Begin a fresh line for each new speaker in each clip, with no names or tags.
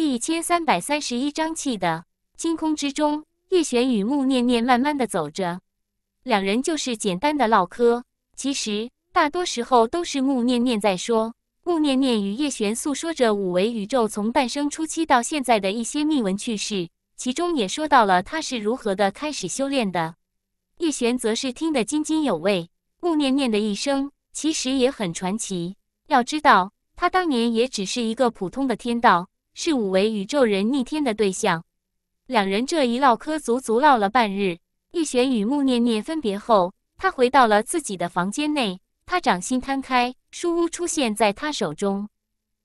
第一千三百三十一章气的星空之中，叶璇与穆念念慢慢的走着，两人就是简单的唠嗑。其实大多时候都是穆念念在说，穆念念与叶璇诉说着五维宇宙从诞生初期到现在的一些秘闻趣事，其中也说到了他是如何的开始修炼的。叶璇则是听得津津有味。穆念念的一生其实也很传奇，要知道他当年也只是一个普通的天道。是五维宇宙人逆天的对象。两人这一唠嗑足足唠了半日。叶璇与穆念念分别后，他回到了自己的房间内。他掌心摊开，书屋出现在他手中。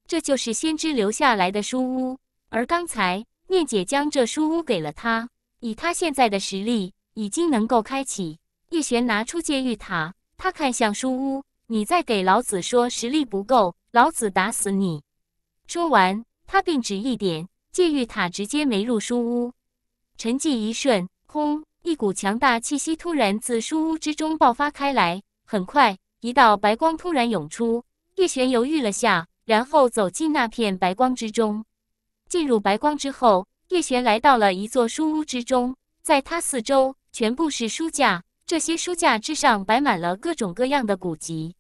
这就是先知留下来的书屋。而刚才念姐将这书屋给了他，以他现在的实力，已经能够开启。叶璇拿出戒玉塔，他看向书屋：“你再给老子说实力不够，老子打死你！”说完。他并指一点，戒玉塔直接没入书屋。沉寂一瞬，轰！一股强大气息突然自书屋之中爆发开来。很快，一道白光突然涌出。叶璇犹豫了下，然后走进那片白光之中。进入白光之后，叶璇来到了一座书屋之中。在他四周，全部是书架，这些书架之上摆满了各种各样的古籍。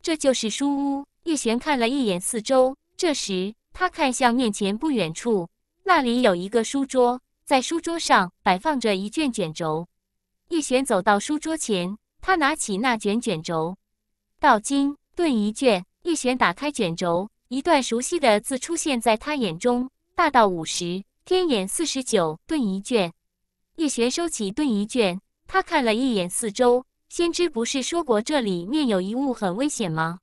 这就是书屋。叶璇看了一眼四周，这时。他看向面前不远处，那里有一个书桌，在书桌上摆放着一卷卷轴。叶璇走到书桌前，他拿起那卷卷轴，道：“经顿一卷。”叶璇打开卷轴，一段熟悉的字出现在他眼中：“大道五十，天眼四十九，顿一卷。”叶璇收起顿一卷，他看了一眼四周，先知不是说过这里面有一物很危险吗？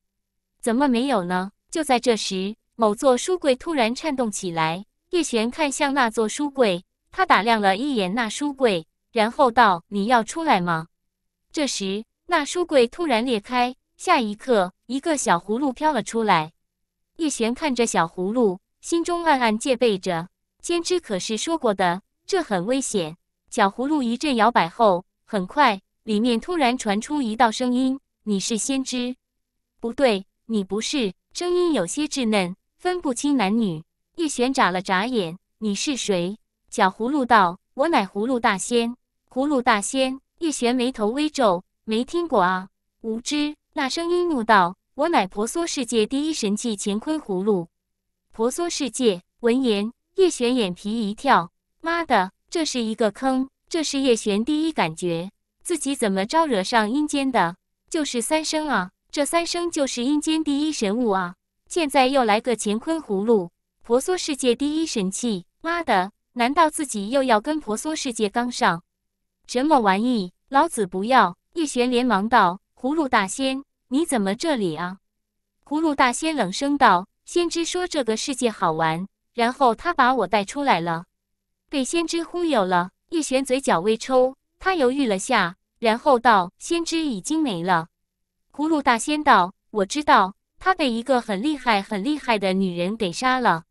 怎么没有呢？就在这时。某座书柜突然颤动起来，叶璇看向那座书柜，他打量了一眼那书柜，然后道：“你要出来吗？”这时，那书柜突然裂开，下一刻，一个小葫芦飘了出来。叶璇看着小葫芦，心中暗暗戒备着，先知可是说过的，这很危险。小葫芦一阵摇摆后，很快里面突然传出一道声音：“你是先知？”不对，你不是。”声音有些稚嫩。分不清男女，叶璇眨了眨眼：“你是谁？”小葫芦道：“我乃葫芦大仙。”葫芦大仙，叶璇眉头微皱：“没听过啊，无知。”那声音怒道：“我乃婆娑世界第一神器乾坤葫芦。”婆娑世界，闻言，叶璇眼皮一跳：“妈的，这是一个坑！”这是叶璇第一感觉，自己怎么招惹上阴间的？就是三生啊，这三生就是阴间第一神物啊。现在又来个乾坤葫芦，婆娑世界第一神器！妈的，难道自己又要跟婆娑世界刚上？什么玩意？老子不要！叶璇连忙道：“葫芦大仙，你怎么这里啊？”葫芦大仙冷声道：“先知说这个世界好玩，然后他把我带出来了，被先知忽悠了。”叶璇嘴角微抽，他犹豫了下，然后道：“先知已经没了。”葫芦大仙道：“我知道。”他被一个很厉害、很厉害的女人给杀了。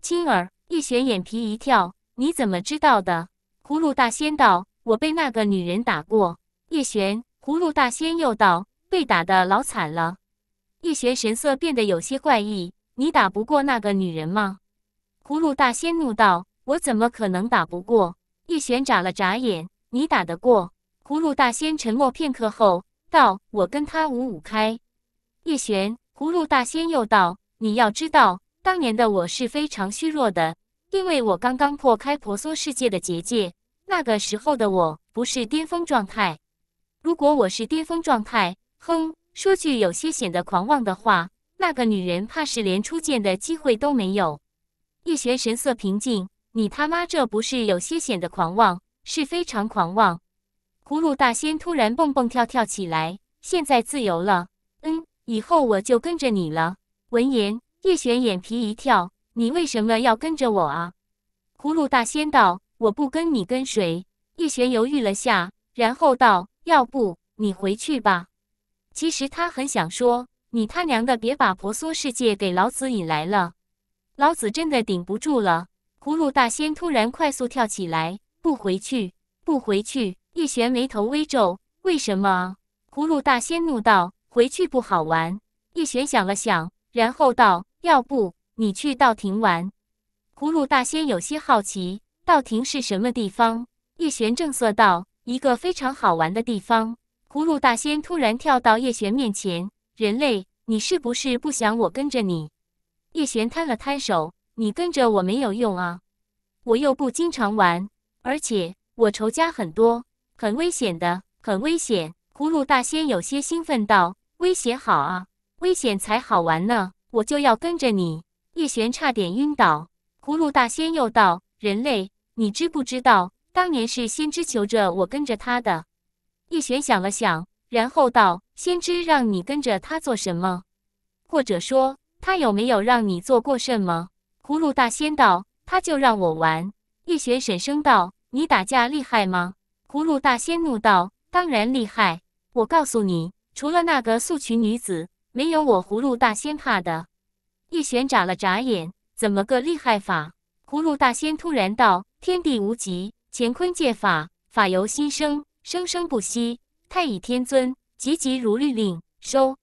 青儿，叶璇眼皮一跳，你怎么知道的？葫芦大仙道：“我被那个女人打过。”叶璇，葫芦大仙又道：“被打的老惨了。”叶璇神色变得有些怪异：“你打不过那个女人吗？”葫芦大仙怒道：“我怎么可能打不过？”叶璇眨了眨眼：“你打得过？”葫芦大仙沉默片刻后道：“我跟他五五开。”叶璇。葫芦大仙又道：“你要知道，当年的我是非常虚弱的，因为我刚刚破开婆娑世界的结界。那个时候的我不是巅峰状态。如果我是巅峰状态，哼，说句有些显得狂妄的话，那个女人怕是连出剑的机会都没有。”叶璇神色平静：“你他妈这不是有些显得狂妄，是非常狂妄。”葫芦大仙突然蹦蹦跳跳起来：“现在自由了。”以后我就跟着你了。闻言，叶璇眼皮一跳：“你为什么要跟着我啊？”葫芦大仙道：“我不跟你，跟谁？”叶璇犹豫了下，然后道：“要不你回去吧。”其实他很想说：“你他娘的别把婆娑世界给老子引来了，老子真的顶不住了。”葫芦大仙突然快速跳起来：“不回去，不回去！”叶璇眉头微皱：“为什么？”葫芦大仙怒道。回去不好玩。叶璇想了想，然后道：“要不你去道庭玩？”葫芦大仙有些好奇：“道庭是什么地方？”叶璇正色道：“一个非常好玩的地方。”葫芦大仙突然跳到叶璇面前：“人类，你是不是不想我跟着你？”叶璇摊了摊手：“你跟着我没有用啊，我又不经常玩，而且我仇家很多，很危险的，很危险。”葫芦大仙有些兴奋道。危险好啊，危险才好玩呢！我就要跟着你。叶璇差点晕倒。葫芦大仙又道：“人类，你知不知道，当年是先知求着我跟着他的？”叶璇想了想，然后道：“先知让你跟着他做什么？或者说，他有没有让你做过什么？”葫芦大仙道：“他就让我玩。”叶璇沈声道：“你打架厉害吗？”葫芦大仙怒道：“当然厉害！我告诉你。”除了那个素裙女子，没有我葫芦大仙怕的。叶璇眨了眨眼，怎么个厉害法？葫芦大仙突然道：“天地无极，乾坤借法，法由心生，生生不息。”太乙天尊，急急如律令，收。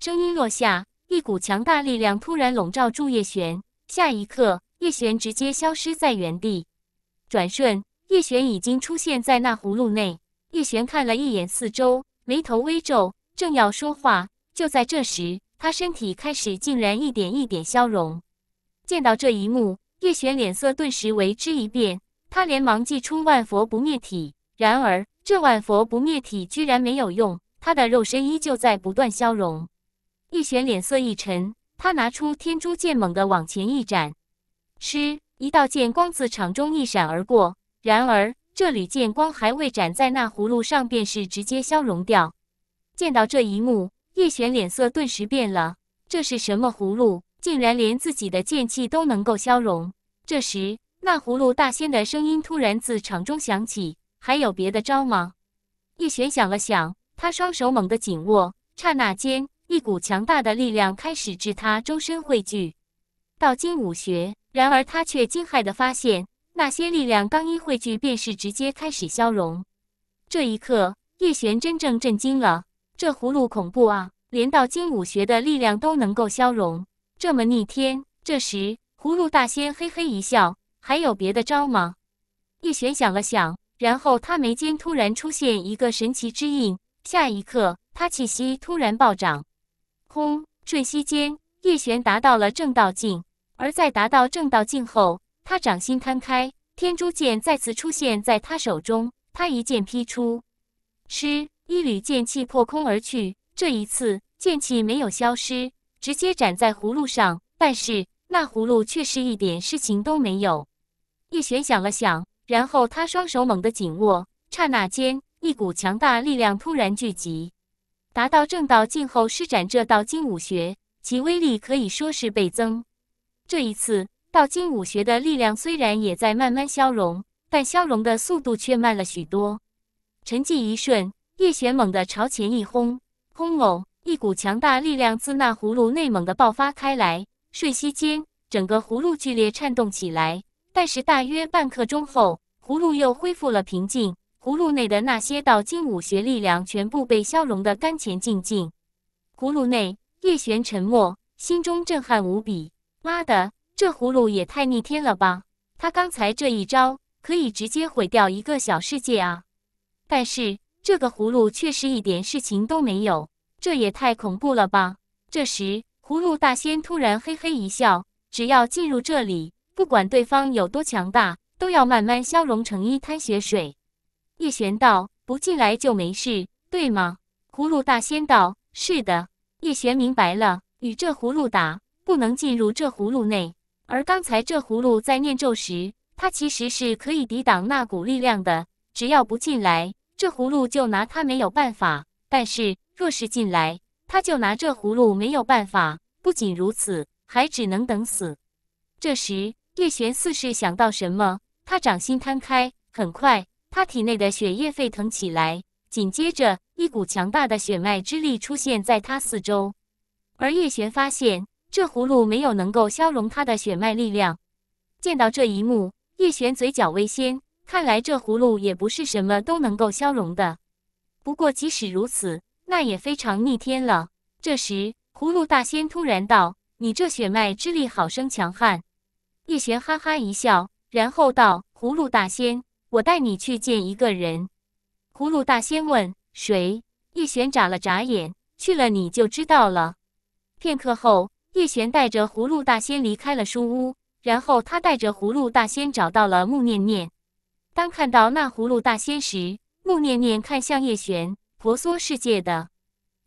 声音落下，一股强大力量突然笼罩住叶璇。下一刻，叶璇直接消失在原地。转瞬，叶璇已经出现在那葫芦内。叶璇看了一眼四周，眉头微皱。正要说话，就在这时，他身体开始竟然一点一点消融。见到这一幕，叶璇脸色顿时为之一变，他连忙祭出万佛不灭体，然而这万佛不灭体居然没有用，他的肉身依旧在不断消融。叶璇脸色一沉，他拿出天珠剑，猛地往前一斩，嗤，一道剑光自场中一闪而过。然而这缕剑光还未斩在那葫芦上，便是直接消融掉。见到这一幕，叶璇脸色顿时变了。这是什么葫芦？竟然连自己的剑气都能够消融。这时，那葫芦大仙的声音突然自场中响起：“还有别的招吗？”叶璇想了想，他双手猛地紧握，刹那间，一股强大的力量开始至他周身汇聚到金武穴。然而，他却惊骇地发现，那些力量刚一汇聚，便是直接开始消融。这一刻，叶璇真正震惊了。这葫芦恐怖啊，连道金武学的力量都能够消融，这么逆天！这时，葫芦大仙嘿嘿一笑：“还有别的招吗？”叶璇想了想，然后他眉间突然出现一个神奇之印，下一刻，他气息突然暴涨，轰！瞬息间，叶璇达到了正道境。而在达到正道境后，他掌心摊开，天珠剑再次出现在他手中，他一剑劈出，吃。一缕剑气破空而去，这一次剑气没有消失，直接斩在葫芦上，但是那葫芦却是一点事情都没有。叶璇想了想，然后他双手猛地紧握，刹那间一股强大力量突然聚集。达到正道境后施展这道金武学，其威力可以说是倍增。这一次，道金武学的力量虽然也在慢慢消融，但消融的速度却慢了许多。沉寂一瞬。叶璇猛地朝前一轰，轰！隆！一股强大力量自那葫芦内猛地爆发开来。瞬息间，整个葫芦剧烈颤动起来。但是大约半刻钟后，葫芦又恢复了平静。葫芦内的那些道金武学力量全部被消融的干干净净。葫芦内，叶璇沉默，心中震撼无比。妈的，这葫芦也太逆天了吧！他刚才这一招可以直接毁掉一个小世界啊！但是。这个葫芦确实一点事情都没有，这也太恐怖了吧！这时，葫芦大仙突然嘿嘿一笑：“只要进入这里，不管对方有多强大，都要慢慢消融成一滩血水。”叶璇道：“不进来就没事，对吗？”葫芦大仙道：“是的。”叶璇明白了，与这葫芦打，不能进入这葫芦内。而刚才这葫芦在念咒时，它其实是可以抵挡那股力量的，只要不进来。这葫芦就拿他没有办法，但是若是进来，他就拿这葫芦没有办法。不仅如此，还只能等死。这时，叶璇似是想到什么，他掌心摊开，很快，他体内的血液沸腾起来，紧接着，一股强大的血脉之力出现在他四周。而叶璇发现，这葫芦没有能够消融他的血脉力量。见到这一幕，叶璇嘴角微掀。看来这葫芦也不是什么都能够消融的。不过即使如此，那也非常逆天了。这时，葫芦大仙突然道：“你这血脉之力好生强悍。”叶璇哈哈一笑，然后道：“葫芦大仙，我带你去见一个人。”葫芦大仙问：“谁？”叶璇眨了眨眼：“去了你就知道了。”片刻后，叶璇带着葫芦大仙离开了书屋，然后他带着葫芦大仙找到了木念念。当看到那葫芦大仙时，穆念念看向叶璇，婆娑世界的。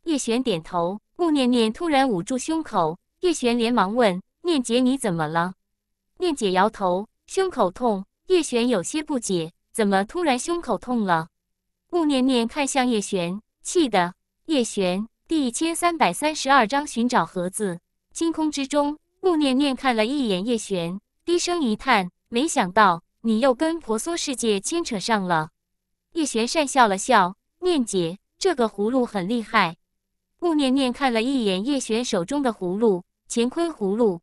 叶璇点头。穆念念突然捂住胸口，叶璇连忙问：“念姐，你怎么了？”念姐摇头，胸口痛。叶璇有些不解：“怎么突然胸口痛了？”穆念念看向叶璇，气的。叶璇第一千三百三十二章寻找盒子。惊空之中，穆念念看了一眼叶璇，低声一叹：“没想到。”你又跟婆娑世界牵扯上了。叶玄讪笑了笑，念姐，这个葫芦很厉害。穆念念看了一眼叶玄手中的葫芦，乾坤葫芦。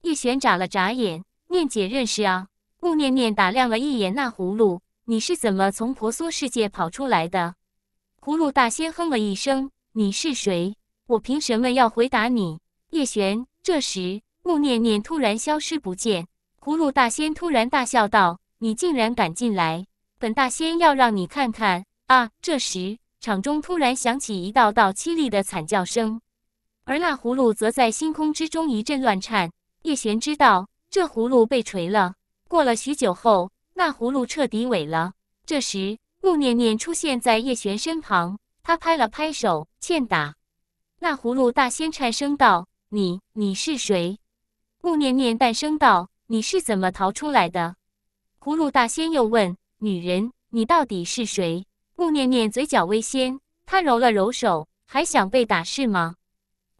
叶玄眨了眨眼，念姐认识啊？穆念念打量了一眼那葫芦，你是怎么从婆娑世界跑出来的？葫芦大仙哼了一声，你是谁？我凭什么要回答你？叶玄。这时，穆念念突然消失不见。葫芦大仙突然大笑道：“你竟然敢进来！本大仙要让你看看啊！”这时，场中突然响起一道道凄厉的惨叫声，而那葫芦则在星空之中一阵乱颤。叶璇知道这葫芦被锤了。过了许久后，那葫芦彻底萎了。这时，穆念念出现在叶璇身旁，他拍了拍手，欠打。那葫芦大仙颤声道：“你，你是谁？”穆念念淡声道。你是怎么逃出来的？葫芦大仙又问女人：“你到底是谁？”穆念念嘴角微掀，她揉了揉手，还想被打是吗？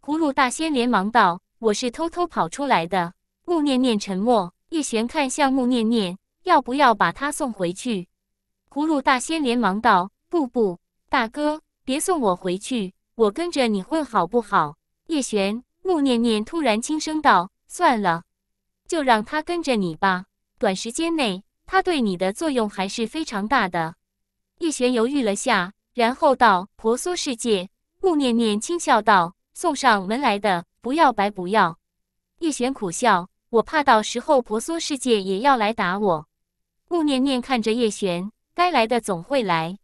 葫芦大仙连忙道：“我是偷偷跑出来的。”穆念念沉默。叶璇看向穆念念：“要不要把他送回去？”葫芦大仙连忙道：“不不，大哥，别送我回去，我跟着你混好不好？”叶璇、穆念念突然轻声道：“算了。”就让他跟着你吧，短时间内他对你的作用还是非常大的。叶璇犹豫了下，然后道：“婆娑世界。”穆念念轻笑道：“送上门来的，不要白不要。”叶璇苦笑：“我怕到时候婆娑世界也要来打我。”穆念念看着叶璇：“该来的总会来。”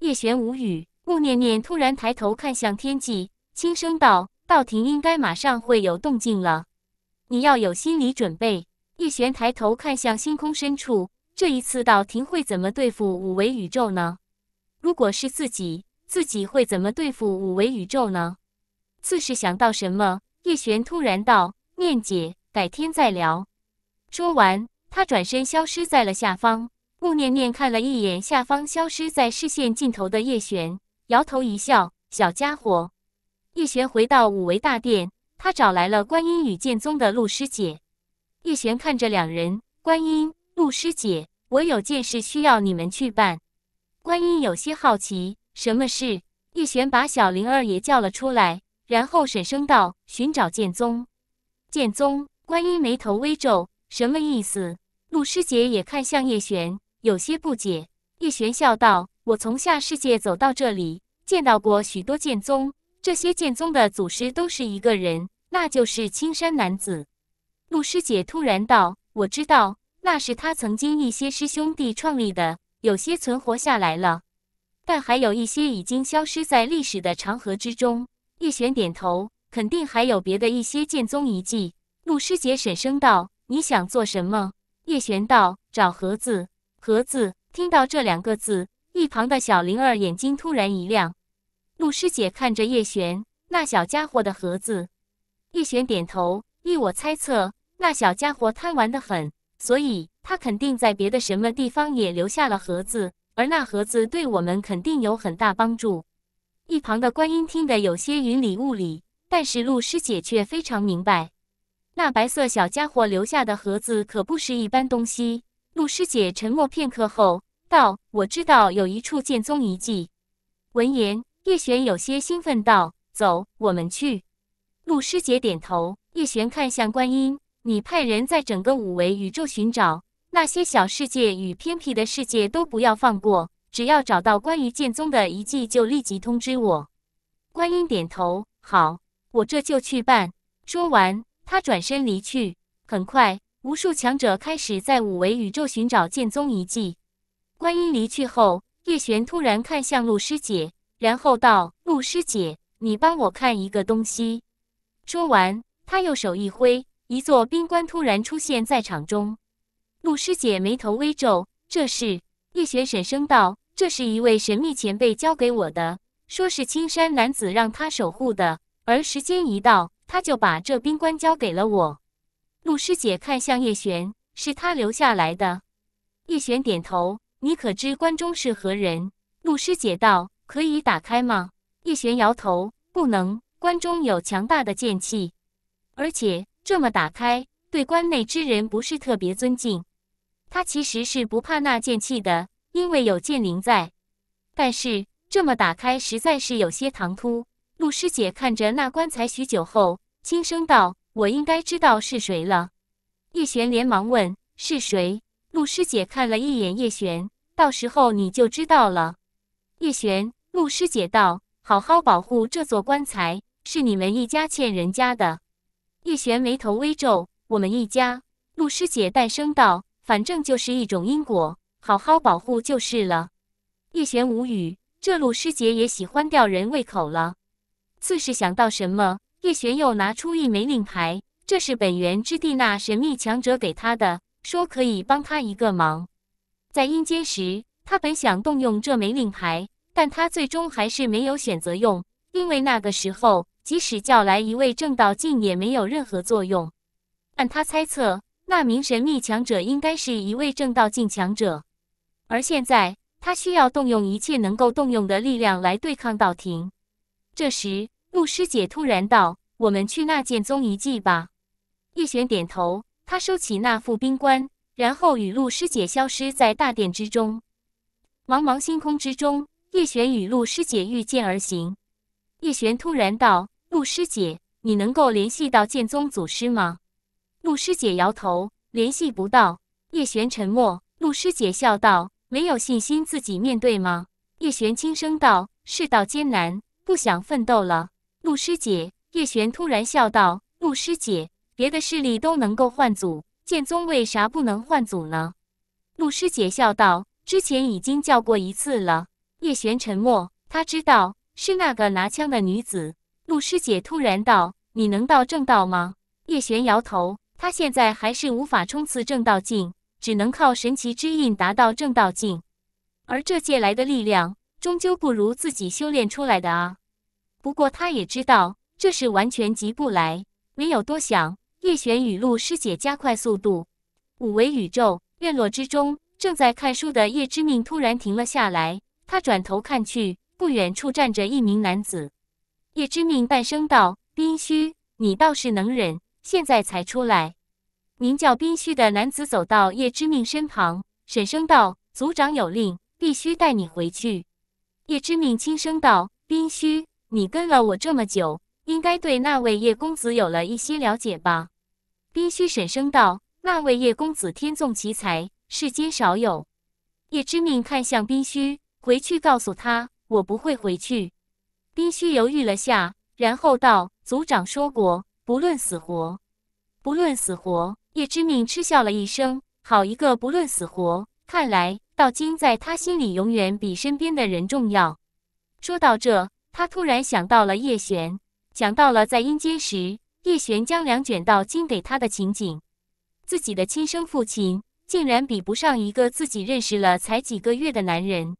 叶璇无语。穆念念突然抬头看向天际，轻声道：“道庭应该马上会有动静了。”你要有心理准备。叶璇抬头看向星空深处，这一次道庭会怎么对付五维宇宙呢？如果是自己，自己会怎么对付五维宇宙呢？似是想到什么，叶璇突然道：“念姐，改天再聊。”说完，他转身消失在了下方。穆念念看了一眼下方消失在视线尽头的叶璇，摇头一笑：“小家伙。”叶璇回到五维大殿。他找来了观音与剑宗的陆师姐，叶璇看着两人，观音、陆师姐，我有件事需要你们去办。观音有些好奇，什么事？叶璇把小灵儿也叫了出来，然后沈声道：“寻找剑宗。”剑宗，观音眉头微皱，什么意思？陆师姐也看向叶璇，有些不解。叶璇笑道：“我从下世界走到这里，见到过许多剑宗。”这些剑宗的祖师都是一个人，那就是青山男子。陆师姐突然道：“我知道，那是他曾经一些师兄弟创立的，有些存活下来了，但还有一些已经消失在历史的长河之中。”叶璇点头，肯定还有别的一些剑宗遗迹。陆师姐沈声道：“你想做什么？”叶璇道：“找盒子。”盒子。听到这两个字，一旁的小灵儿眼睛突然一亮。陆师姐看着叶璇那小家伙的盒子，叶璇点头。依我猜测，那小家伙贪玩的很，所以他肯定在别的什么地方也留下了盒子，而那盒子对我们肯定有很大帮助。一旁的观音听得有些云里雾里，但是陆师姐却非常明白，那白色小家伙留下的盒子可不是一般东西。陆师姐沉默片刻后道：“我知道有一处剑宗遗迹。”闻言。叶璇有些兴奋道：“走，我们去。”陆师姐点头。叶璇看向观音：“你派人在整个五维宇宙寻找，那些小世界与偏僻的世界都不要放过，只要找到关于剑宗的遗迹，就立即通知我。”观音点头：“好，我这就去办。”说完，他转身离去。很快，无数强者开始在五维宇宙寻找剑宗遗迹。观音离去后，叶璇突然看向陆师姐。然后道：“陆师姐，你帮我看一个东西。”说完，他右手一挥，一座冰棺突然出现在场中。陆师姐眉头微皱：“这是？”叶璇沈声道：“这是一位神秘前辈交给我的，说是青山男子让他守护的。而时间一到，他就把这冰棺交给了我。”陆师姐看向叶璇：“是他留下来的。”叶璇点头：“你可知棺中是何人？”陆师姐道。可以打开吗？叶璇摇头，不能。关中有强大的剑气，而且这么打开对关内之人不是特别尊敬。他其实是不怕那剑气的，因为有剑灵在。但是这么打开实在是有些唐突。陆师姐看着那棺材许久后，轻声道：“我应该知道是谁了。”叶璇连忙问：“是谁？”陆师姐看了一眼叶璇，到时候你就知道了。叶璇。陆师姐道：“好好保护这座棺材，是你们一家欠人家的。”叶璇眉头微皱：“我们一家。”陆师姐淡声道：“反正就是一种因果，好好保护就是了。”叶璇无语，这陆师姐也喜欢吊人胃口了。自是想到什么，叶璇又拿出一枚令牌，这是本源之地那神秘强者给他的，说可以帮他一个忙。在阴间时，他本想动用这枚令牌。但他最终还是没有选择用，因为那个时候即使叫来一位正道境也没有任何作用。按他猜测，那名神秘强者应该是一位正道境强者，而现在他需要动用一切能够动用的力量来对抗道庭。这时，陆师姐突然道：“我们去那剑宗遗迹吧。”叶璇点头，他收起那副冰棺，然后与陆师姐消失在大殿之中。茫茫星空之中。叶璇与陆师姐御剑而行，叶璇突然道：“陆师姐，你能够联系到剑宗祖师吗？”陆师姐摇头：“联系不到。”叶璇沉默。陆师姐笑道：“没有信心自己面对吗？”叶璇轻声道：“世道艰难，不想奋斗了。”陆师姐，叶璇突然笑道：“陆师姐，别的势力都能够换祖，剑宗为啥不能换祖呢？”陆师姐笑道：“之前已经叫过一次了。”叶璇沉默，他知道是那个拿枪的女子。陆师姐突然道：“你能到正道吗？”叶璇摇头，他现在还是无法冲刺正道境，只能靠神奇之印达到正道境。而这借来的力量，终究不如自己修炼出来的啊。不过他也知道这是完全急不来，没有多想。叶璇与陆师姐加快速度。五维宇宙院落之中，正在看书的叶知命突然停了下来。他转头看去，不远处站着一名男子。叶知命半声道：“宾虚，你倒是能忍，现在才出来。”名叫宾虚的男子走到叶知命身旁，沈声道：“族长有令，必须带你回去。”叶知命轻声道：“宾虚，你跟了我这么久，应该对那位叶公子有了一些了解吧？”宾虚沈声道：“那位叶公子天纵奇才，世间少有。”叶知命看向宾虚，回去告诉他，我不会回去。冰虚犹豫了下，然后道：“族长说过，不论死活，不论死活。”叶知命嗤笑了一声：“好一个不论死活！看来道经在他心里永远比身边的人重要。”说到这，他突然想到了叶璇，想到了在阴间时叶璇将两卷道金给他的情景。自己的亲生父亲竟然比不上一个自己认识了才几个月的男人。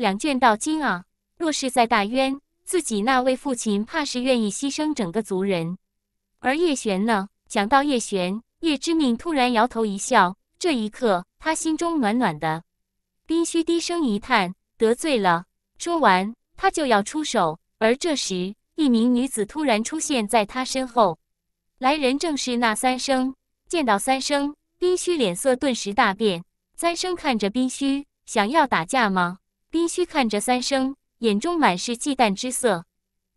两卷到今啊，若是在大渊，自己那位父亲怕是愿意牺牲整个族人。而叶璇呢？讲到叶璇，叶之命突然摇头一笑。这一刻，他心中暖暖的。冰虚低声一叹，得罪了。说完，他就要出手。而这时，一名女子突然出现在他身后。来人正是那三生。见到三生，冰虚脸色顿时大变。三生看着冰虚，想要打架吗？宾虚看着三生，眼中满是忌惮之色。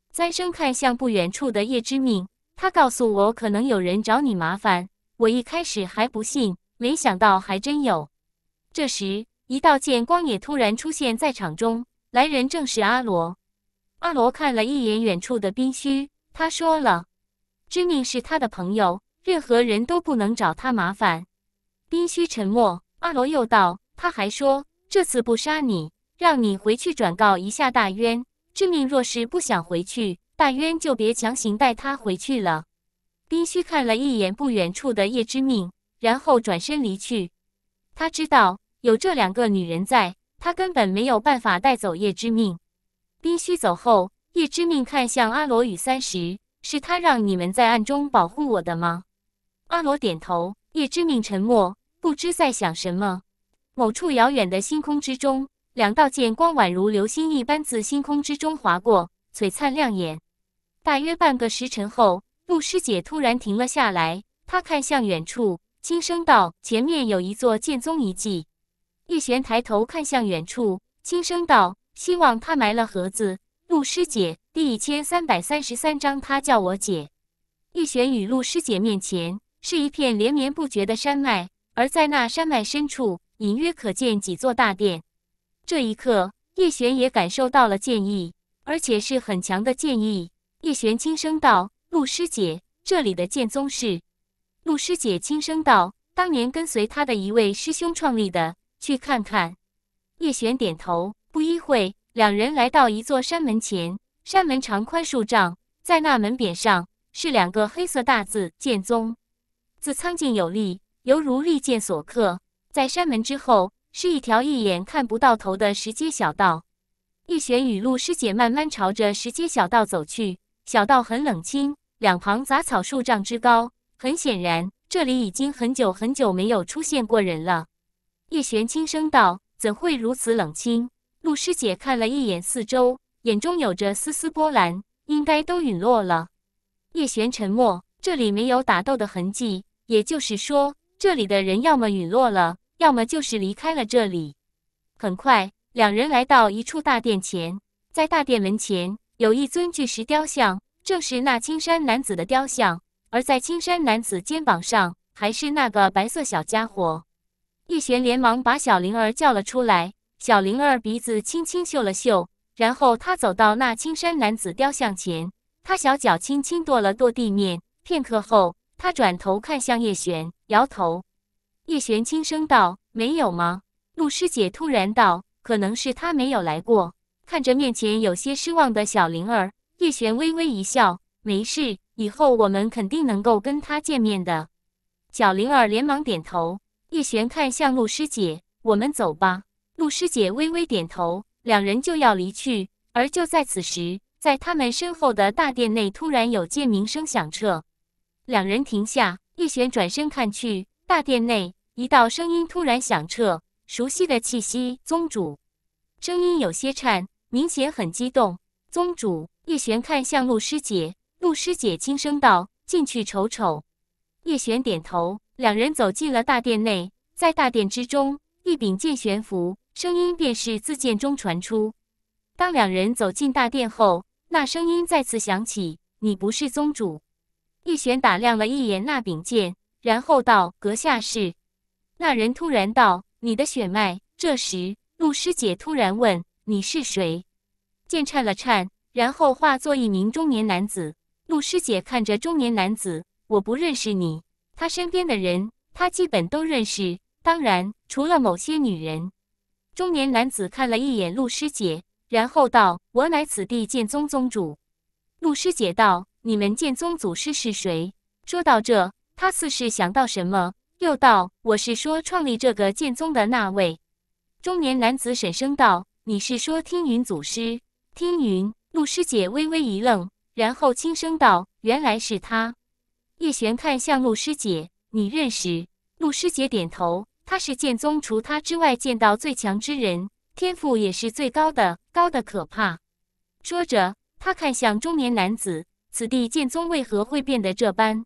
三生看向不远处的叶知命，他告诉我可能有人找你麻烦。我一开始还不信，没想到还真有。这时，一道剑光也突然出现在场中，来人正是阿罗。阿罗看了一眼远处的宾虚，他说了：“知命是他的朋友，任何人都不能找他麻烦。”宾虚沉默。阿罗又道：“他还说这次不杀你。”让你回去转告一下大渊，知命若是不想回去，大渊就别强行带他回去了。冰虚看了一眼不远处的叶之命，然后转身离去。他知道有这两个女人在，他根本没有办法带走叶之命。冰虚走后，叶之命看向阿罗与三十，是他让你们在暗中保护我的吗？阿罗点头。叶之命沉默，不知在想什么。某处遥远的星空之中。两道剑光宛如流星一般自星空之中划过，璀璨亮眼。大约半个时辰后，陆师姐突然停了下来，她看向远处，轻声道：“前面有一座剑宗遗迹。”叶璇抬头看向远处，轻声道：“希望他埋了盒子。”陆师姐第一千三百三十三章，他叫我姐。叶璇与陆师姐面前是一片连绵不绝的山脉，而在那山脉深处，隐约可见几座大殿。这一刻，叶璇也感受到了剑意，而且是很强的剑意。叶璇轻声道：“陆师姐，这里的剑宗是？”陆师姐轻声道：“当年跟随他的一位师兄创立的。”去看看。叶璇点头。不一会，两人来到一座山门前，山门长宽数丈，在那门匾上是两个黑色大字“剑宗”，字苍劲有力，犹如利剑所刻。在山门之后。是一条一眼看不到头的石阶小道，叶璇与陆师姐慢慢朝着石阶小道走去。小道很冷清，两旁杂草数丈之高，很显然这里已经很久很久没有出现过人了。叶璇轻声道：“怎会如此冷清？”陆师姐看了一眼四周，眼中有着丝丝波澜：“应该都陨落了。”叶璇沉默，这里没有打斗的痕迹，也就是说，这里的人要么陨落了。要么就是离开了这里。很快，两人来到一处大殿前，在大殿门前有一尊巨石雕像，正是那青山男子的雕像。而在青山男子肩膀上，还是那个白色小家伙。叶璇连忙把小灵儿叫了出来，小灵儿鼻子轻轻嗅了嗅，然后他走到那青山男子雕像前，他小脚轻轻跺了跺地面，片刻后，他转头看向叶璇，摇头。叶璇轻声道：“没有吗？”陆师姐突然道：“可能是他没有来过。”看着面前有些失望的小灵儿，叶璇微微一笑：“没事，以后我们肯定能够跟他见面的。”小灵儿连忙点头。叶璇看向陆师姐：“我们走吧。”陆师姐微微点头，两人就要离去。而就在此时，在他们身后的大殿内突然有剑鸣声响彻。两人停下，叶璇转身看去。大殿内，一道声音突然响彻，熟悉的气息。宗主，声音有些颤，明显很激动。宗主，叶璇看向陆师姐，陆师姐轻声道：“进去瞅瞅。”叶璇点头，两人走进了大殿内。在大殿之中，一柄剑悬浮，声音便是自剑中传出。当两人走进大殿后，那声音再次响起：“你不是宗主。”叶璇打量了一眼那柄剑。然后道：“阁下是？”那人突然道：“你的血脉。”这时，陆师姐突然问：“你是谁？”剑颤了颤，然后化作一名中年男子。陆师姐看着中年男子：“我不认识你。”他身边的人，他基本都认识，当然，除了某些女人。中年男子看了一眼陆师姐，然后道：“我乃此地剑宗宗主。”陆师姐道：“你们剑宗祖师是谁？”说到这。他似是想到什么，又道：“我是说创立这个剑宗的那位。”中年男子沈声道：“你是说听云祖师？”听云，陆师姐微微一愣，然后轻声道：“原来是他。”叶璇看向陆师姐：“你认识？”陆师姐点头：“他是剑宗除他之外见到最强之人，天赋也是最高的，高的可怕。”说着，他看向中年男子：“此地剑宗为何会变得这般？”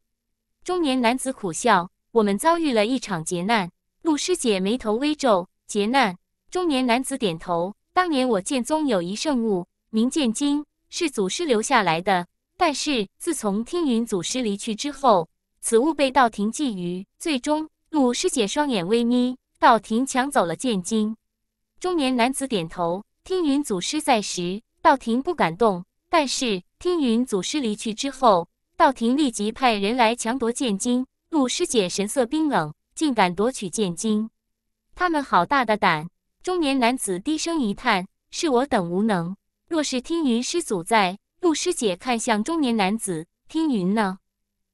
中年男子苦笑：“我们遭遇了一场劫难。”陆师姐眉头微皱：“劫难？”中年男子点头：“当年我剑宗有一圣物，名剑经，是祖师留下来的。但是自从听云祖师离去之后，此物被盗庭觊觎。最终，陆师姐双眼微眯，道庭抢走了剑经。”中年男子点头：“听云祖师在时，道庭不敢动；但是听云祖师离去之后。”道庭立即派人来强夺剑经。陆师姐神色冰冷，竟敢夺取剑经，他们好大的胆！中年男子低声一叹：“是我等无能。若是听云师祖在……”陆师姐看向中年男子：“听云呢？”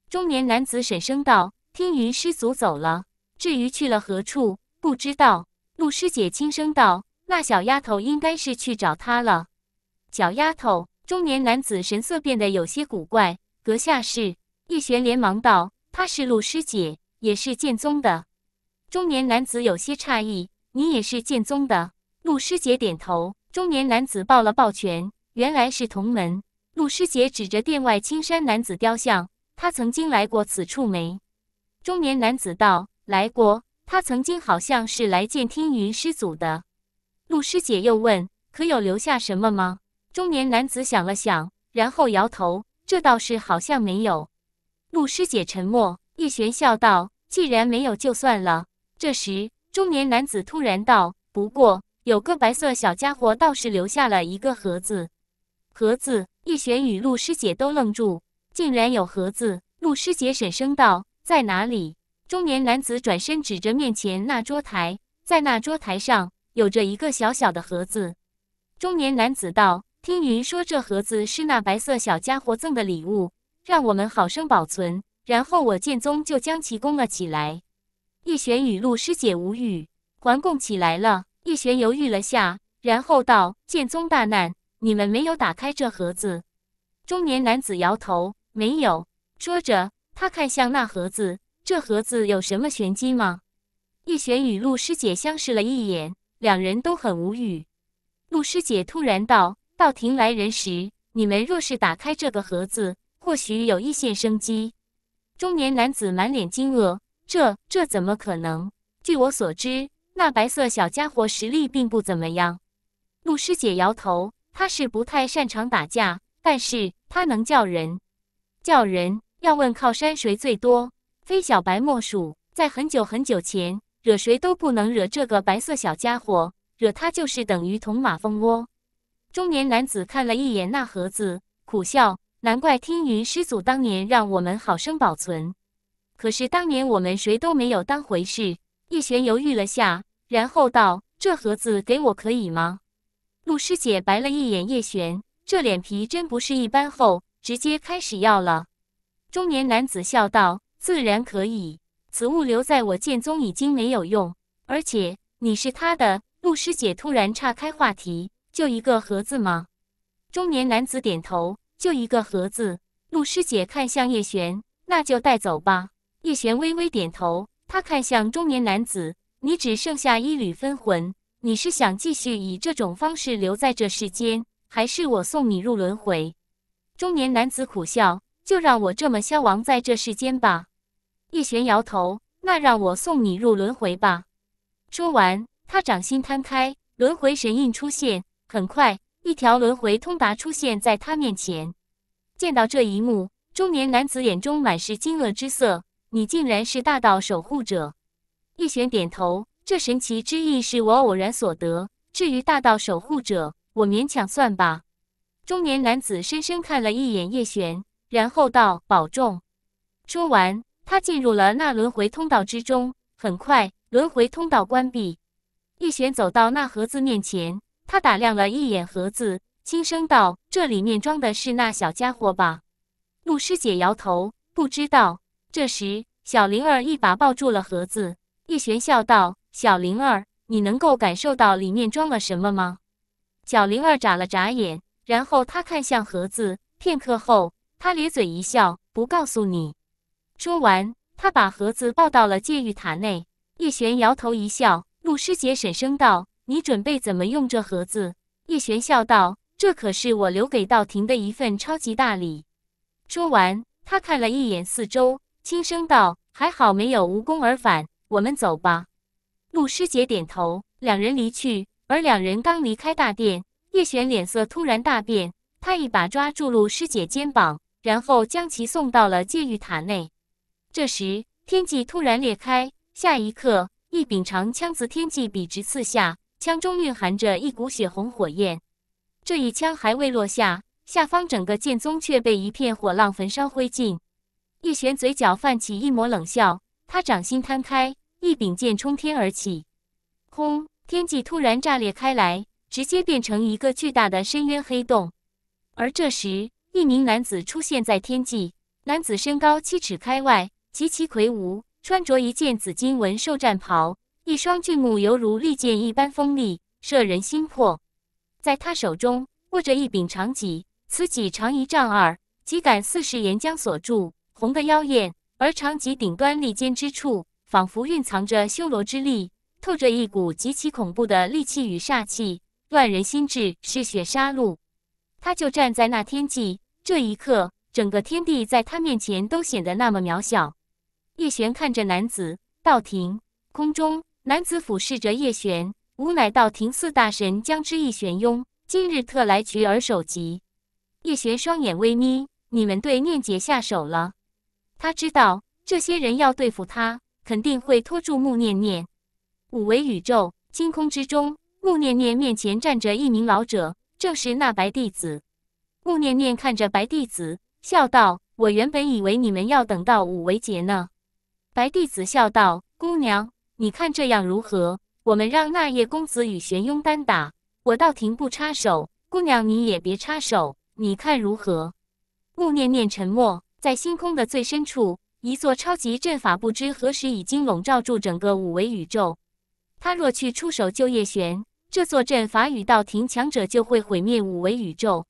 中年男子沈声道：“听云师祖走了，至于去了何处，不知道。”陆师姐轻声道：“那小丫头应该是去找他了。”小丫头。中年男子神色变得有些古怪。阁下是叶璇，连忙道：“她是陆师姐，也是剑宗的。”中年男子有些诧异：“你也是剑宗的？”陆师姐点头。中年男子抱了抱拳：“原来是同门。”陆师姐指着殿外青山男子雕像：“他曾经来过此处没？”中年男子道：“来过，他曾经好像是来见听云师祖的。”陆师姐又问：“可有留下什么吗？”中年男子想了想，然后摇头。这倒是好像没有，陆师姐沉默。叶璇笑道：“既然没有，就算了。”这时，中年男子突然道：“不过，有个白色小家伙倒是留下了一个盒子。”盒子，叶璇与陆师姐都愣住，竟然有盒子！陆师姐沈声道：“在哪里？”中年男子转身指着面前那桌台，在那桌台上有着一个小小的盒子。中年男子道。听云说，这盒子是那白色小家伙赠的礼物，让我们好生保存。然后我剑宗就将其供了起来。叶璇与陆师姐无语，环供起来了。叶璇犹豫了下，然后道：“剑宗大难，你们没有打开这盒子？”中年男子摇头，没有。说着，他看向那盒子，这盒子有什么玄机吗？叶璇与陆师姐相视了一眼，两人都很无语。陆师姐突然道。赵庭来人时，你们若是打开这个盒子，或许有一线生机。中年男子满脸惊愕：“这这怎么可能？据我所知，那白色小家伙实力并不怎么样。”陆师姐摇头：“他是不太擅长打架，但是他能叫人。叫人要问靠山谁最多，非小白莫属。在很久很久前，惹谁都不能惹这个白色小家伙，惹他就是等于捅马蜂窝。”中年男子看了一眼那盒子，苦笑：“难怪听云师祖当年让我们好生保存，可是当年我们谁都没有当回事。”叶璇犹豫了下，然后道：“这盒子给我可以吗？”陆师姐白了一眼叶璇，这脸皮真不是一般厚，直接开始要了。中年男子笑道：“自然可以，此物留在我剑宗已经没有用，而且你是他的。”陆师姐突然岔开话题。就一个盒子吗？中年男子点头。就一个盒子。陆师姐看向叶璇，那就带走吧。叶璇微微点头。他看向中年男子：“你只剩下一缕分魂，你是想继续以这种方式留在这世间，还是我送你入轮回？”中年男子苦笑：“就让我这么消亡在这世间吧。”叶璇摇头：“那让我送你入轮回吧。”说完，他掌心摊开，轮回神印出现。很快，一条轮回通达出现在他面前。见到这一幕，中年男子眼中满是惊愕之色：“你竟然是大道守护者！”叶璇点头：“这神奇之意是我偶然所得。至于大道守护者，我勉强算吧。”中年男子深深看了一眼叶璇，然后道：“保重。”说完，他进入了那轮回通道之中。很快，轮回通道关闭。叶璇走到那盒子面前。他打量了一眼盒子，轻声道：“这里面装的是那小家伙吧？”陆师姐摇头，不知道。这时，小灵儿一把抱住了盒子。叶璇笑道：“小灵儿，你能够感受到里面装了什么吗？”小灵儿眨了眨眼，然后他看向盒子，片刻后，他咧嘴一笑：“不告诉你。”说完，他把盒子抱到了戒玉塔内。叶璇摇头一笑，陆师姐沈声道。你准备怎么用这盒子？叶璇笑道：“这可是我留给道庭的一份超级大礼。”说完，他看了一眼四周，轻声道：“还好没有无功而返，我们走吧。”陆师姐点头，两人离去。而两人刚离开大殿，叶璇脸色突然大变，他一把抓住陆师姐肩膀，然后将其送到了戒狱塔内。这时，天际突然裂开，下一刻，一柄长枪自天际笔直刺下。枪中蕴含着一股血红火焰，这一枪还未落下，下方整个剑宗却被一片火浪焚烧灰烬。叶璇嘴角泛起一抹冷笑，他掌心摊开，一柄剑冲天而起，轰！天际突然炸裂开来，直接变成一个巨大的深渊黑洞。而这时，一名男子出现在天际，男子身高七尺开外，极其魁梧，穿着一件紫金纹兽战袍。一双巨目犹如利剑一般锋利，摄人心魄。在他手中握着一柄长戟，此戟长一丈二，戟杆似是岩浆所铸，红得妖艳。而长戟顶端利尖之处，仿佛蕴藏着修罗之力，透着一股极其恐怖的戾气与煞气，乱人心智，嗜血杀戮。他就站在那天际，这一刻，整个天地在他面前都显得那么渺小。叶璇看着男子，道：“停。”空中。男子俯视着叶璇，吾乃道庭四大神将之一玄雍，今日特来取尔首级。叶璇双眼微眯，你们对念姐下手了？他知道这些人要对付他，肯定会拖住穆念念。五维宇宙星空之中，穆念念面前站着一名老者，正是那白弟子。穆念念看着白弟子，笑道：“我原本以为你们要等到五维劫呢。”白弟子笑道：“姑娘。”你看这样如何？我们让那叶公子与玄雍单打，我道庭不插手。姑娘你也别插手，你看如何？穆念念沉默，在星空的最深处，一座超级阵法不知何时已经笼罩住整个五维宇宙。他若去出手救叶玄，这座阵法与道庭强者就会毁灭五维宇宙。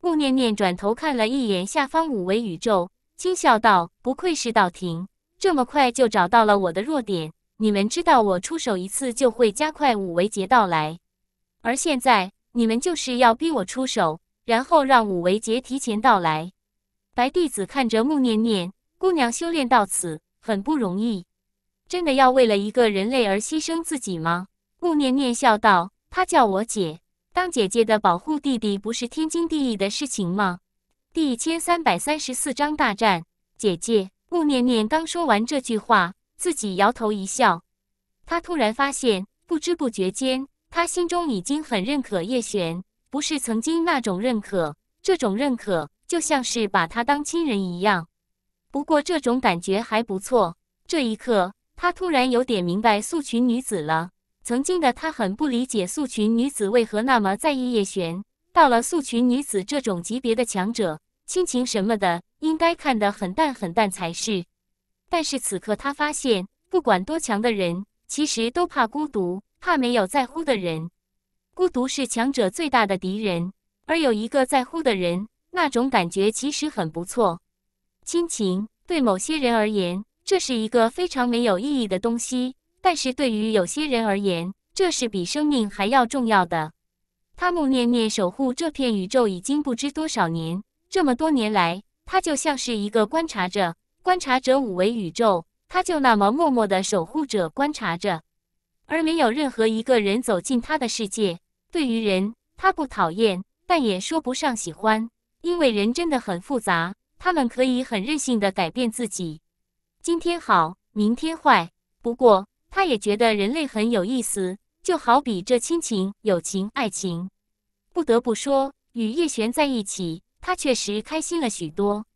穆念念转头看了一眼下方五维宇宙，轻笑道：“不愧是道庭，这么快就找到了我的弱点。”你们知道我出手一次就会加快五维劫到来，而现在你们就是要逼我出手，然后让五维劫提前到来。白弟子看着穆念念姑娘修炼到此很不容易，真的要为了一个人类而牺牲自己吗？穆念念笑道：“她叫我姐，当姐姐的保护弟弟不是天经地义的事情吗？”第一千三百三十四章大战。姐姐穆念念刚说完这句话。自己摇头一笑，他突然发现，不知不觉间，他心中已经很认可叶璇，不是曾经那种认可，这种认可就像是把他当亲人一样。不过这种感觉还不错。这一刻，他突然有点明白素裙女子了。曾经的他很不理解素裙女子为何那么在意叶璇。到了素裙女子这种级别的强者，亲情什么的，应该看得很淡很淡才是。但是此刻，他发现，不管多强的人，其实都怕孤独，怕没有在乎的人。孤独是强者最大的敌人，而有一个在乎的人，那种感觉其实很不错。亲情对某些人而言，这是一个非常没有意义的东西；但是对于有些人而言，这是比生命还要重要的。他姆念念守护这片宇宙已经不知多少年，这么多年来，他就像是一个观察者。观察者五维宇宙，他就那么默默的守护着、观察着，而没有任何一个人走进他的世界。对于人，他不讨厌，但也说不上喜欢，因为人真的很复杂，他们可以很任性的改变自己，今天好，明天坏。不过，他也觉得人类很有意思，就好比这亲情、友情、爱情。不得不说，与叶璇在一起，他确实开心了许多。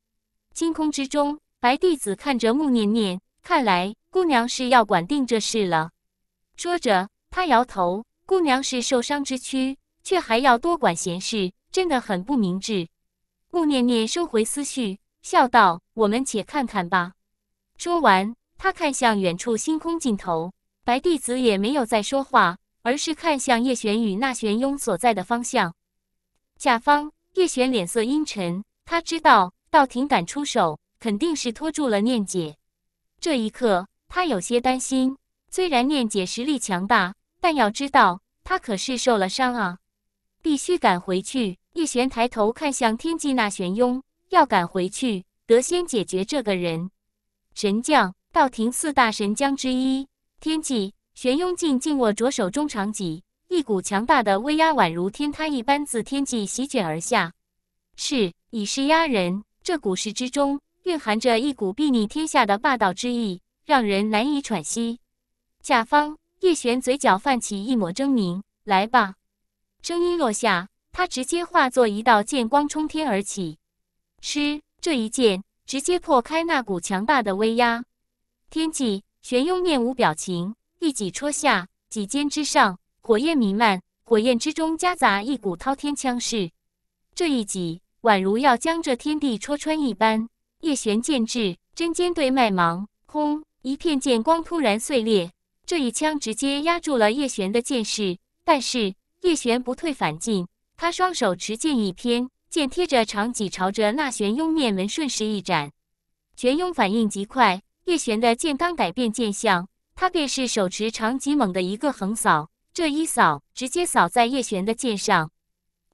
星空之中。白弟子看着穆念念，看来姑娘是要管定这事了。说着，他摇头：“姑娘是受伤之躯，却还要多管闲事，真的很不明智。”穆念念收回思绪，笑道：“我们且看看吧。”说完，他看向远处星空尽头。白弟子也没有再说话，而是看向叶玄与那玄雍所在的方向。下方，叶玄脸色阴沉，他知道，道庭敢出手。肯定是拖住了念姐。这一刻，他有些担心。虽然念姐实力强大，但要知道，她可是受了伤啊！必须赶回去。叶璇抬头看向天际，那玄雍要赶回去，得先解决这个人。神将，道庭四大神将之一。天际，玄雍静静握着手中长戟，一股强大的威压宛如天塌一般自天际席卷而下。是，以势压人。这股势之中。蕴含着一股睥睨天下的霸道之意，让人难以喘息。甲方，叶璇嘴角泛起一抹狰狞，来吧！声音落下，他直接化作一道剑光冲天而起。吃，这一剑直接破开那股强大的威压。天际，玄雍面无表情，一戟戳下，戟尖之上火焰弥漫，火焰之中夹杂一股滔天枪势。这一戟宛如要将这天地戳穿一般。叶璇剑至，针尖对麦芒，轰！一片剑光突然碎裂。这一枪直接压住了叶璇的剑势，但是叶璇不退反进，他双手持剑一偏，剑贴着长戟，朝着那玄雍面门顺势一斩。玄雍反应极快，叶璇的剑刚改变剑向，他便是手持长戟猛的一个横扫，这一扫直接扫在叶璇的剑上，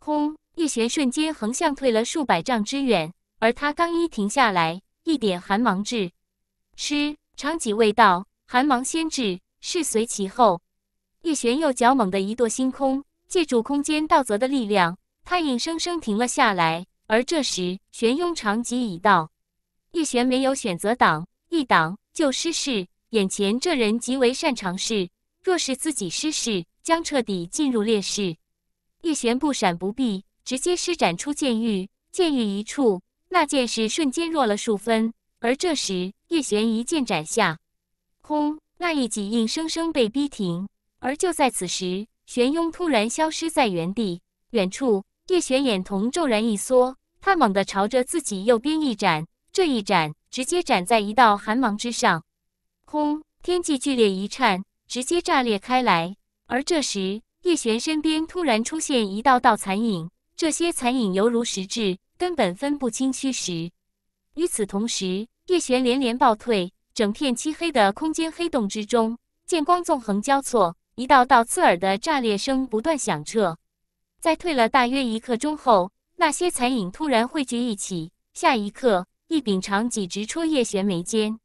轰！叶璇瞬间横向退了数百丈之远。而他刚一停下来，一点寒芒至，师长戟未到，寒芒先至，势随其后。叶璇右脚猛地一跺，星空借助空间道则的力量，他硬生生停了下来。而这时，玄雍长戟已到，叶璇没有选择挡，一挡就失势。眼前这人极为擅长势，若是自己失势，将彻底进入劣势。叶璇不闪不避，直接施展出剑域，剑域一处。那剑势瞬间弱了数分，而这时叶璇一剑斩下，轰！那一戟硬生生被逼停。而就在此时，玄雍突然消失在原地。远处，叶璇眼瞳骤然一缩，他猛地朝着自己右边一斩，这一斩直接斩在一道寒芒之上，轰！天际剧烈一颤，直接炸裂开来。而这时，叶璇身边突然出现一道道残影，这些残影犹如实质。根本分不清虚实。与此同时，叶璇连连暴退，整片漆黑的空间黑洞之中，剑光纵横交错，一道道刺耳的炸裂声不断响彻。在退了大约一刻钟后，那些残影突然汇聚一起，下一刻，一柄长戟直戳叶璇眉间。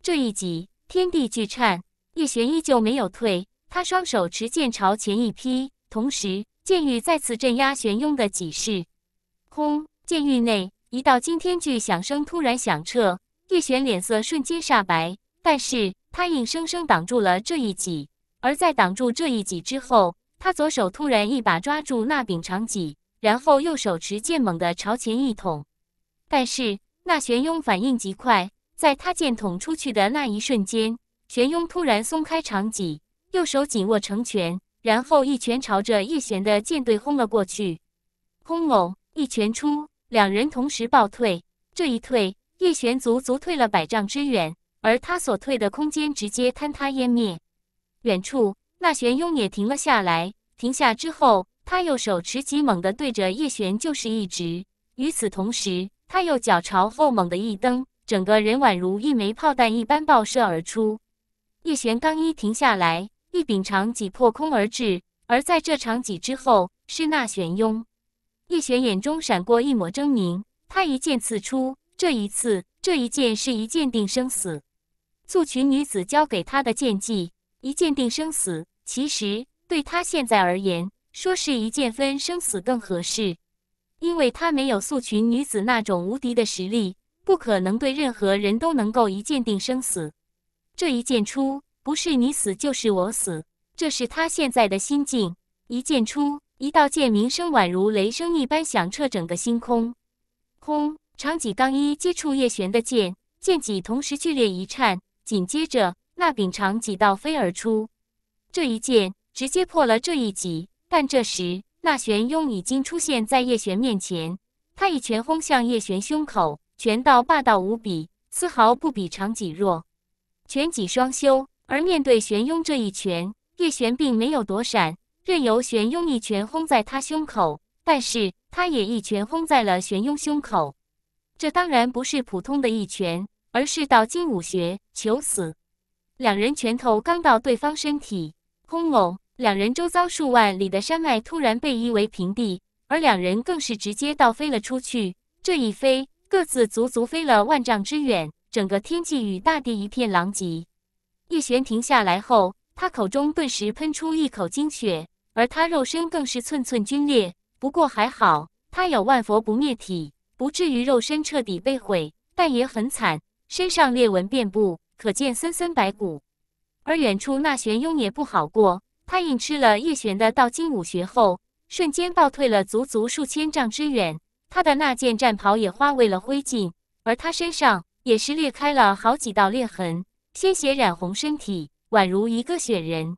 这一戟，天地巨颤。叶璇依旧没有退，他双手持剑朝前一劈，同时剑雨再次镇压玄雍的戟势，轰！监狱内，一道惊天巨响声突然响彻，叶璇脸色瞬间煞白，但是他硬生生挡住了这一戟。而在挡住这一戟之后，他左手突然一把抓住那柄长戟，然后右手持剑猛地朝前一捅。但是那玄雍反应极快，在他剑捅出去的那一瞬间，玄雍突然松开长戟，右手紧握成拳，然后一拳朝着叶璇的剑队轰了过去。轰！隆！一拳出。两人同时暴退，这一退，叶玄足足退了百丈之远，而他所退的空间直接坍塌湮灭。远处，那玄雍也停了下来，停下之后，他右手持戟猛地对着叶玄就是一指。与此同时，他右脚朝后猛地一蹬，整个人宛如一枚炮弹一般爆射而出。叶玄刚一停下来，一柄长戟破空而至，而在这场戟之后，是那玄雍。叶璇眼中闪过一抹狰狞，她一剑刺出。这一次，这一剑是一剑定生死。素裙女子教给她的剑技，一剑定生死。其实对她现在而言，说是一剑分生死更合适，因为她没有素裙女子那种无敌的实力，不可能对任何人都能够一剑定生死。这一剑出，不是你死就是我死。这是她现在的心境。一剑出。一道剑鸣声宛如雷声一般响彻整个星空。轰！长戟刚一接触叶璇的剑，剑戟同时剧烈一颤，紧接着那柄长戟倒飞而出。这一剑直接破了这一戟，但这时那玄雍已经出现在叶璇面前，他一拳轰向叶璇胸口，拳道霸道无比，丝毫不比长戟弱。拳戟双修，而面对玄雍这一拳，叶璇并没有躲闪。任由玄雍一拳轰在他胸口，但是他也一拳轰在了玄雍胸口。这当然不是普通的一拳，而是道金武学求死。两人拳头刚到对方身体，轰！两人周遭数万里的山脉突然被夷为平地，而两人更是直接倒飞了出去。这一飞，各自足足飞了万丈之远，整个天际与大地一片狼藉。叶璇停下来后，他口中顿时喷出一口精血。而他肉身更是寸寸龟裂，不过还好他有万佛不灭体，不至于肉身彻底被毁，但也很惨，身上裂纹遍布，可见森森白骨。而远处那玄雍也不好过，他硬吃了叶玄的道经武学后，瞬间暴退了足足数千丈之远，他的那件战袍也化为了灰烬，而他身上也是裂开了好几道裂痕，鲜血染红身体，宛如一个雪人。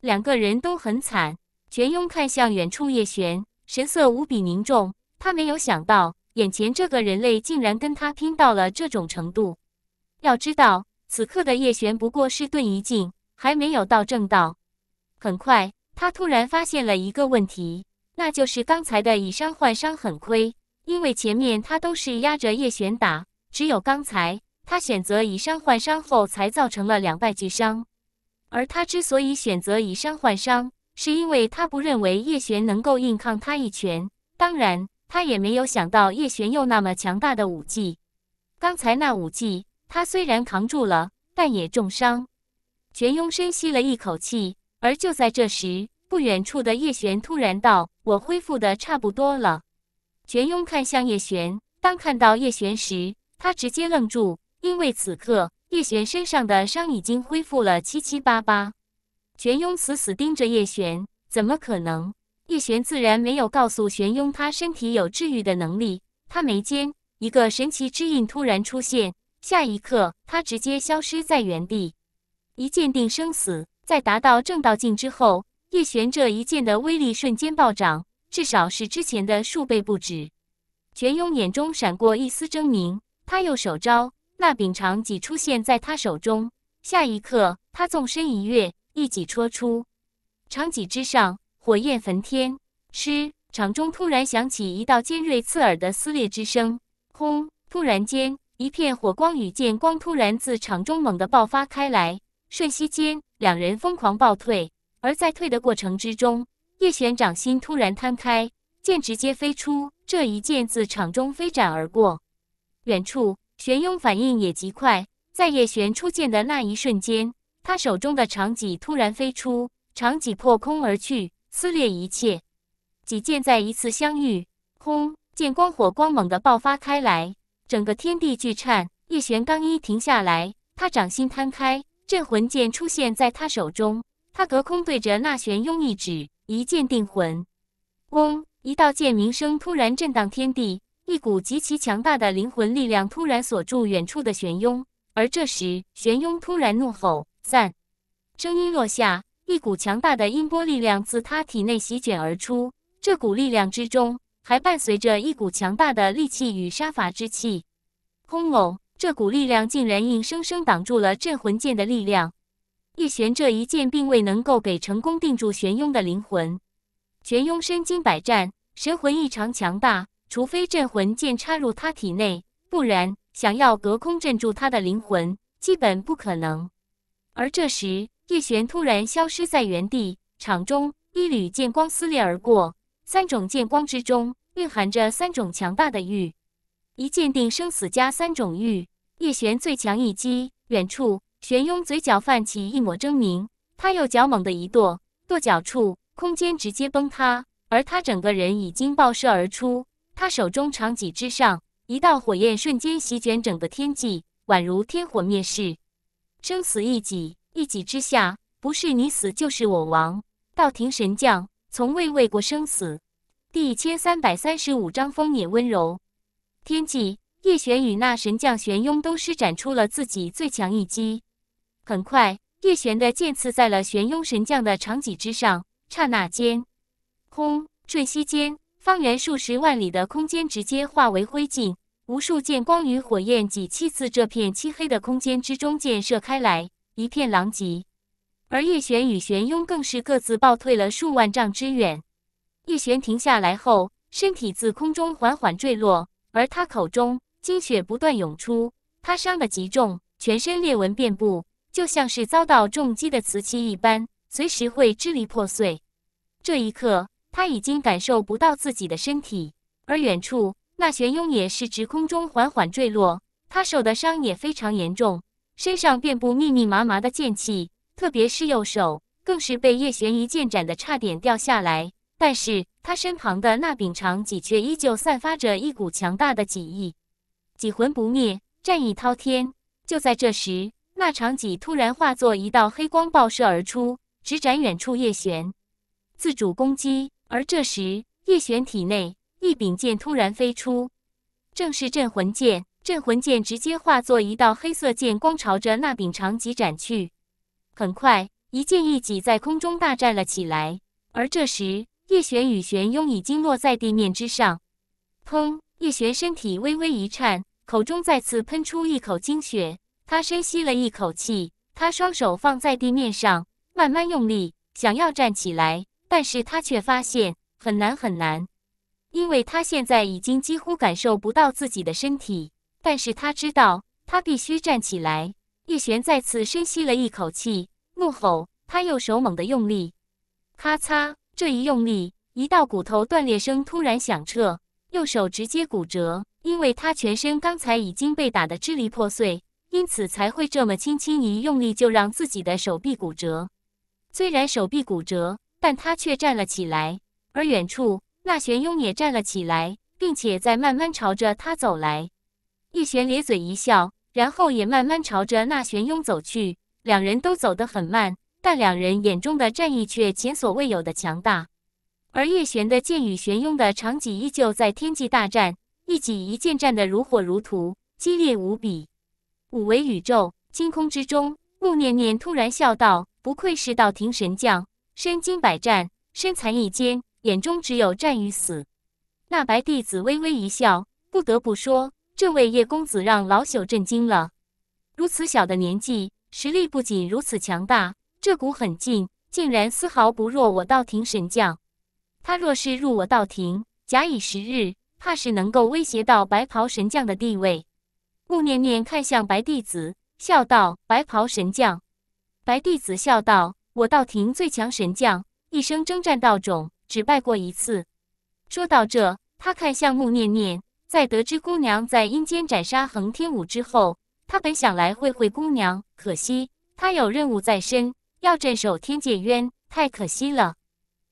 两个人都很惨。玄雍看向远处，叶璇神色无比凝重。他没有想到，眼前这个人类竟然跟他拼到了这种程度。要知道，此刻的叶璇不过是顿一境，还没有到正道。很快，他突然发现了一个问题，那就是刚才的以伤换伤很亏，因为前面他都是压着叶璇打，只有刚才他选择以伤换伤后，才造成了两败俱伤。而他之所以选择以伤换伤，是因为他不认为叶璇能够硬抗他一拳，当然他也没有想到叶璇有那么强大的武技。刚才那武技，他虽然扛住了，但也重伤。卷庸深吸了一口气，而就在这时，不远处的叶璇突然道：“我恢复的差不多了。”卷庸看向叶璇，当看到叶璇时，他直接愣住，因为此刻叶璇身上的伤已经恢复了七七八八。玄雍死死盯着叶璇，怎么可能？叶璇自然没有告诉玄雍他身体有治愈的能力。他眉间一个神奇之印突然出现，下一刻他直接消失在原地。一剑定生死，在达到正道境之后，叶璇这一剑的威力瞬间暴涨，至少是之前的数倍不止。玄雍眼中闪过一丝狰狞，他右手招，那柄长戟出现在他手中。下一刻，他纵身一跃。一戟戳出，长戟之上火焰焚天。嗤！场中突然响起一道尖锐刺耳的撕裂之声。轰！突然间，一片火光与剑光突然自场中猛地爆发开来。瞬息间，两人疯狂暴退。而在退的过程之中，叶璇掌心突然摊开，剑直接飞出。这一剑自场中飞斩而过。远处，玄雍反应也极快，在叶璇出剑的那一瞬间。他手中的长戟突然飞出，长戟破空而去，撕裂一切。几剑再一次相遇，轰！剑光火光猛地爆发开来，整个天地巨颤。叶璇刚一停下来，他掌心摊开，镇魂剑出现在他手中。他隔空对着那玄雍一指，一剑定魂。嗡！一道剑鸣声突然震荡天地，一股极其强大的灵魂力量突然锁住远处的玄雍。而这时，玄雍突然怒吼。散，声音落下，一股强大的音波力量自他体内席卷而出。这股力量之中，还伴随着一股强大的戾气与杀伐之气。轰隆！这股力量竟然硬生生挡住了镇魂剑的力量。叶璇这一剑并未能够给成功定住玄雍的灵魂。玄雍身经百战，神魂异常强大，除非镇魂剑插入他体内，不然想要隔空镇住他的灵魂，基本不可能。而这时，叶璇突然消失在原地，场中一缕剑光撕裂而过，三种剑光之中蕴含着三种强大的玉。一剑定生死，加三种玉，叶璇最强一击。远处，玄雍嘴角泛起一抹狰狞，他右脚猛地一跺，跺脚处空间直接崩塌，而他整个人已经爆射而出。他手中长戟之上，一道火焰瞬间席卷整个天际，宛如天火灭世。生死一己，一己之下，不是你死就是我亡。道庭神将从未畏过生死。第一千三百三十五章风也温柔。天际，叶璇与那神将玄雍都施展出了自己最强一击。很快，叶璇的剑刺在了玄雍神将的长戟之上。刹那间，轰！瞬息间，方圆数十万里的空间直接化为灰烬。无数剑光与火焰几七次这片漆黑的空间之中溅射开来，一片狼藉。而叶璇与玄雍更是各自暴退了数万丈之远。叶璇停下来后，身体自空中缓缓坠落，而他口中精血不断涌出，他伤得极重，全身裂纹遍布，就像是遭到重击的瓷器一般，随时会支离破碎。这一刻，他已经感受不到自己的身体，而远处。那玄雍也是直空中缓缓坠落，他受的伤也非常严重，身上遍布密密麻麻的剑气，特别是右手更是被叶璇一剑斩得差点掉下来。但是他身旁的那柄长戟却依旧散发着一股强大的戟意，戟魂不灭，战意滔天。就在这时，那长戟突然化作一道黑光爆射而出，直斩远处叶璇，自主攻击。而这时，叶璇体内。一柄剑突然飞出，正是镇魂剑。镇魂剑直接化作一道黑色剑光，朝着那柄长戟斩去。很快，一剑一戟在空中大战了起来。而这时，叶璇与玄雍已经落在地面之上。砰！叶璇身体微微一颤，口中再次喷出一口精血。他深吸了一口气，他双手放在地面上，慢慢用力，想要站起来，但是他却发现很难很难。因为他现在已经几乎感受不到自己的身体，但是他知道他必须站起来。叶璇再次深吸了一口气，怒吼，他右手猛地用力，咔嚓！这一用力，一道骨头断裂声突然响彻，右手直接骨折。因为他全身刚才已经被打得支离破碎，因此才会这么轻轻一用力就让自己的手臂骨折。虽然手臂骨折，但他却站了起来，而远处。那玄雍也站了起来，并且在慢慢朝着他走来。叶玄咧嘴一笑，然后也慢慢朝着那玄雍走去。两人都走得很慢，但两人眼中的战意却前所未有的强大。而叶璇的剑与玄雍的长戟依旧在天际大战，一戟一剑战得如火如荼，激烈无比。五维宇宙，惊空之中，穆念念突然笑道：“不愧是道庭神将，身经百战，身残意坚。”眼中只有战与死。那白弟子微微一笑，不得不说，这位叶公子让老朽震惊了。如此小的年纪，实力不仅如此强大，这股狠劲竟然丝毫不弱我道庭神将。他若是入我道庭，假以时日，怕是能够威胁到白袍神将的地位。穆念念看向白弟子，笑道：“白袍神将。”白弟子笑道：“我道庭最强神将，一生征战道种。”只拜过一次。说到这，他看向穆念念，在得知姑娘在阴间斩杀恒天武之后，他本想来会会姑娘，可惜他有任务在身，要镇守天界渊，太可惜了。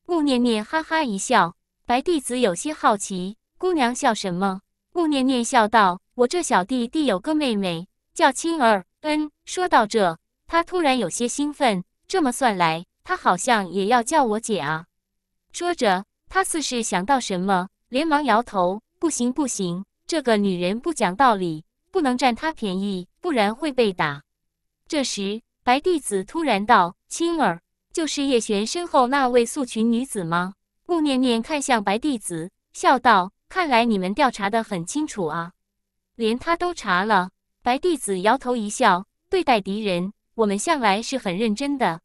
穆念念哈哈一笑，白弟子有些好奇，姑娘笑什么？穆念念笑道：“我这小弟弟有个妹妹叫青儿。”嗯，说到这，他突然有些兴奋，这么算来，他好像也要叫我姐啊。说着，他似是想到什么，连忙摇头：“不行，不行，这个女人不讲道理，不能占她便宜，不然会被打。”这时，白弟子突然道：“青儿，就是叶璇身后那位素裙女子吗？”穆念念看向白弟子，笑道：“看来你们调查的很清楚啊，连他都查了。”白弟子摇头一笑：“对待敌人，我们向来是很认真的。”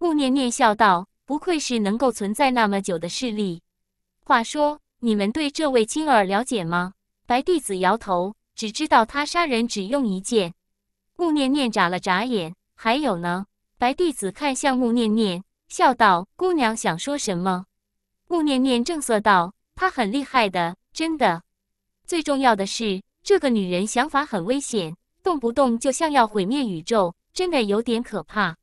穆念念笑道。不愧是能够存在那么久的势力。话说，你们对这位青儿了解吗？白弟子摇头，只知道他杀人只用一剑。穆念念眨了眨眼，还有呢？白弟子看向穆念念，笑道：“姑娘想说什么？”穆念念正色道：“她很厉害的，真的。最重要的是，这个女人想法很危险，动不动就像要毁灭宇宙，真的有点可怕。”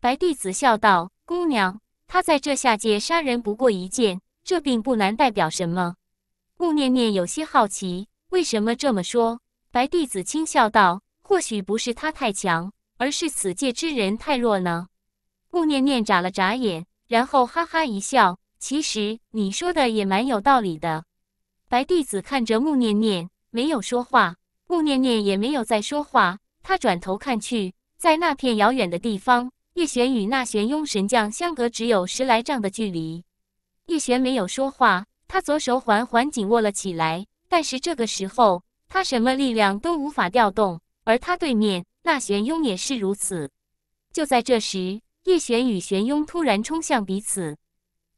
白弟子笑道：“姑娘。”他在这下界杀人不过一剑，这并不难代表什么。穆念念有些好奇，为什么这么说？白弟子轻笑道：“或许不是他太强，而是此界之人太弱呢。”穆念念眨了眨眼，然后哈哈一笑：“其实你说的也蛮有道理的。”白弟子看着穆念念，没有说话。穆念念也没有再说话。他转头看去，在那片遥远的地方。叶璇与那玄雍神将相隔只有十来丈的距离，叶璇没有说话，他左手缓缓紧握了起来。但是这个时候，他什么力量都无法调动。而他对面那玄雍也是如此。就在这时，叶璇与玄雍突然冲向彼此，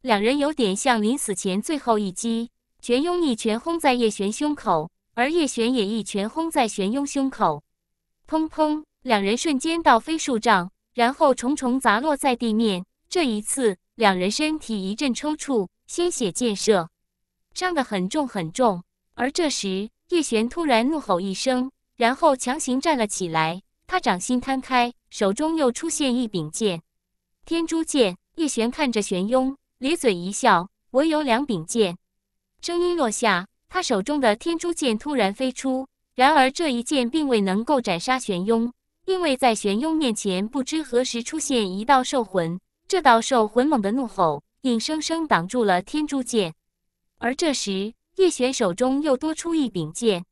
两人有点像临死前最后一击。玄雍一拳轰在叶璇胸口，而叶璇也一拳轰在玄雍胸口。砰砰，两人瞬间倒飞数丈。然后重重砸落在地面。这一次，两人身体一阵抽搐，鲜血溅射，伤得很重很重。而这时，叶璇突然怒吼一声，然后强行站了起来。他掌心摊开，手中又出现一柄剑——天珠剑。叶璇看着玄雍，咧嘴一笑：“我有两柄剑。”声音落下，他手中的天珠剑突然飞出。然而，这一剑并未能够斩杀玄雍。因为，在玄雍面前，不知何时出现一道兽魂。这道兽魂猛地怒吼，硬生生挡住了天诛剑。而这时，叶璇手中又多出一柄剑，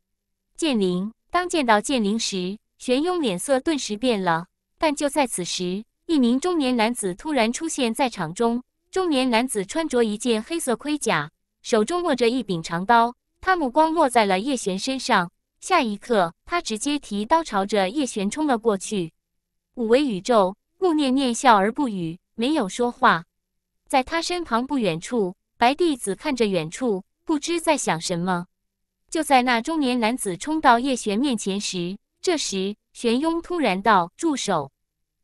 剑灵。当见到剑灵时，玄雍脸色顿时变了。但就在此时，一名中年男子突然出现在场中。中年男子穿着一件黑色盔甲，手中握着一柄长刀。他目光落在了叶璇身上。下一刻，他直接提刀朝着叶璇冲了过去。五维宇宙，木念念笑而不语，没有说话。在他身旁不远处，白弟子看着远处，不知在想什么。就在那中年男子冲到叶璇面前时，这时玄雍突然道：“住手！”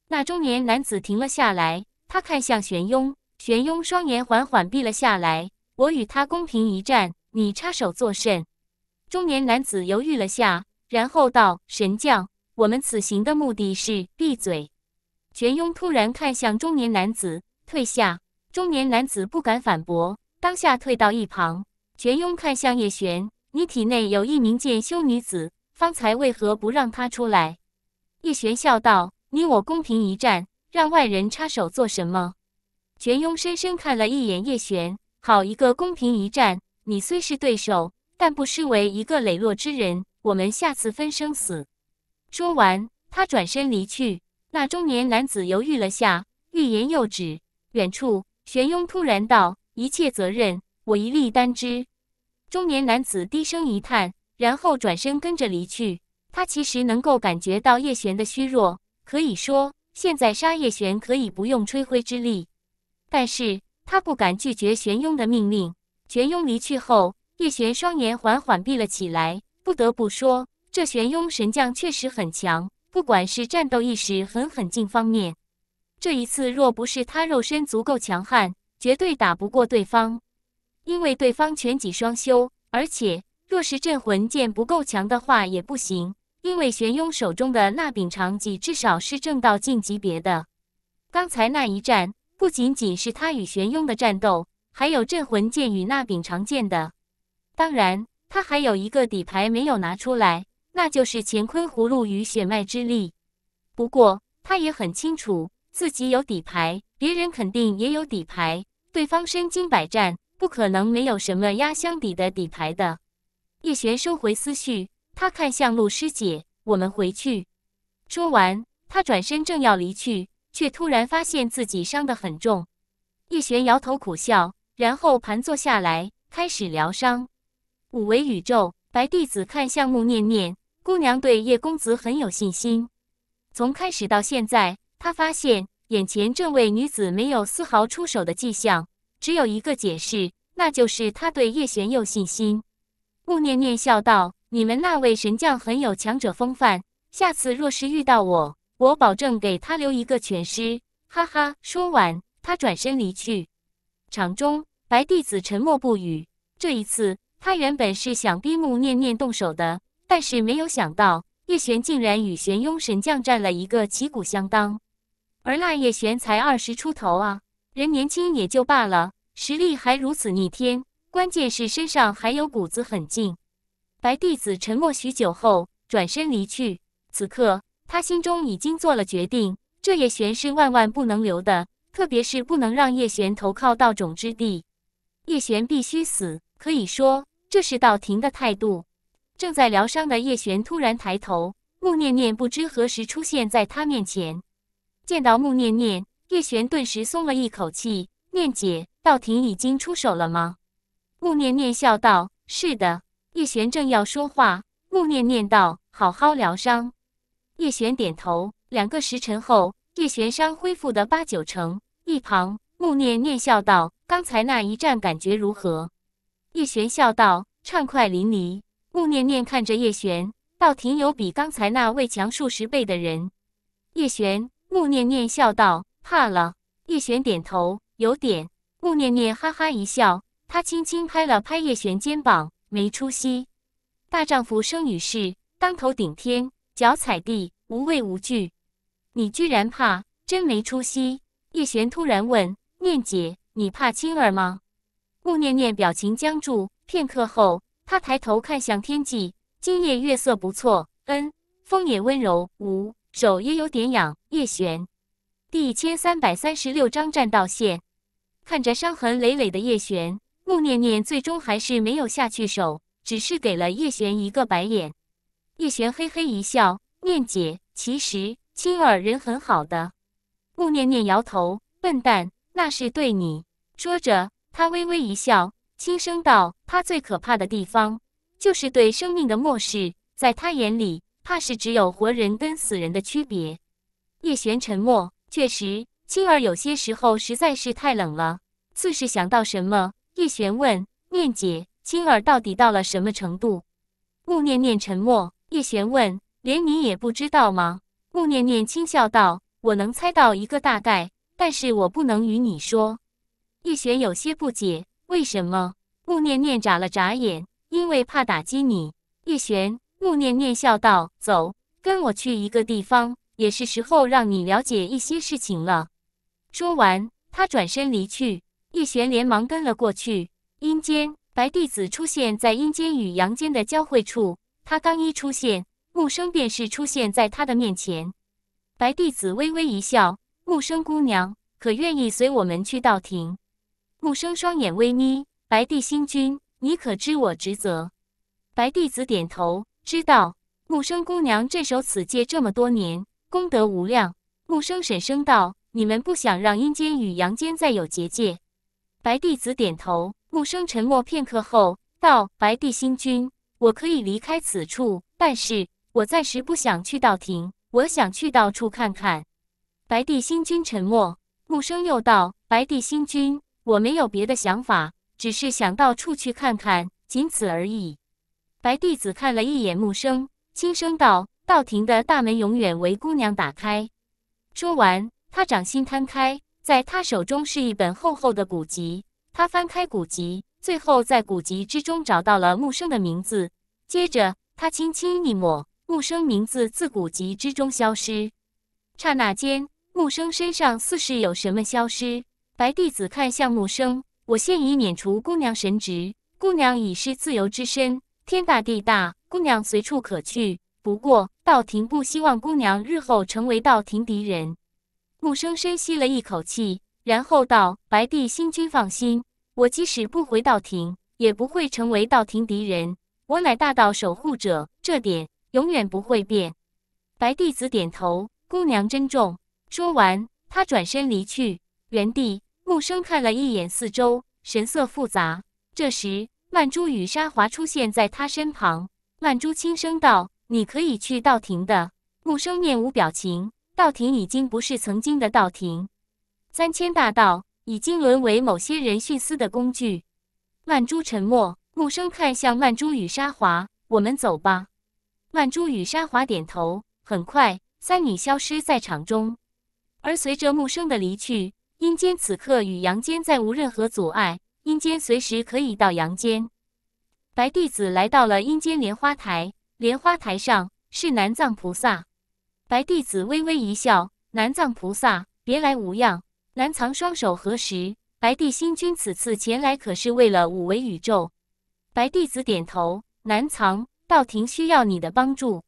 那中年男子停了下来，他看向玄雍，玄雍双眼缓缓闭了下来。我与他公平一战，你插手作甚？中年男子犹豫了下，然后道：“神将，我们此行的目的是闭嘴。”全庸突然看向中年男子，退下。中年男子不敢反驳，当下退到一旁。全庸看向叶璇：“你体内有一名剑修女子，方才为何不让她出来？”叶璇笑道：“你我公平一战，让外人插手做什么？”全庸深深看了一眼叶璇：“好一个公平一战！你虽是对手。”但不失为一个磊落之人。我们下次分生死。说完，他转身离去。那中年男子犹豫了下，欲言又止。远处，玄雍突然道：“一切责任我一力担之。”中年男子低声一叹，然后转身跟着离去。他其实能够感觉到叶璇的虚弱，可以说现在杀叶璇可以不用吹灰之力，但是他不敢拒绝玄雍的命令。玄雍离去后。叶璇双眼缓缓闭了起来。不得不说，这玄雍神将确实很强，不管是战斗意识、狠狠劲方面。这一次若不是他肉身足够强悍，绝对打不过对方。因为对方全己双修，而且若是镇魂剑不够强的话也不行。因为玄雍手中的那柄长戟至少是正道境级别的。刚才那一战，不仅仅是他与玄雍的战斗，还有镇魂剑与那柄长剑的。当然，他还有一个底牌没有拿出来，那就是乾坤葫芦与血脉之力。不过，他也很清楚自己有底牌，别人肯定也有底牌。对方身经百战，不可能没有什么压箱底的底牌的。叶璇收回思绪，他看向陆师姐：“我们回去。”说完，他转身正要离去，却突然发现自己伤得很重。叶璇摇头苦笑，然后盘坐下来开始疗伤。五维宇宙，白弟子看向木念念姑娘，对叶公子很有信心。从开始到现在，他发现眼前这位女子没有丝毫出手的迹象，只有一个解释，那就是他对叶玄有信心。木念念笑道：“你们那位神将很有强者风范，下次若是遇到我，我保证给他留一个全尸。”哈哈，说完，他转身离去。场中，白弟子沉默不语。这一次。他原本是想逼目念念动手的，但是没有想到叶璇竟然与玄雍神将战了一个旗鼓相当。而那叶璇才二十出头啊，人年轻也就罢了，实力还如此逆天，关键是身上还有股子狠劲。白弟子沉默许久后转身离去。此刻他心中已经做了决定，这叶璇是万万不能留的，特别是不能让叶璇投靠道种之地。叶璇必须死，可以说。这是道庭的态度。正在疗伤的叶璇突然抬头，穆念念不知何时出现在他面前。见到穆念念，叶璇顿时松了一口气：“念姐，道庭已经出手了吗？”穆念念笑道：“是的。”叶璇正要说话，穆念念道：“好好疗伤。”叶璇点头。两个时辰后，叶璇伤恢复的八九成。一旁，穆念念笑道：“刚才那一战感觉如何？”叶璇笑道，畅快淋漓。穆念念看着叶璇，倒挺有比刚才那位强数十倍的人。叶璇，穆念念笑道，怕了。叶璇点头，有点。穆念念哈哈一笑，她轻轻拍了拍叶璇肩膀，没出息。大丈夫生与世，当头顶天，脚踩地，无畏无惧。你居然怕，真没出息。叶璇突然问，念姐，你怕青儿吗？穆念念表情僵住，片刻后，她抬头看向天际。今夜月色不错。嗯，风也温柔，无手也有点痒。叶璇，第一千三百三十六章战道线。看着伤痕累累的叶璇，穆念念最终还是没有下去手，只是给了叶璇一个白眼。叶璇嘿嘿一笑：“念姐，其实青儿人很好的。”穆念念摇头：“笨蛋，那是对你说着。”他微微一笑，轻声道：“他最可怕的地方，就是对生命的漠视。在他眼里，怕是只有活人跟死人的区别。”叶璇沉默。确实，青儿有些时候实在是太冷了。似是想到什么，叶璇问：“念姐，青儿到底到了什么程度？”穆念念沉默。叶璇问：“连你也不知道吗？”穆念念轻笑道：“我能猜到一个大概，但是我不能与你说。”叶璇有些不解，为什么？穆念念眨了眨眼，因为怕打击你。叶璇，穆念念笑道：“走，跟我去一个地方，也是时候让你了解一些事情了。”说完，他转身离去。叶璇连忙跟了过去。阴间，白弟子出现在阴间与阳间的交汇处。他刚一出现，木生便是出现在他的面前。白弟子微微一笑：“木生姑娘，可愿意随我们去道庭？”木生双眼微眯，白帝星君，你可知我职责？白弟子点头，知道。木生姑娘镇守此界这么多年，功德无量。木生沉声道：“你们不想让阴间与阳间再有结界？”白弟子点头。木生沉默片刻后道：“白帝星君，我可以离开此处，但是我暂时不想去道庭，我想去到处看看。”白帝星君沉默。木生又道：“白帝星君。”我没有别的想法，只是想到处去看看，仅此而已。白弟子看了一眼木生，轻声道：“道庭的大门永远为姑娘打开。”说完，他掌心摊开，在他手中是一本厚厚的古籍。他翻开古籍，最后在古籍之中找到了木生的名字。接着，他轻轻一抹，木生名字自古籍之中消失。刹那间，木生身上似是有什么消失。白弟子看向木生，我现已免除姑娘神职，姑娘已是自由之身。天大地大，姑娘随处可去。不过道庭不希望姑娘日后成为道庭敌人。木生深吸了一口气，然后道：“白帝星君放心，我即使不回道庭，也不会成为道庭敌人。我乃大道守护者，这点永远不会变。”白弟子点头，姑娘珍重。说完，他转身离去，原地。木生看了一眼四周，神色复杂。这时，曼珠与沙华出现在他身旁。曼珠轻声道：“你可以去道庭的。”木生面无表情。道庭已经不是曾经的道庭，三千大道已经沦为某些人徇私的工具。曼珠沉默。木生看向曼珠与沙华：“我们走吧。”曼珠与沙华点头。很快，三女消失在场中。而随着木生的离去。阴间此刻与阳间再无任何阻碍，阴间随时可以到阳间。白弟子来到了阴间莲花台，莲花台上是南藏菩萨。白弟子微微一笑：“南藏菩萨，别来无恙。”南藏双手合十。白帝星君此次前来可是为了五维宇宙。白弟子点头：“南藏，道庭需要你的帮助。”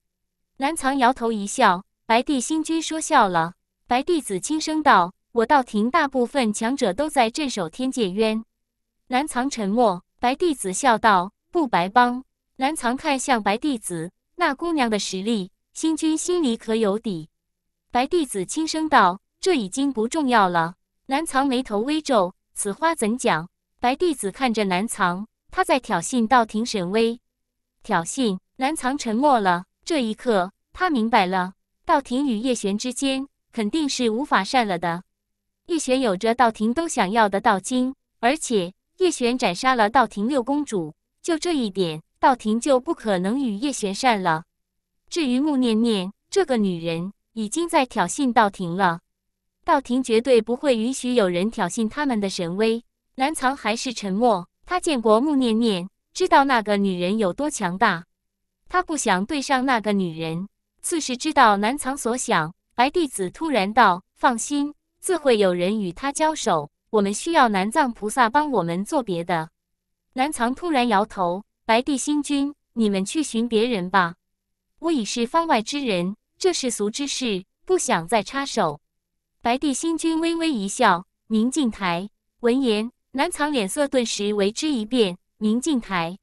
南藏摇头一笑：“白帝星君说笑了。”白弟子轻声道。我道庭大部分强者都在镇守天界渊。南藏沉默，白弟子笑道：“不白帮。”南藏看向白弟子，那姑娘的实力，星君心里可有底？白弟子轻声道：“这已经不重要了。”南藏眉头微皱，此话怎讲？白弟子看着南藏，他在挑衅道庭神威。挑衅！南藏沉默了。这一刻，他明白了，道庭与叶璇之间肯定是无法善了的。叶璇有着道庭都想要的道经，而且叶璇斩杀了道庭六公主，就这一点，道庭就不可能与叶璇善了。至于穆念念这个女人，已经在挑衅道庭了，道庭绝对不会允许有人挑衅他们的神威。南藏还是沉默，他见过穆念念，知道那个女人有多强大，他不想对上那个女人。刺史知道南藏所想，白弟子突然道：“放心。”自会有人与他交手，我们需要南藏菩萨帮我们做别的。南藏突然摇头：“白帝星君，你们去寻别人吧，我已是方外之人，这世俗之事不想再插手。”白帝星君微微一笑：“明镜台。”闻言，南藏脸色顿时为之一变：“明镜台，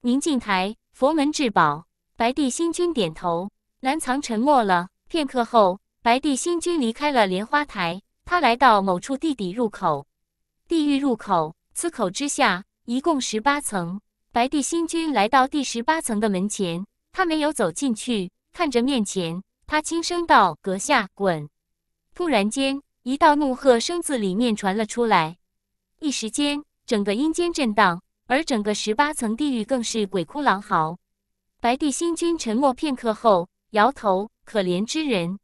明镜台，佛门至宝。”白帝星君点头。南藏沉默了片刻后，白帝星君离开了莲花台。他来到某处地底入口，地狱入口，此口之下一共十八层。白帝星君来到第十八层的门前，他没有走进去，看着面前，他轻声道：“阁下，滚！”突然间，一道怒喝声自里面传了出来，一时间，整个阴间震荡，而整个十八层地狱更是鬼哭狼嚎。白帝星君沉默片刻后，摇头：“可怜之人。”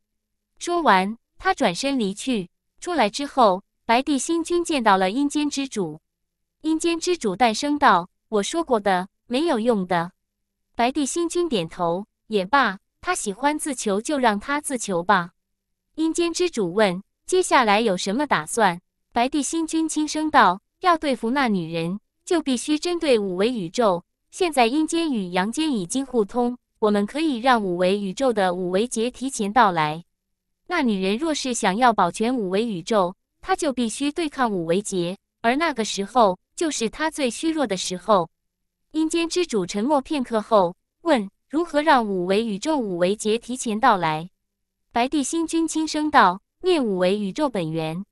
说完，他转身离去。出来之后，白帝星君见到了阴间之主。阴间之主诞生道：“我说过的，没有用的。”白帝星君点头，也罢，他喜欢自求，就让他自求吧。阴间之主问：“接下来有什么打算？”白帝星君轻声道：“要对付那女人，就必须针对五维宇宙。现在阴间与阳间已经互通，我们可以让五维宇宙的五维劫提前到来。”那女人若是想要保全五维宇宙，她就必须对抗五维劫，而那个时候就是她最虚弱的时候。阴间之主沉默片刻后问：“如何让五维宇宙五维劫提前到来？”白帝星君轻声道：“灭五维宇宙本源。”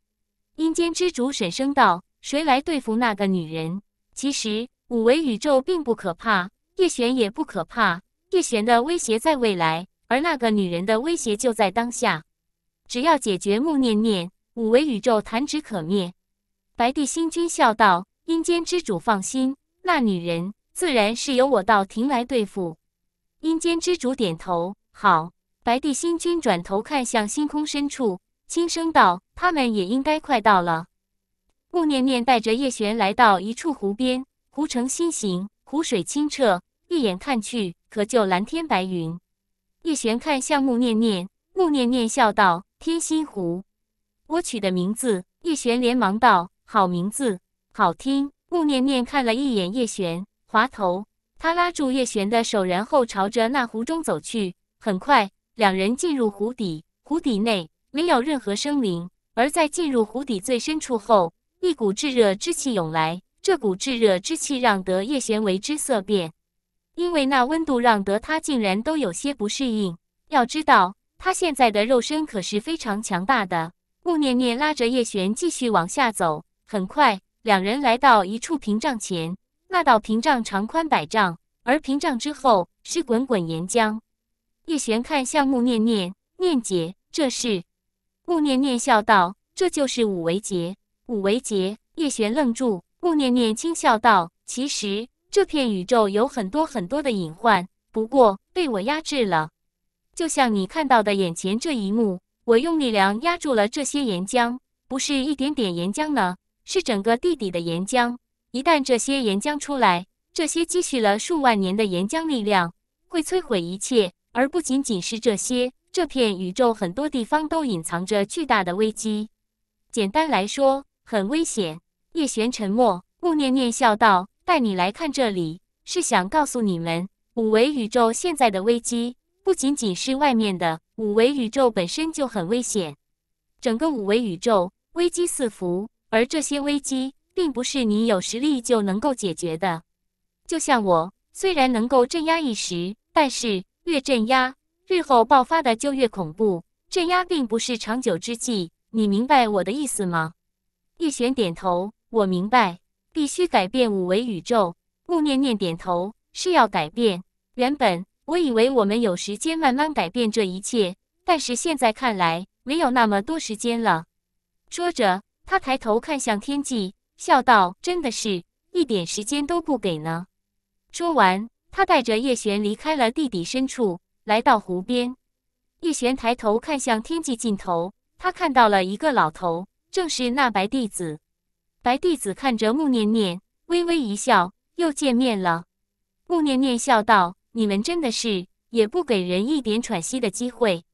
阴间之主沈声道：“谁来对付那个女人？”其实五维宇宙并不可怕，叶璇也不可怕，叶璇的威胁在未来，而那个女人的威胁就在当下。只要解决木念念，五维宇宙弹指可灭。白帝星君笑道：“阴间之主，放心，那女人自然是由我道庭来对付。”阴间之主点头：“好。”白帝星君转头看向星空深处，轻声道：“他们也应该快到了。”木念念带着叶璇来到一处湖边，湖呈心形，湖水清澈，一眼看去可就蓝天白云。叶璇看向木念念，木念念笑道。天心湖，我取的名字。叶璇连忙道：“好名字，好听。”穆念念看了一眼叶璇，滑头。他拉住叶璇的手，然后朝着那湖中走去。很快，两人进入湖底。湖底内没有任何生灵，而在进入湖底最深处后，一股炙热之气涌来。这股炙热之气让得叶璇为之色变，因为那温度让得他竟然都有些不适应。要知道。他现在的肉身可是非常强大的。穆念念拉着叶璇继续往下走，很快两人来到一处屏障前。那道屏障长宽百丈，而屏障之后是滚滚岩浆。叶璇看向穆念念，念姐，这是？穆念念笑道：“这就是五维劫。”五维劫。叶璇愣住。穆念念轻笑道：“其实这片宇宙有很多很多的隐患，不过被我压制了。”就像你看到的，眼前这一幕，我用力量压住了这些岩浆，不是一点点岩浆呢，是整个地底的岩浆。一旦这些岩浆出来，这些积蓄了数万年的岩浆力量会摧毁一切，而不仅仅是这些。这片宇宙很多地方都隐藏着巨大的危机，简单来说，很危险。叶璇沉默，穆念念笑道：“带你来看这里，是想告诉你们，五维宇宙现在的危机。”不仅仅是外面的五维宇宙本身就很危险，整个五维宇宙危机四伏，而这些危机并不是你有实力就能够解决的。就像我虽然能够镇压一时，但是越镇压，日后爆发的就越恐怖。镇压并不是长久之计，你明白我的意思吗？叶璇点头，我明白，必须改变五维宇宙。木念念点头，是要改变，原本。我以为我们有时间慢慢改变这一切，但是现在看来没有那么多时间了。说着，他抬头看向天际，笑道：“真的是一点时间都不给呢。”说完，他带着叶璇离开了地底深处，来到湖边。叶璇抬头看向天际尽头，他看到了一个老头，正是那白弟子。白弟子看着穆念念，微微一笑：“又见面了。”穆念念笑道。你们真的是也不给人一点喘息的机会。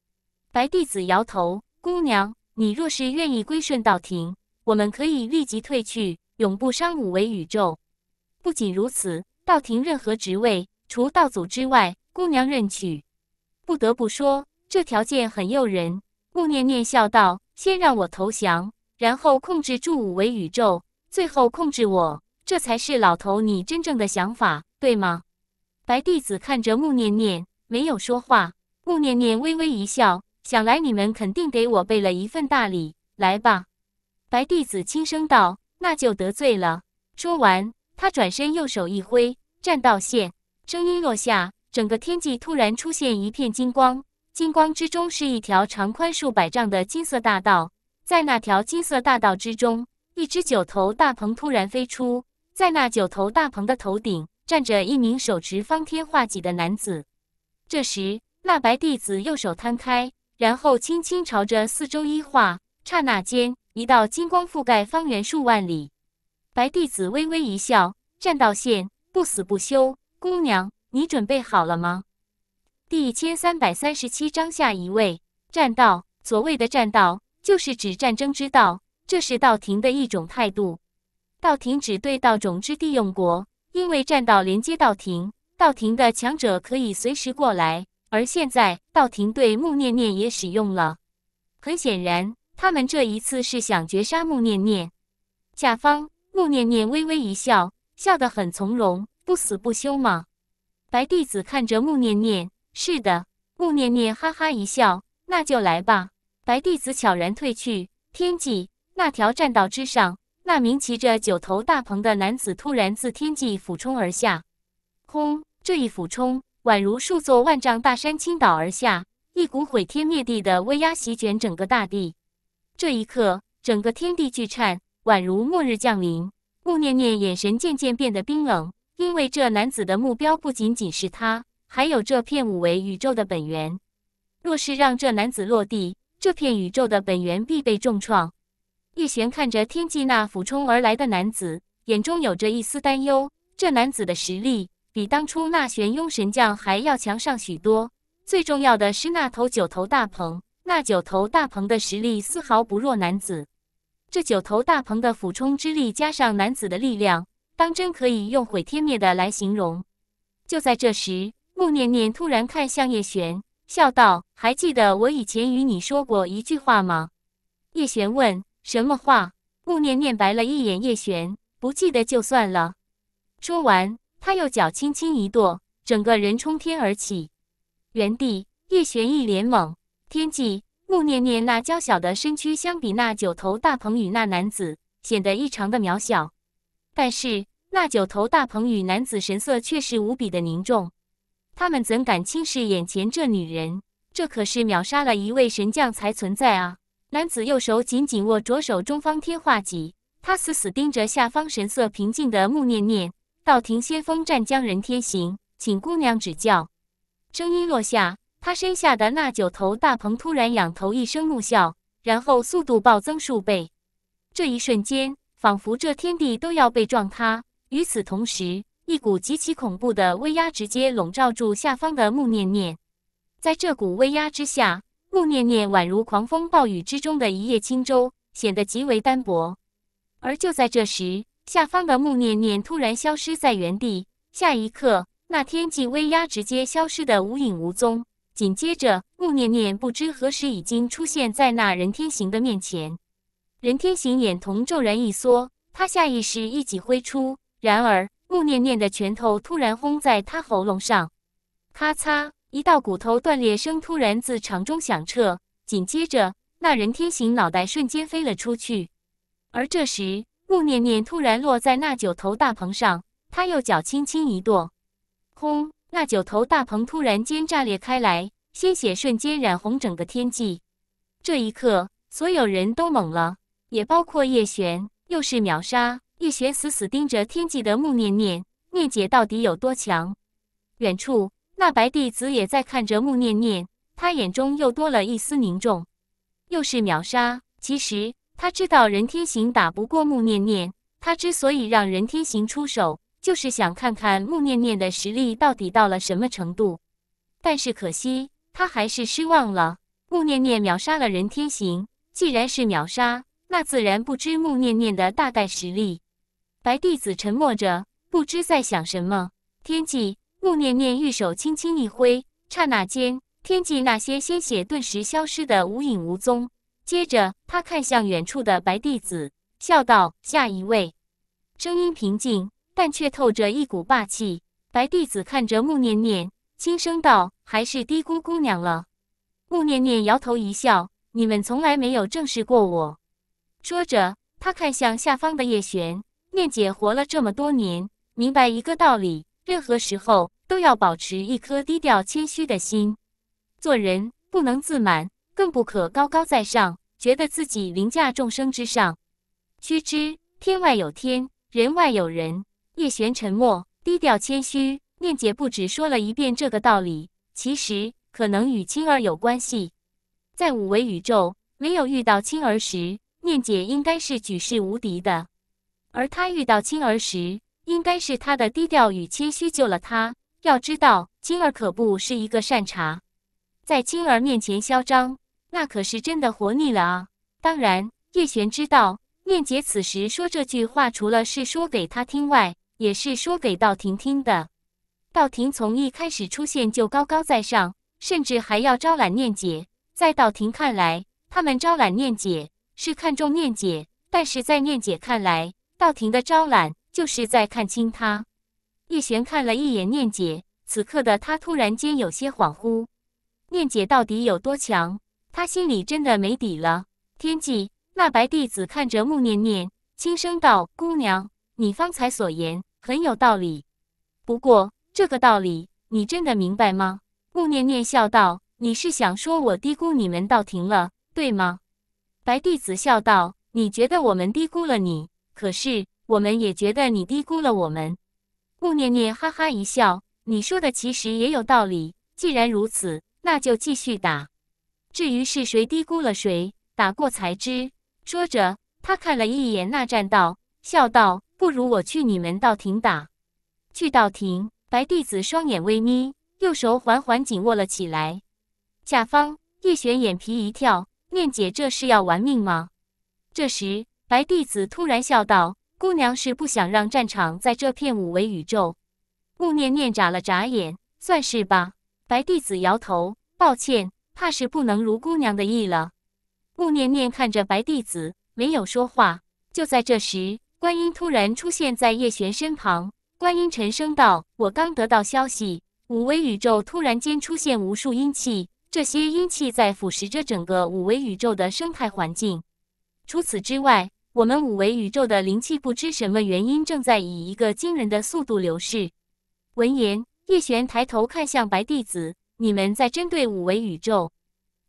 白弟子摇头：“姑娘，你若是愿意归顺道庭，我们可以立即退去，永不伤五维宇宙。不仅如此，道庭任何职位，除道祖之外，姑娘任取。”不得不说，这条件很诱人。顾念念笑道：“先让我投降，然后控制住五维宇宙，最后控制我，这才是老头你真正的想法，对吗？”白弟子看着穆念念，没有说话。穆念念微微一笑，想来你们肯定给我备了一份大礼。来吧，白弟子轻声道：“那就得罪了。”说完，他转身，右手一挥，战道线。声音落下，整个天际突然出现一片金光。金光之中是一条长宽数百丈的金色大道。在那条金色大道之中，一只九头大鹏突然飞出。在那九头大鹏的头顶。站着一名手持方天画戟的男子。这时，那白弟子右手摊开，然后轻轻朝着四周一画，刹那间，一道金光覆盖方圆数万里。白弟子微微一笑，战道线，不死不休。姑娘，你准备好了吗？第一千三百三十七章下一位。战道，所谓的战道，就是指战争之道，这是道庭的一种态度。道庭只对道种之地用国。因为栈道连接道亭，道亭的强者可以随时过来。而现在，道亭对穆念念也使用了。很显然，他们这一次是想绝杀穆念念。甲方，穆念念微微一笑，笑得很从容。不死不休吗？白弟子看着穆念念，是的。穆念念哈哈一笑，那就来吧。白弟子悄然退去。天际那条栈道之上。那名骑着九头大鹏的男子突然自天际俯冲而下，轰！这一俯冲宛如数座万丈大山倾倒而下，一股毁天灭地的威压席卷整个大地。这一刻，整个天地巨颤，宛如末日降临。穆念念眼神渐渐变得冰冷，因为这男子的目标不仅仅是他，还有这片五维宇宙的本源。若是让这男子落地，这片宇宙的本源必被重创。叶璇看着天际那俯冲而来的男子，眼中有着一丝担忧。这男子的实力比当初那玄雍神将还要强上许多。最重要的是那头九头大鹏，那九头大鹏的实力丝毫不弱男子。这九头大鹏的俯冲之力加上男子的力量，当真可以用毁天灭的来形容。就在这时，穆念念突然看向叶璇，笑道：“还记得我以前与你说过一句话吗？”叶璇问。什么话？穆念念白了一眼叶璇，不记得就算了。说完，她右脚轻轻一跺，整个人冲天而起。原地，叶璇一脸懵。天际，穆念念那娇小的身躯相比那九头大鹏与那男子，显得异常的渺小。但是那九头大鹏与男子神色却是无比的凝重。他们怎敢轻视眼前这女人？这可是秒杀了一位神将才存在啊！男子右手紧紧握着手中方天画戟，他死死盯着下方神色平静的穆念念。道：“庭先锋战将人天行，请姑娘指教。”声音落下，他身下的那九头大鹏突然仰头一声怒啸，然后速度暴增数倍。这一瞬间，仿佛这天地都要被撞塌。与此同时，一股极其恐怖的威压直接笼罩住下方的穆念念。在这股威压之下。穆念念宛如狂风暴雨之中的一叶轻舟，显得极为单薄。而就在这时，下方的穆念念突然消失在原地，下一刻，那天际威压直接消失的无影无踪。紧接着，穆念念不知何时已经出现在那任天行的面前。任天行眼瞳骤然一缩，他下意识一戟挥出，然而穆念念的拳头突然轰在他喉咙上，咔嚓。一道骨头断裂声突然自场中响彻，紧接着，那人天行脑袋瞬间飞了出去。而这时，穆念念突然落在那九头大鹏上，他右脚轻轻一跺，轰！那九头大鹏突然间炸裂开来，鲜血瞬间染红整个天际。这一刻，所有人都懵了，也包括叶璇。又是秒杀！叶璇死死盯着天际的穆念念，念姐到底有多强？远处。那白弟子也在看着穆念念，他眼中又多了一丝凝重，又是秒杀。其实他知道任天行打不过穆念念，他之所以让任天行出手，就是想看看穆念念的实力到底到了什么程度。但是可惜，他还是失望了。穆念念秒杀了任天行，既然是秒杀，那自然不知穆念念的大概实力。白弟子沉默着，不知在想什么。天际。穆念念玉手轻轻一挥，刹那间，天际那些鲜血顿时消失的无影无踪。接着，她看向远处的白弟子，笑道：“下一位。”声音平静，但却透着一股霸气。白弟子看着穆念念，轻声道：“还是低估姑娘了。”穆念念摇头一笑：“你们从来没有正视过我。”说着，他看向下方的叶璇：“念姐活了这么多年，明白一个道理：，任何时候。”都要保持一颗低调谦虚的心，做人不能自满，更不可高高在上，觉得自己凌驾众生之上。须知天外有天，人外有人。叶璇沉默，低调谦虚。念姐不止说了一遍这个道理，其实可能与青儿有关系。在五维宇宙没有遇到青儿时，念姐应该是举世无敌的，而他遇到青儿时，应该是他的低调与谦虚救了他。要知道，青儿可不是一个善茬，在青儿面前嚣张，那可是真的活腻了啊！当然，叶璇知道念姐此时说这句话，除了是说给他听外，也是说给道婷听的。道婷从一开始出现就高高在上，甚至还要招揽念姐。在道婷看来，他们招揽念姐是看重念姐，但是在念姐看来，道婷的招揽就是在看轻她。叶璇看了一眼念姐，此刻的她突然间有些恍惚。念姐到底有多强？她心里真的没底了。天际那白弟子看着穆念念，轻声道：“姑娘，你方才所言很有道理。不过，这个道理你真的明白吗？”穆念念笑道：“你是想说我低估你们道庭了，对吗？”白弟子笑道：“你觉得我们低估了你，可是我们也觉得你低估了我们。”顾念念哈哈一笑：“你说的其实也有道理。既然如此，那就继续打。至于是谁低估了谁，打过才知。”说着，他看了一眼那栈道，笑道：“不如我去你们道亭打。”去道亭，白弟子双眼微眯，右手缓缓紧握了起来。下方叶璇眼皮一跳：“念姐，这是要玩命吗？”这时，白弟子突然笑道。姑娘是不想让战场在这片五维宇宙。穆念念眨了眨眼，算是吧。白弟子摇头，抱歉，怕是不能如姑娘的意了。穆念念看着白弟子，没有说话。就在这时，观音突然出现在叶璇身旁。观音沉声道：“我刚得到消息，五维宇宙突然间出现无数阴气，这些阴气在腐蚀着整个五维宇宙的生态环境。除此之外。”我们五维宇宙的灵气不知什么原因，正在以一个惊人的速度流逝。闻言，叶璇抬头看向白弟子：“你们在针对五维宇宙？”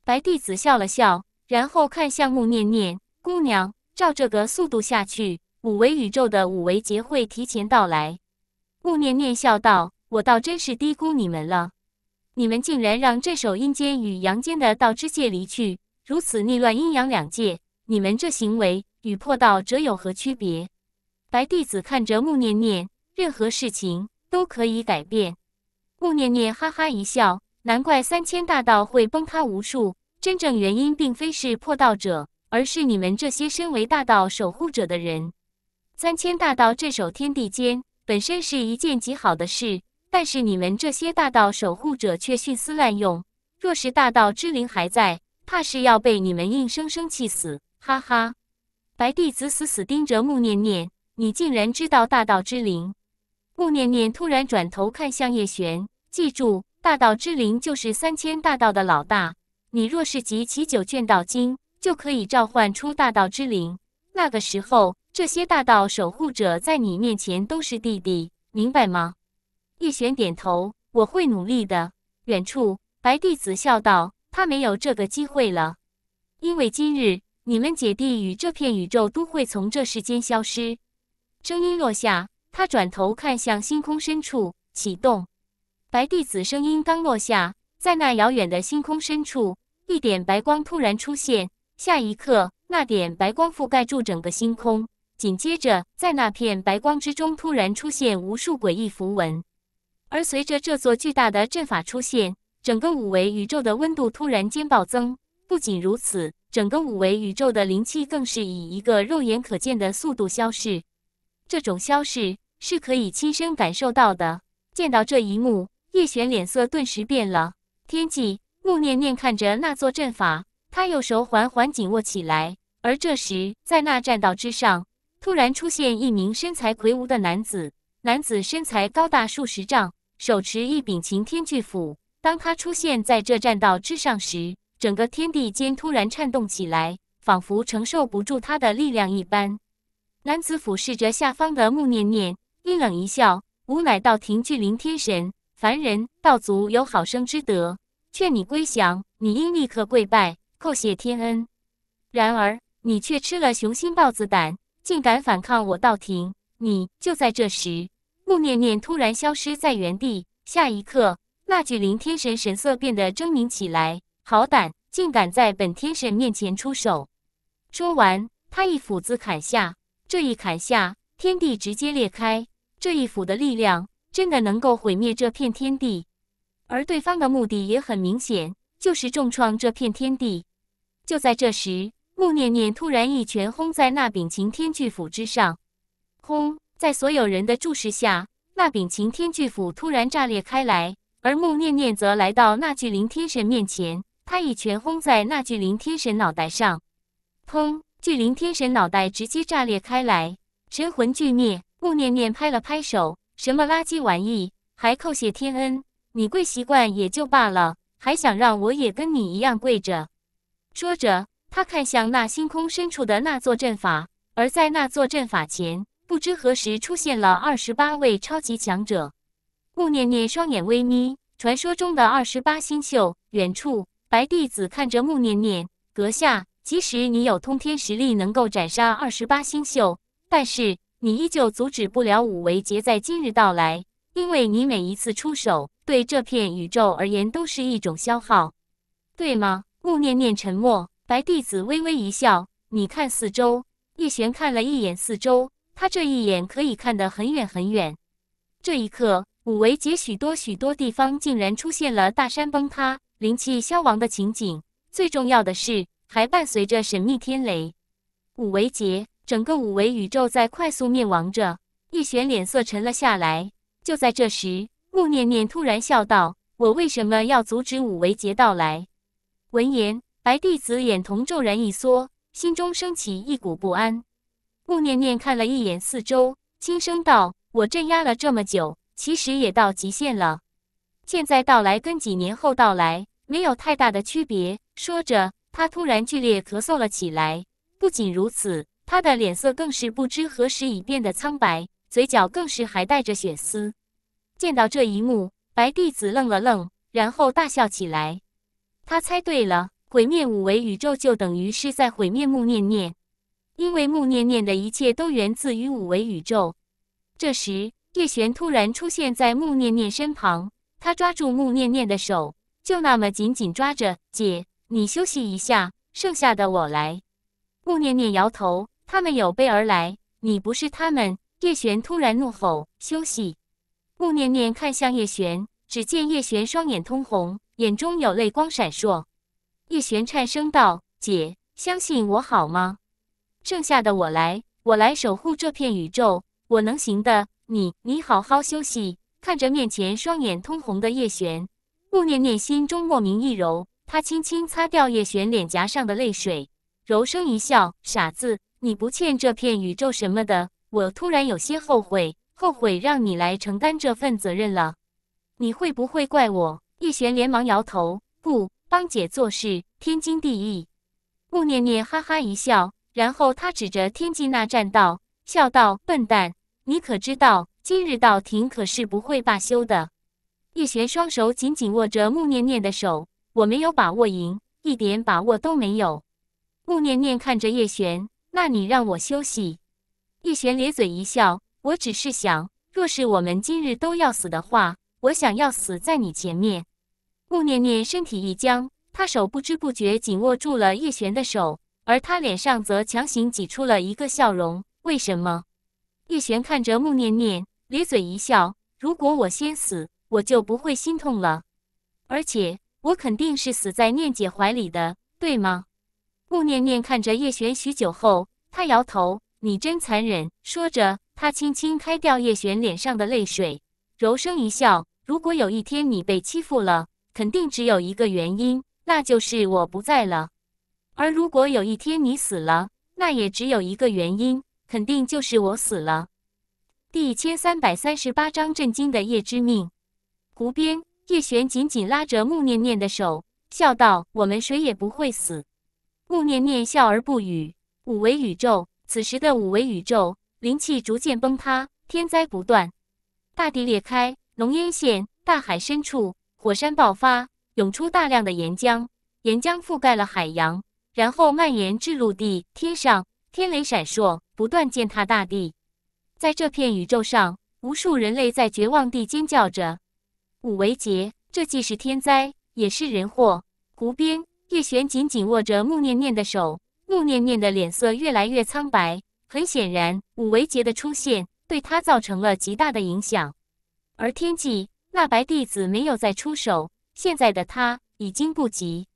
白弟子笑了笑，然后看向穆念念姑娘：“照这个速度下去，五维宇宙的五维劫会提前到来。”穆念念笑道：“我倒真是低估你们了，你们竟然让这首阴间与阳间的道之界离去，如此逆乱阴阳两界，你们这行为……”与破道者有何区别？白弟子看着穆念念，任何事情都可以改变。穆念念哈哈一笑，难怪三千大道会崩塌无数，真正原因并非是破道者，而是你们这些身为大道守护者的人。三千大道镇守天地间，本身是一件极好的事，但是你们这些大道守护者却徇私滥用。若是大道之灵还在，怕是要被你们硬生生气死。哈哈。白弟子死死盯着木念念，你竟然知道大道之灵！木念念突然转头看向叶璇，记住，大道之灵就是三千大道的老大。你若是集齐九卷道经，就可以召唤出大道之灵。那个时候，这些大道守护者在你面前都是弟弟，明白吗？叶璇点头，我会努力的。远处，白弟子笑道：“他没有这个机会了，因为今日。”你们姐弟与这片宇宙都会从这世间消失。声音落下，他转头看向星空深处，启动。白弟子声音刚落下，在那遥远的星空深处，一点白光突然出现。下一刻，那点白光覆盖住整个星空。紧接着，在那片白光之中，突然出现无数诡异符文。而随着这座巨大的阵法出现，整个五维宇宙的温度突然间暴增。不仅如此。整个五维宇宙的灵气更是以一个肉眼可见的速度消逝，这种消逝是可以亲身感受到的。见到这一幕，叶璇脸色顿时变了。天际，木念念看着那座阵法，他右手缓缓紧握起来。而这时，在那栈道之上，突然出现一名身材魁梧的男子。男子身材高大数十丈，手持一柄擎天巨斧。当他出现在这栈道之上时，整个天地间突然颤动起来，仿佛承受不住他的力量一般。男子俯视着下方的穆念念，阴冷一笑：“吾乃道庭巨灵天神，凡人道族有好生之德，劝你归降，你应立刻跪拜，叩谢天恩。然而，你却吃了雄心豹子胆，竟敢反抗我道庭！你就在这时，穆念念突然消失在原地。下一刻，那巨灵天神神色变得狰狞起来。”好胆，竟敢在本天神面前出手！说完，他一斧子砍下。这一砍下，天地直接裂开。这一斧的力量，真的能够毁灭这片天地。而对方的目的也很明显，就是重创这片天地。就在这时，穆念念突然一拳轰在那柄擎天巨斧之上。轰！在所有人的注视下，那柄擎天巨斧突然炸裂开来。而穆念念则来到那巨灵天神面前。他一拳轰在那巨灵天神脑袋上，砰！巨灵天神脑袋直接炸裂开来，神魂俱灭。穆念念拍了拍手：“什么垃圾玩意，还叩谢天恩？你跪习惯也就罢了，还想让我也跟你一样跪着？”说着，他看向那星空深处的那座阵法，而在那座阵法前，不知何时出现了二十八位超级强者。穆念念双眼微眯，传说中的二十八星宿。远处。白弟子看着穆念念阁下，即使你有通天实力，能够斩杀二十八星宿，但是你依旧阻止不了五维劫在今日到来，因为你每一次出手，对这片宇宙而言都是一种消耗，对吗？穆念念沉默。白弟子微微一笑，你看四周。叶璇看了一眼四周，他这一眼可以看得很远很远。这一刻，五维劫许多许多地方竟然出现了大山崩塌。灵气消亡的情景，最重要的是还伴随着神秘天雷。五维劫，整个五维宇宙在快速灭亡着。叶璇脸色沉了下来。就在这时，穆念念突然笑道：“我为什么要阻止五维劫到来？”闻言，白弟子眼瞳骤然一缩，心中升起一股不安。穆念念看了一眼四周，轻声道：“我镇压了这么久，其实也到极限了。”现在到来跟几年后到来没有太大的区别。说着，他突然剧烈咳嗽了起来。不仅如此，他的脸色更是不知何时已变得苍白，嘴角更是还带着血丝。见到这一幕，白弟子愣了愣，然后大笑起来。他猜对了，毁灭五维宇宙就等于是在毁灭木念念，因为木念念的一切都源自于五维宇宙。这时，叶璇突然出现在木念念身旁。他抓住穆念念的手，就那么紧紧抓着。姐，你休息一下，剩下的我来。穆念念摇头，他们有备而来，你不是他们。叶璇突然怒吼：“休息！”穆念念看向叶璇，只见叶璇双眼通红，眼中有泪光闪烁。叶璇颤声道：“姐，相信我好吗？剩下的我来，我来守护这片宇宙，我能行的。你，你好好休息。”看着面前双眼通红的叶璇，穆念念心中莫名一柔，她轻轻擦掉叶璇脸颊上的泪水，柔声一笑：“傻子，你不欠这片宇宙什么的。”我突然有些后悔，后悔让你来承担这份责任了。你会不会怪我？”叶璇连忙摇头：“不，帮姐做事天经地义。”穆念念哈哈一笑，然后她指着天际那栈道，笑道：“笨蛋，你可知道？”今日到庭可是不会罢休的。叶璇双手紧紧握着穆念念的手，我没有把握赢，一点把握都没有。穆念念看着叶璇，那你让我休息。叶璇咧嘴一笑，我只是想，若是我们今日都要死的话，我想要死在你前面。穆念念身体一僵，她手不知不觉紧握住了叶璇的手，而她脸上则强行挤出了一个笑容。为什么？叶璇看着穆念念。咧嘴一笑，如果我先死，我就不会心痛了。而且我肯定是死在念姐怀里的，对吗？顾念念看着叶璇许久后，她摇头：“你真残忍。”说着，她轻轻开掉叶璇脸上的泪水，柔声一笑：“如果有一天你被欺负了，肯定只有一个原因，那就是我不在了；而如果有一天你死了，那也只有一个原因，肯定就是我死了。”第一千三百三十八章震惊的叶之命。湖边，叶璇紧紧拉着穆念念的手，笑道：“我们谁也不会死。”穆念念笑而不语。五维宇宙，此时的五维宇宙，灵气逐渐崩塌，天灾不断，大地裂开，浓烟现，大海深处火山爆发，涌出大量的岩浆，岩浆覆盖了海洋，然后蔓延至陆地。天上，天雷闪烁，不断践踏大地。在这片宇宙上，无数人类在绝望地尖叫着。武维杰，这既是天灾，也是人祸。湖边，叶璇紧紧握着穆念念的手，穆念念的脸色越来越苍白。很显然，武维杰的出现对她造成了极大的影响。而天际那白弟子没有再出手，现在的他已经不急，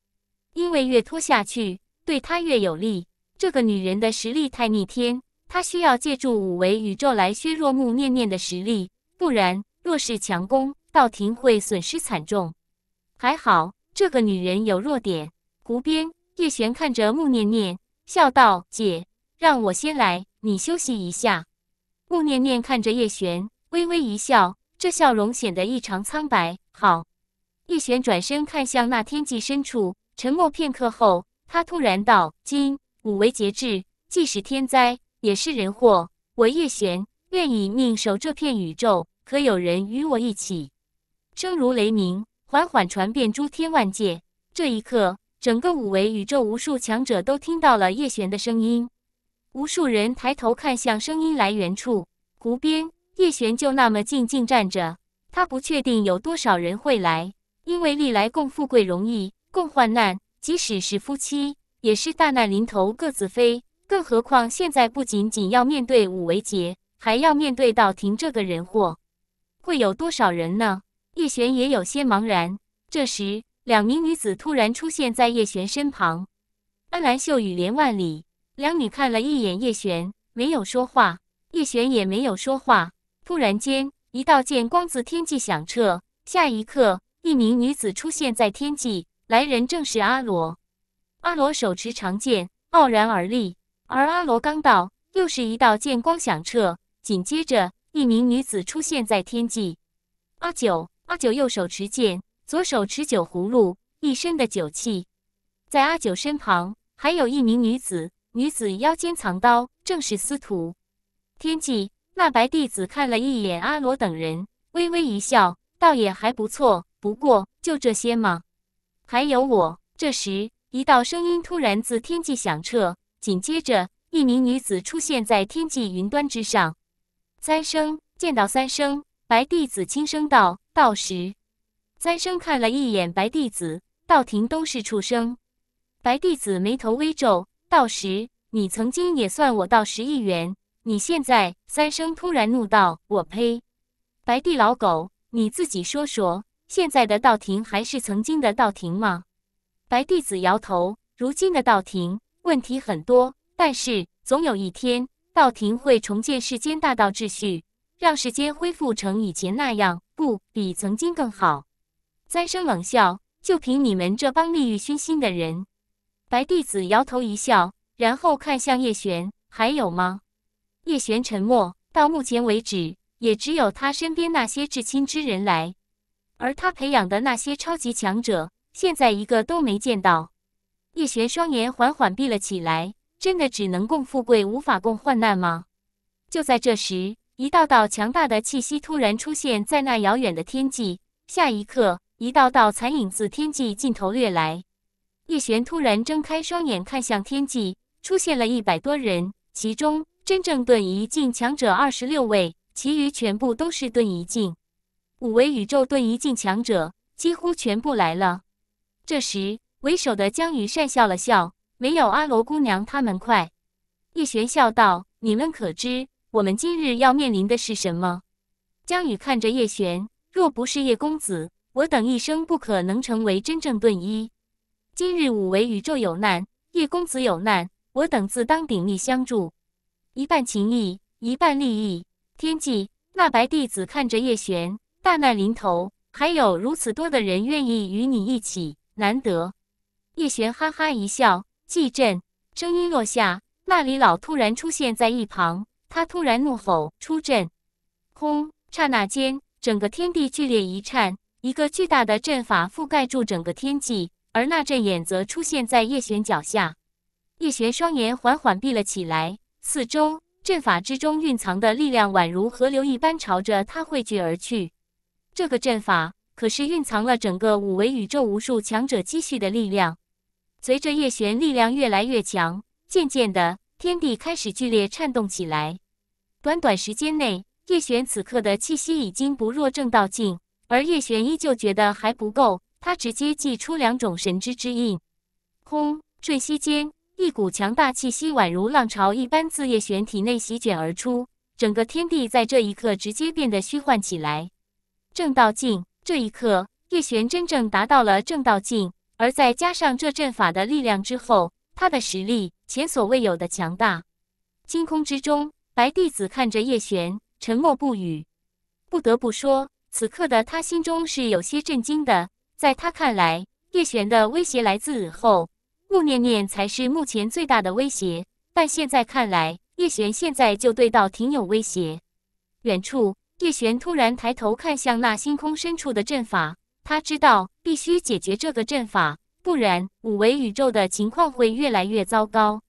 因为越拖下去对他越有利。这个女人的实力太逆天。他需要借助五维宇宙来削弱木念念的实力，不然若是强攻，道庭会损失惨重。还好这个女人有弱点。湖边，叶璇看着木念念笑道：“姐，让我先来，你休息一下。”木念念看着叶璇，微微一笑，这笑容显得异常苍白。好，叶璇转身看向那天际深处，沉默片刻后，他突然道：“今五维节制，既是天灾。”也是人祸。我叶璇愿意命守这片宇宙，可有人与我一起？声如雷鸣，缓缓传遍诸天万界。这一刻，整个五维宇宙无数强者都听到了叶璇的声音。无数人抬头看向声音来源处，湖边，叶璇就那么静静站着。他不确定有多少人会来，因为历来共富贵容易，共患难，即使是夫妻，也是大难临头各自飞。更何况现在不仅仅要面对武维杰，还要面对道庭这个人祸，会有多少人呢？叶璇也有些茫然。这时，两名女子突然出现在叶璇身旁，安兰秀与连万里。两女看了一眼叶璇，没有说话。叶璇也没有说话。突然间，一道剑光自天际响彻，下一刻，一名女子出现在天际，来人正是阿罗。阿罗手持长剑，傲然而立。而阿罗刚到，又是一道剑光响彻，紧接着一名女子出现在天际。阿九，阿九右手持剑，左手持酒葫芦，一身的酒气。在阿九身旁还有一名女子，女子腰间藏刀，正是司徒。天际那白弟子看了一眼阿罗等人，微微一笑，倒也还不错。不过就这些吗？还有我。这时，一道声音突然自天际响彻。紧接着，一名女子出现在天际云端之上。三生见到三生，白弟子轻声道：“道时。”三生看了一眼白弟子，道：“庭都是畜生。”白弟子眉头微皱：“道时，你曾经也算我道十一员，你现在……”三生突然怒道：“我呸！白帝老狗，你自己说说，现在的道庭还是曾经的道庭吗？”白弟子摇头：“如今的道庭。”问题很多，但是总有一天道庭会重建世间大道秩序，让世间恢复成以前那样，不比曾经更好。三生冷笑，就凭你们这帮利欲熏心的人！白弟子摇头一笑，然后看向叶璇：“还有吗？”叶璇沉默。到目前为止，也只有他身边那些至亲之人来，而他培养的那些超级强者，现在一个都没见到。叶璇双眼缓缓闭了起来，真的只能共富贵，无法共患难吗？就在这时，一道道强大的气息突然出现在那遥远的天际。下一刻，一道道残影自天际尽头掠来。叶璇突然睁开双眼，看向天际，出现了一百多人，其中真正遁移境强者二十六位，其余全部都是遁移境。五维宇宙遁移境强者几乎全部来了。这时。为首的江羽善笑了笑，没有阿罗姑娘他们快。叶璇笑道：“你们可知我们今日要面临的是什么？”江羽看着叶璇，若不是叶公子，我等一生不可能成为真正遁一。今日五维宇宙有难，叶公子有难，我等自当鼎力相助。一半情谊，一半利益。天际那白弟子看着叶璇，大难临头，还有如此多的人愿意与你一起，难得。叶璇哈哈一笑，祭阵。声音落下，那李老突然出现在一旁，他突然怒吼：“出阵！”轰！刹那间，整个天地剧烈一颤，一个巨大的阵法覆盖住整个天际，而那阵眼则出现在叶璇脚下。叶璇双眼缓缓闭了起来，四周阵法之中蕴藏的力量宛如河流一般朝着他汇聚而去。这个阵法可是蕴藏了整个五维宇宙无数强者积蓄的力量。随着叶璇力量越来越强，渐渐的天地开始剧烈颤动起来。短短时间内，叶璇此刻的气息已经不弱正道境，而叶璇依旧觉得还不够，他直接祭出两种神之之印。轰！瞬息间，一股强大气息宛如浪潮一般自叶璇体内席卷而出，整个天地在这一刻直接变得虚幻起来。正道境，这一刻，叶璇真正达到了正道境。而再加上这阵法的力量之后，他的实力前所未有的强大。星空之中，白弟子看着叶璇，沉默不语。不得不说，此刻的他心中是有些震惊的。在他看来，叶璇的威胁来自后，穆念念才是目前最大的威胁。但现在看来，叶璇现在就对道庭有威胁。远处，叶璇突然抬头看向那星空深处的阵法。他知道必须解决这个阵法，不然五维宇宙的情况会越来越糟糕。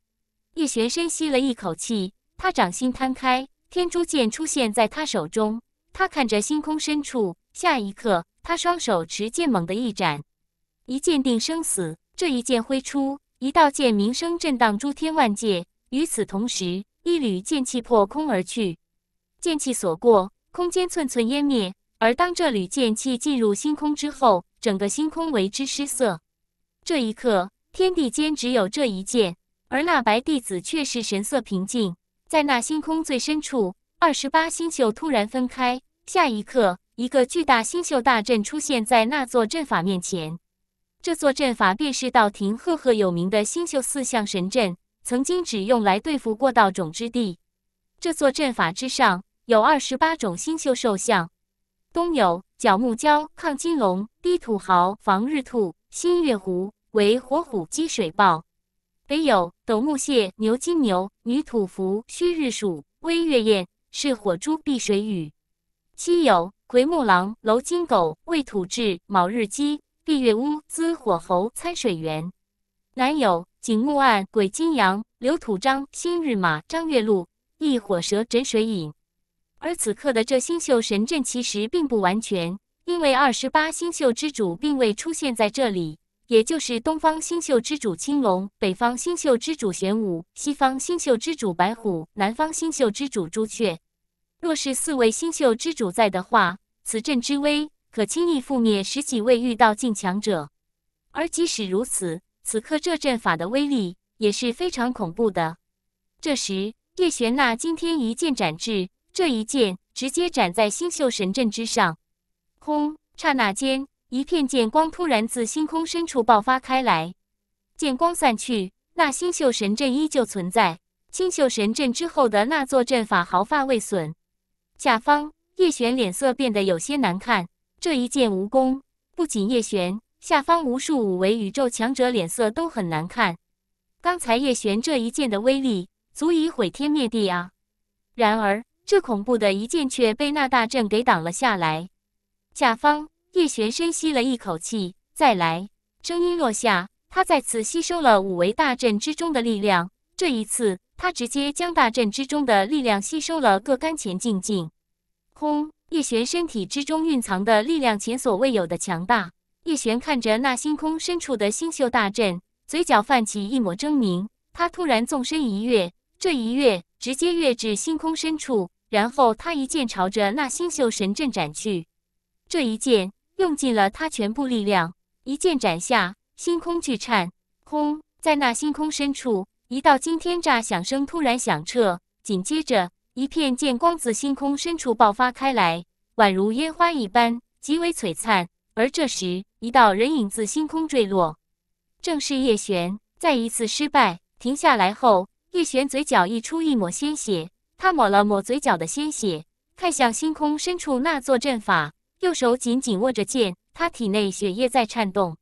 叶璇深吸了一口气，他掌心摊开，天珠剑出现在他手中。他看着星空深处，下一刻，他双手持剑，猛地一斩，一剑定生死。这一剑挥出，一道剑鸣声震荡诸天万界。与此同时，一缕剑气破空而去，剑气所过，空间寸寸湮灭。而当这缕剑气进入星空之后，整个星空为之失色。这一刻，天地间只有这一剑，而那白弟子却是神色平静。在那星空最深处，二十八星宿突然分开。下一刻，一个巨大星宿大阵出现在那座阵法面前。这座阵法便是道庭赫赫有名的星宿四象神阵，曾经只用来对付过道种之地。这座阵法之上有二十八种星宿兽像。东有角木蛟、亢金龙、低土壕、防日兔、新月狐为火虎积水豹；北有斗木蟹、牛金牛、女土蝠、戌日鼠、微月燕是火猪避水雨；西有奎木狼、娄金狗、未土雉、卯日鸡、毕月乌滋火猴参水猿；南有井木案、鬼金羊、刘土章、新日马、张月鹿一火蛇枕水隐。而此刻的这星宿神阵其实并不完全，因为二十八星宿之主并未出现在这里，也就是东方星宿之主青龙、北方星宿之主玄武、西方星宿之主白虎、南方星宿之主朱雀。若是四位星宿之主在的话，此阵之威可轻易覆灭十几位遇到境强者。而即使如此，此刻这阵法的威力也是非常恐怖的。这时，叶玄那今天一剑斩至。这一剑直接斩在星宿神阵之上，轰！刹那间，一片剑光突然自星空深处爆发开来。剑光散去，那星宿神阵依旧存在。星宿神阵之后的那座阵法毫发未损。下方，叶璇脸色变得有些难看。这一剑无功，不仅叶璇，下方无数五维宇宙强者脸色都很难看。刚才叶璇这一剑的威力足以毁天灭地啊！然而。这恐怖的一剑却被那大阵给挡了下来。下方，叶璇深吸了一口气，再来。声音落下，他再次吸收了五维大阵之中的力量。这一次，他直接将大阵之中的力量吸收了个干干净净。轰！叶璇身体之中蕴藏的力量前所未有的强大。叶璇看着那星空深处的星宿大阵，嘴角泛起一抹狰狞。他突然纵身一跃，这一跃。直接跃至星空深处，然后他一剑朝着那星宿神阵斩去。这一剑用尽了他全部力量，一剑斩下，星空巨颤，轰！在那星空深处，一道惊天炸响声突然响彻，紧接着一片剑光自星空深处爆发开来，宛如烟花一般，极为璀璨。而这时，一道人影自星空坠落，正是叶璇。再一次失败，停下来后。叶璇嘴角溢出一抹鲜血，他抹了抹嘴角的鲜血，看向星空深处那座阵法，右手紧紧握着剑，他体内血液在颤动。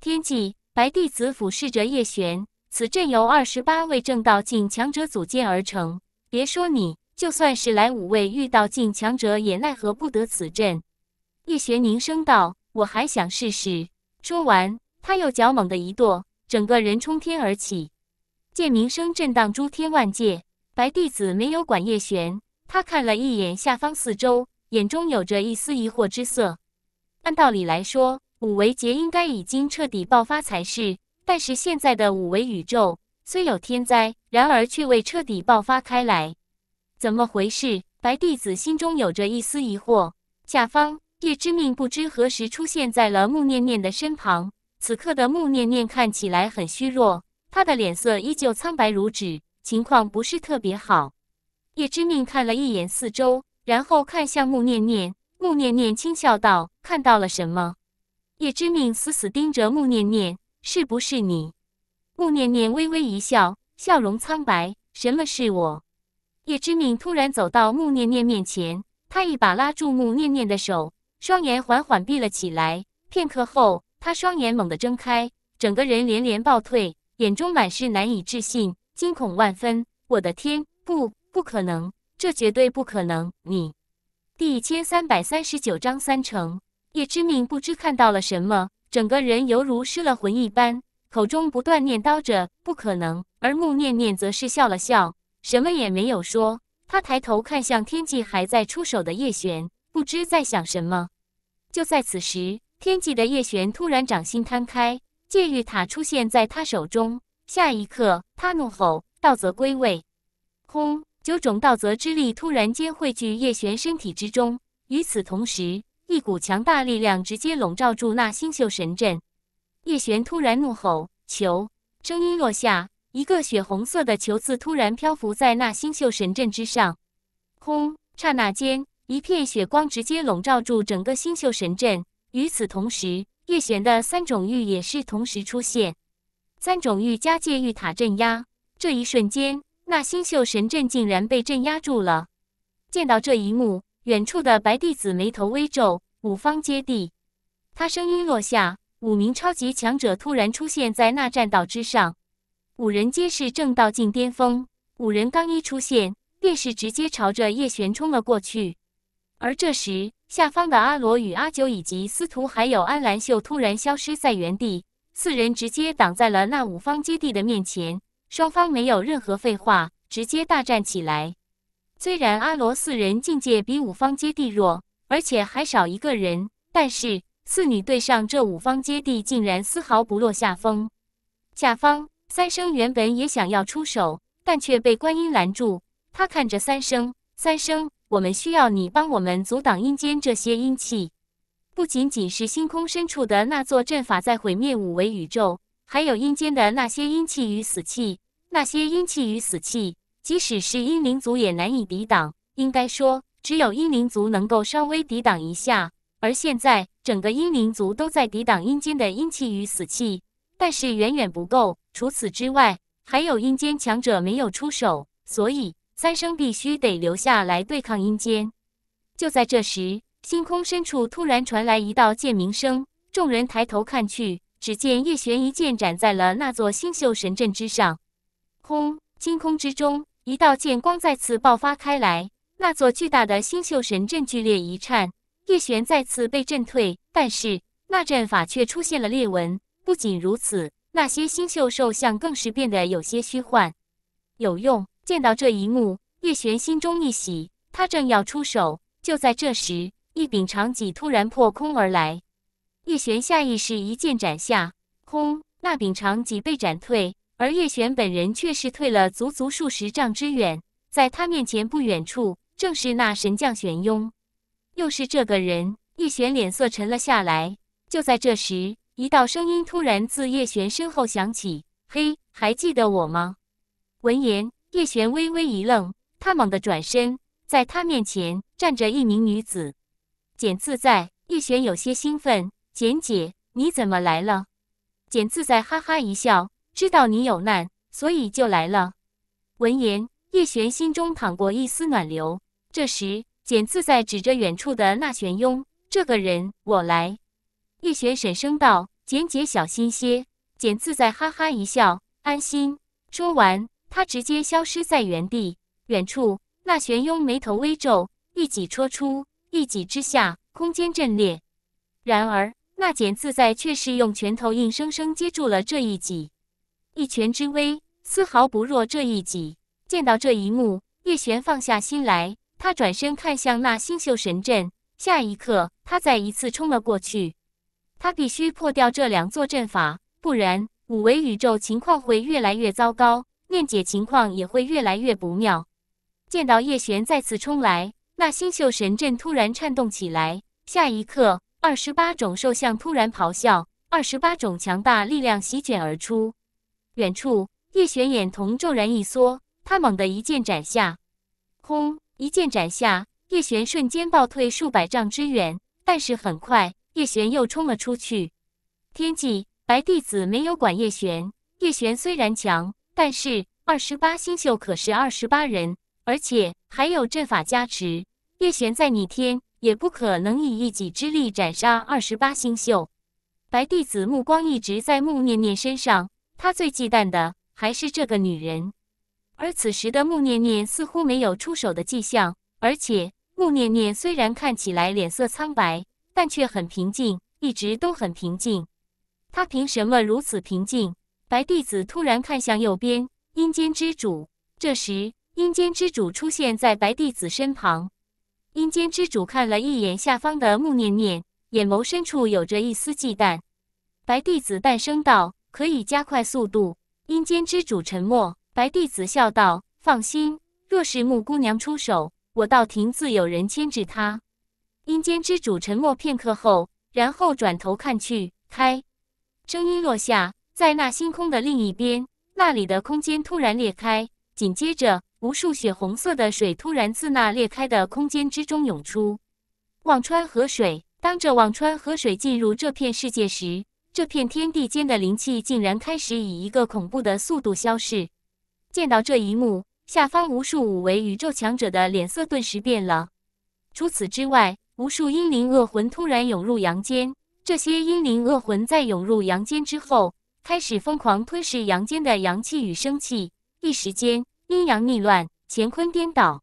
天际，白弟子俯视着叶璇，此阵由二十八位正道境强者组建而成，别说你，就算是来五位御道境强者也奈何不得此阵。叶璇凝声道：“我还想试试。”说完，他又脚猛地一跺，整个人冲天而起。剑鸣声震荡诸天万界，白弟子没有管叶璇，他看了一眼下方四周，眼中有着一丝疑惑之色。按道理来说，五维劫应该已经彻底爆发才是，但是现在的五维宇宙虽有天灾，然而却未彻底爆发开来，怎么回事？白弟子心中有着一丝疑惑。下方，叶知命不知何时出现在了穆念念的身旁，此刻的穆念念看起来很虚弱。他的脸色依旧苍白如纸，情况不是特别好。叶知命看了一眼四周，然后看向穆念念。穆念念轻笑道：“看到了什么？”叶知命死死盯着穆念念：“是不是你？”穆念念微微一笑，笑容苍白：“什么是我？”叶知命突然走到穆念念面前，他一把拉住穆念念的手，双眼缓缓闭了起来。片刻后，他双眼猛地睁开，整个人连连暴退。眼中满是难以置信，惊恐万分。我的天，不，不可能，这绝对不可能！你第一千三百三十九章三成叶知命不知看到了什么，整个人犹如失了魂一般，口中不断念叨着“不可能”。而穆念念则是笑了笑，什么也没有说。他抬头看向天际还在出手的叶璇，不知在想什么。就在此时，天际的叶璇突然掌心摊开。戒玉塔出现在他手中，下一刻，他怒吼：“道泽归位！”轰，九种道泽之力突然间汇聚叶璇身体之中。与此同时，一股强大力量直接笼罩住那星宿神阵。叶璇突然怒吼：“球！”声音落下，一个血红色的球字突然漂浮在那星宿神阵之上。轰！刹那间，一片血光直接笼罩住整个星宿神阵。与此同时。叶璇的三种玉也是同时出现，三种玉加界玉塔镇压，这一瞬间，那星宿神阵竟然被镇压住了。见到这一幕，远处的白弟子眉头微皱。五方接地，他声音落下，五名超级强者突然出现在那栈道之上，五人皆是正道境巅峰。五人刚一出现，便是直接朝着叶璇冲了过去。而这时，下方的阿罗与阿九以及司徒还有安兰秀突然消失在原地，四人直接挡在了那五方接地的面前。双方没有任何废话，直接大战起来。虽然阿罗四人境界比五方阶地弱，而且还少一个人，但是四女对上这五方阶地，竟然丝毫不落下风。下方三生原本也想要出手，但却被观音拦住。他看着三生，三生。我们需要你帮我们阻挡阴间这些阴气，不仅仅是星空深处的那座阵法在毁灭五维宇宙，还有阴间的那些阴气与死气。那些阴气与死气，即使是阴灵族也难以抵挡。应该说，只有阴灵族能够稍微抵挡一下。而现在，整个阴灵族都在抵挡阴间的阴气与死气，但是远远不够。除此之外，还有阴间强者没有出手，所以。三生必须得留下来对抗阴间。就在这时，星空深处突然传来一道剑鸣声，众人抬头看去，只见叶璇一剑斩在了那座星宿神阵之上。轰！星空之中，一道剑光再次爆发开来，那座巨大的星宿神阵剧烈一颤，叶璇再次被震退。但是那阵法却出现了裂纹。不仅如此，那些星宿兽像更是变得有些虚幻。有用。见到这一幕，叶璇心中一喜，他正要出手，就在这时，一柄长戟突然破空而来。叶璇下意识一剑斩下，轰，那柄长戟被斩退，而叶璇本人却是退了足足数十丈之远。在他面前不远处，正是那神将玄雍，又是这个人，叶璇脸色沉了下来。就在这时，一道声音突然自叶璇身后响起：“嘿，还记得我吗？”闻言。叶璇微微一愣，他猛地转身，在他面前站着一名女子，简自在。叶璇有些兴奋：“简姐，你怎么来了？”简自在哈哈一笑：“知道你有难，所以就来了。”闻言，叶璇心中淌过一丝暖流。这时，简自在指着远处的那玄雍：“这个人，我来。”叶璇沈声道：“简姐，小心些。”简自在哈哈一笑：“安心。”说完。他直接消失在原地，远处那玄雍眉头微皱，一戟戳出，一戟之下空间阵裂。然而那简自在却是用拳头硬生生接住了这一戟，一拳之威丝毫不弱这一戟。见到这一幕，叶璇放下心来，他转身看向那星宿神阵，下一刻他再一次冲了过去。他必须破掉这两座阵法，不然五维宇宙情况会越来越糟糕。念姐情况也会越来越不妙。见到叶璇再次冲来，那星宿神阵突然颤动起来。下一刻，二十八种兽相突然咆哮，二十八种强大力量席卷而出。远处，叶璇眼瞳骤然一缩，他猛地一剑斩下，轰！一剑斩下，叶璇瞬间暴退数百丈之远。但是很快，叶璇又冲了出去。天际，白弟子没有管叶璇。叶璇虽然强。但是二十八星宿可是二十八人，而且还有阵法加持。叶璇再逆天，也不可能以一己之力斩杀二十八星宿。白弟子目光一直在穆念念身上，他最忌惮的还是这个女人。而此时的穆念念似乎没有出手的迹象，而且穆念念虽然看起来脸色苍白，但却很平静，一直都很平静。她凭什么如此平静？白弟子突然看向右边，阴间之主。这时，阴间之主出现在白弟子身旁。阴间之主看了一眼下方的木念念，眼眸深处有着一丝忌惮。白弟子诞生道：“可以加快速度。”阴间之主沉默。白弟子笑道：“放心，若是木姑娘出手，我道庭自有人牵制她。”阴间之主沉默片刻后，然后转头看去，开。声音落下。在那星空的另一边，那里的空间突然裂开，紧接着无数血红色的水突然自那裂开的空间之中涌出，忘川河水。当这忘川河水进入这片世界时，这片天地间的灵气竟然开始以一个恐怖的速度消逝。见到这一幕，下方无数五维宇宙强者的脸色顿时变了。除此之外，无数阴灵恶魂突然涌入阳间，这些阴灵恶魂在涌入阳间之后。开始疯狂吞噬阳间的阳气与生气，一时间阴阳逆乱，乾坤颠倒。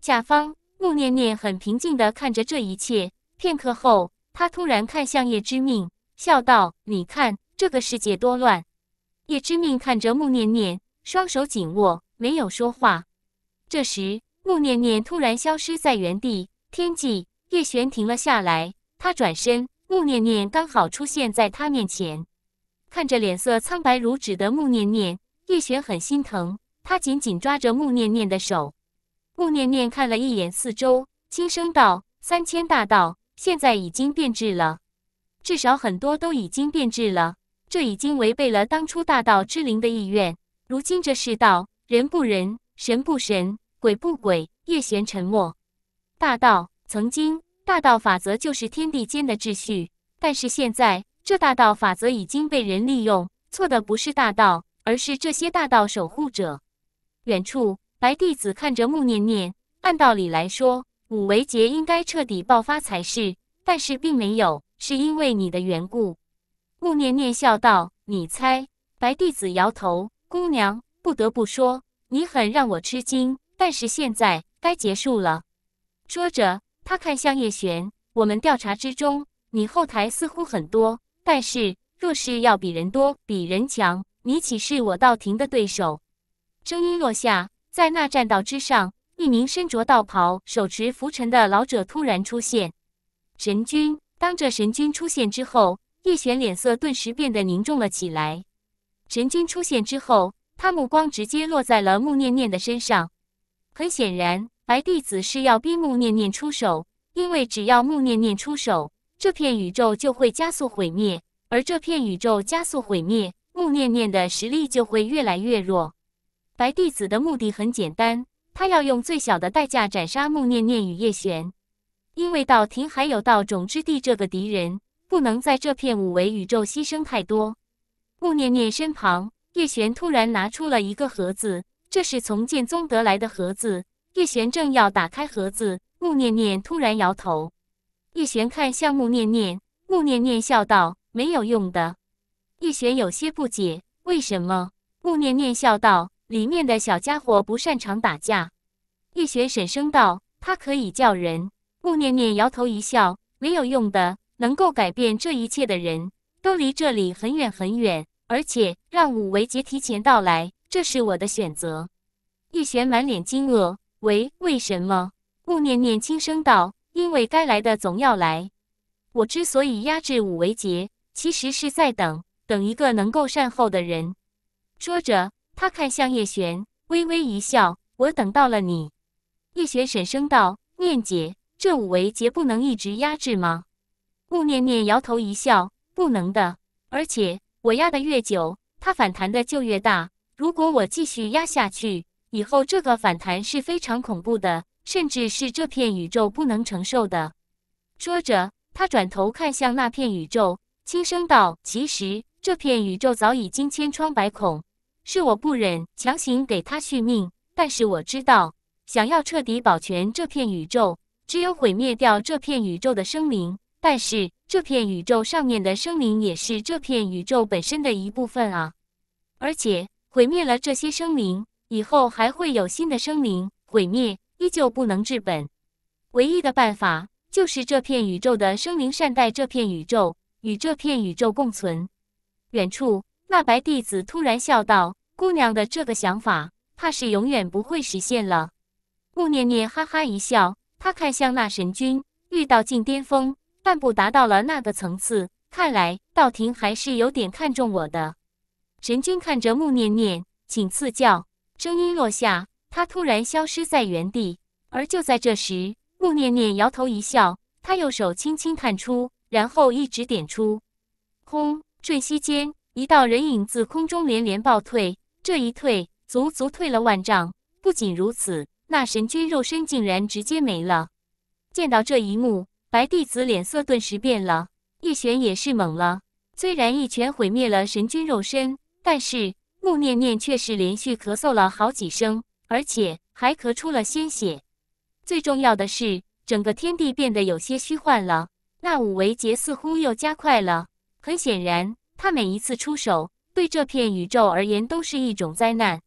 下方，穆念念很平静地看着这一切。片刻后，他突然看向叶知命，笑道：“你看这个世界多乱。”叶知命看着穆念念，双手紧握，没有说话。这时，穆念念突然消失在原地。天际，叶璇停了下来，他转身，穆念念刚好出现在他面前。看着脸色苍白如纸的穆念念，叶璇很心疼，他紧紧抓着穆念念的手。穆念念看了一眼四周，轻声道：“三千大道现在已经变质了，至少很多都已经变质了。这已经违背了当初大道之灵的意愿。如今这世道，人不人，神不神，鬼不鬼。”叶璇沉默。大道曾经，大道法则就是天地间的秩序，但是现在。这大道法则已经被人利用，错的不是大道，而是这些大道守护者。远处，白弟子看着穆念念，按道理来说，五维劫应该彻底爆发才是，但是并没有，是因为你的缘故。穆念念笑道：“你猜。”白弟子摇头：“姑娘，不得不说，你很让我吃惊。但是现在该结束了。”说着，他看向叶璇：“我们调查之中，你后台似乎很多。”但是，若是要比人多、比人强，你岂是我道庭的对手？声音落下，在那栈道之上，一名身着道袍、手持拂尘的老者突然出现。神君，当这神君出现之后，叶璇脸色顿时变得凝重了起来。神君出现之后，他目光直接落在了穆念念的身上。很显然，白弟子是要逼穆念念出手，因为只要穆念念出手。这片宇宙就会加速毁灭，而这片宇宙加速毁灭，穆念念的实力就会越来越弱。白弟子的目的很简单，他要用最小的代价斩杀穆念念与叶璇，因为道庭还有道种之地这个敌人，不能在这片五维宇宙牺牲太多。穆念念身旁，叶璇突然拿出了一个盒子，这是从剑宗得来的盒子。叶璇正要打开盒子，穆念念突然摇头。叶璇看向穆念念，穆念念笑道：“没有用的。”叶璇有些不解：“为什么？”穆念念笑道：“里面的小家伙不擅长打架。”叶璇沈声道：“他可以叫人。”穆念念摇头一笑：“没有用的，能够改变这一切的人都离这里很远很远，而且让五维杰提前到来，这是我的选择。”叶璇满脸惊愕：“为为什么？”穆念念轻声道。因为该来的总要来，我之所以压制五维杰，其实是在等等一个能够善后的人。说着，他看向叶璇，微微一笑：“我等到了你。”叶璇沈声道：“念姐，这五维杰不能一直压制吗？”穆念念摇头一笑：“不能的，而且我压的越久，他反弹的就越大。如果我继续压下去，以后这个反弹是非常恐怖的。”甚至是这片宇宙不能承受的。说着，他转头看向那片宇宙，轻声道：“其实这片宇宙早已经千疮百孔，是我不忍强行给他续命。但是我知道，想要彻底保全这片宇宙，只有毁灭掉这片宇宙的生灵。但是这片宇宙上面的生灵也是这片宇宙本身的一部分啊！而且毁灭了这些生灵以后，还会有新的生灵毁灭。”依旧不能治本，唯一的办法就是这片宇宙的生灵善待这片宇宙，与这片宇宙共存。远处，那白弟子突然笑道：“姑娘的这个想法，怕是永远不会实现了。”穆念念哈哈一笑，他看向那神君，遇到境巅峰，半步达到了那个层次，看来道庭还是有点看重我的。神君看着穆念念，请赐教。声音落下。他突然消失在原地，而就在这时，穆念念摇头一笑，他右手轻轻探出，然后一指点出，轰！瞬息间，一道人影自空中连连暴退，这一退足足退了万丈。不仅如此，那神君肉身竟然直接没了。见到这一幕，白弟子脸色顿时变了，叶璇也是懵了。虽然一拳毁灭了神君肉身，但是穆念念却是连续咳嗽了好几声。而且还咳出了鲜血。最重要的是，整个天地变得有些虚幻了。那五维劫似乎又加快了。很显然，他每一次出手，对这片宇宙而言都是一种灾难。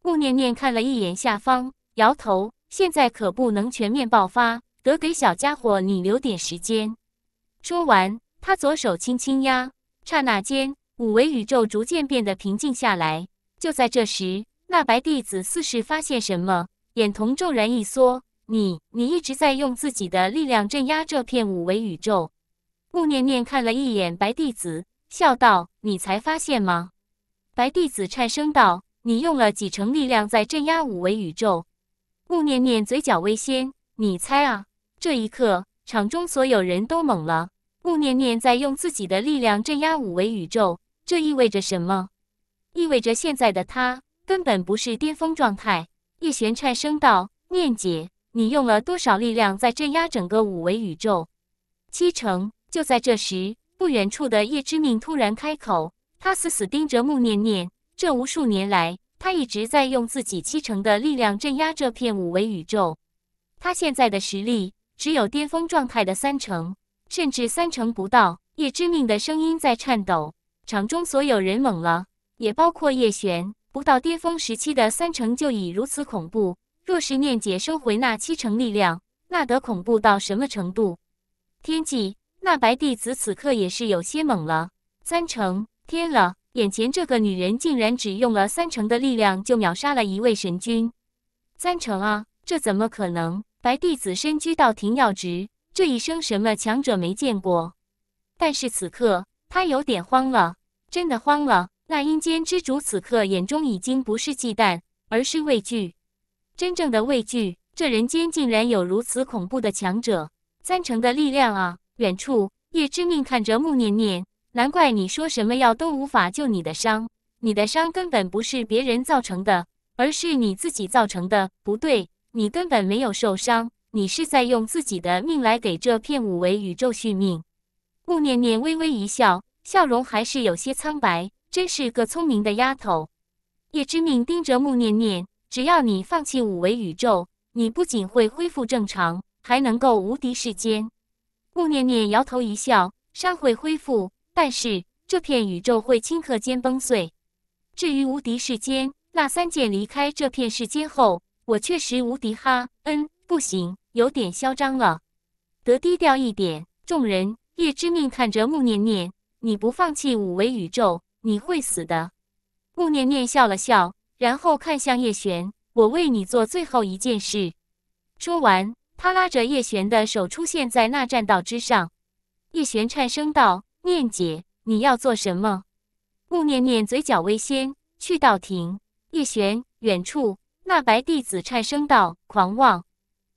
顾念念看了一眼下方，摇头：“现在可不能全面爆发，得给小家伙你留点时间。”说完，他左手轻轻压，刹那间，五维宇宙逐渐变得平静下来。就在这时，那白弟子似是发现什么，眼瞳骤然一缩。你，你一直在用自己的力量镇压这片五维宇宙。穆念念看了一眼白弟子，笑道：“你才发现吗？”白弟子颤声道：“你用了几成力量在镇压五维宇宙？”穆念念嘴角微掀：“你猜啊！”这一刻，场中所有人都懵了。穆念念在用自己的力量镇压五维宇宙，这意味着什么？意味着现在的他。根本不是巅峰状态。叶璇颤声道：“念姐，你用了多少力量在镇压整个五维宇宙？”七成。就在这时，不远处的叶之命突然开口，他死死盯着穆念念。这无数年来，他一直在用自己七成的力量镇压这片五维宇宙。他现在的实力只有巅峰状态的三成，甚至三成不到。叶之命的声音在颤抖。场中所有人懵了，也包括叶璇。不到巅峰时期的三成就已如此恐怖，若是念姐收回那七成力量，那得恐怖到什么程度？天际，那白弟子此刻也是有些懵了。三成，天了！眼前这个女人竟然只用了三成的力量就秒杀了一位神君。三成啊，这怎么可能？白弟子身居道庭要职，这一生什么强者没见过？但是此刻他有点慌了，真的慌了。那阴间之主此刻眼中已经不是忌惮，而是畏惧，真正的畏惧。这人间竟然有如此恐怖的强者，三成的力量啊！远处，叶之命看着穆念念，难怪你说什么药都无法救你的伤，你的伤根本不是别人造成的，而是你自己造成的。不对，你根本没有受伤，你是在用自己的命来给这片五维宇宙续命。穆念念微微一笑，笑容还是有些苍白。真是个聪明的丫头，叶之命盯着穆念念：“只要你放弃五维宇宙，你不仅会恢复正常，还能够无敌世间。”穆念念摇头一笑：“山会恢复，但是这片宇宙会顷刻间崩碎。至于无敌世间，那三剑离开这片世间后，我确实无敌哈。嗯，不行，有点嚣张了，得低调一点。”众人，叶之命看着穆念念：“你不放弃五维宇宙？”你会死的，穆念念笑了笑，然后看向叶璇：“我为你做最后一件事。”说完，她拉着叶璇的手出现在那栈道之上。叶璇颤声道：“念姐，你要做什么？”穆念念嘴角微掀：“去道亭。”叶璇，远处那白弟子颤声道：“狂妄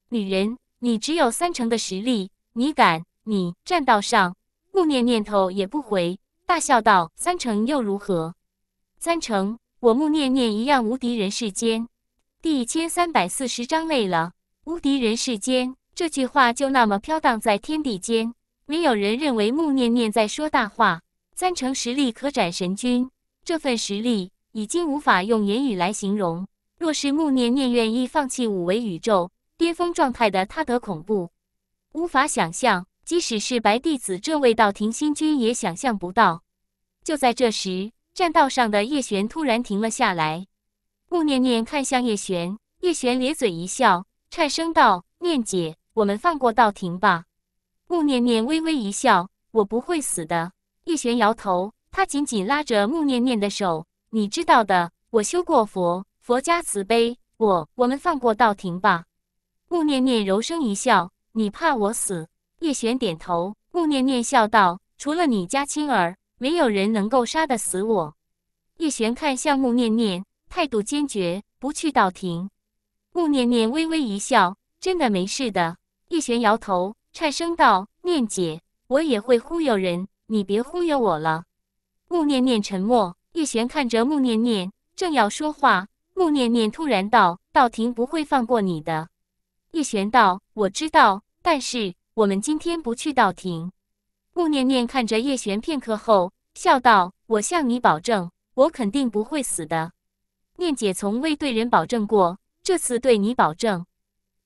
女人，你只有三成的实力，你敢？你栈道上，穆念念头也不回。”大笑道：“三成又如何？三成，我穆念念一样无敌人世间。”第一千三百四十章累了。无敌人世间这句话就那么飘荡在天地间，没有人认为穆念念在说大话。三成实力可斩神君，这份实力已经无法用言语来形容。若是穆念念愿意放弃五维宇宙巅峰状态的他，得恐怖无法想象。即使是白弟子，这位道庭新君也想象不到。就在这时，栈道上的叶璇突然停了下来。穆念念看向叶璇，叶璇咧嘴一笑，颤声道：“念姐，我们放过道庭吧。”穆念念微微一笑：“我不会死的。”叶璇摇头，他紧紧拉着穆念念的手：“你知道的，我修过佛，佛家慈悲，我……我们放过道庭吧。”穆念念柔声一笑：“你怕我死？”叶璇点头，穆念念笑道：“除了你家青儿，没有人能够杀得死我。”叶璇看向穆念念，态度坚决，不去道庭。穆念念微微一笑：“真的没事的。”叶璇摇头，颤声道：“念姐，我也会忽悠人，你别忽悠我了。”穆念念沉默。叶璇看着穆念念，正要说话，穆念念突然道：“道庭不会放过你的。”叶璇道：“我知道，但是……”我们今天不去道庭。穆念念看着叶璇，片刻后笑道：“我向你保证，我肯定不会死的。念姐从未对人保证过，这次对你保证。”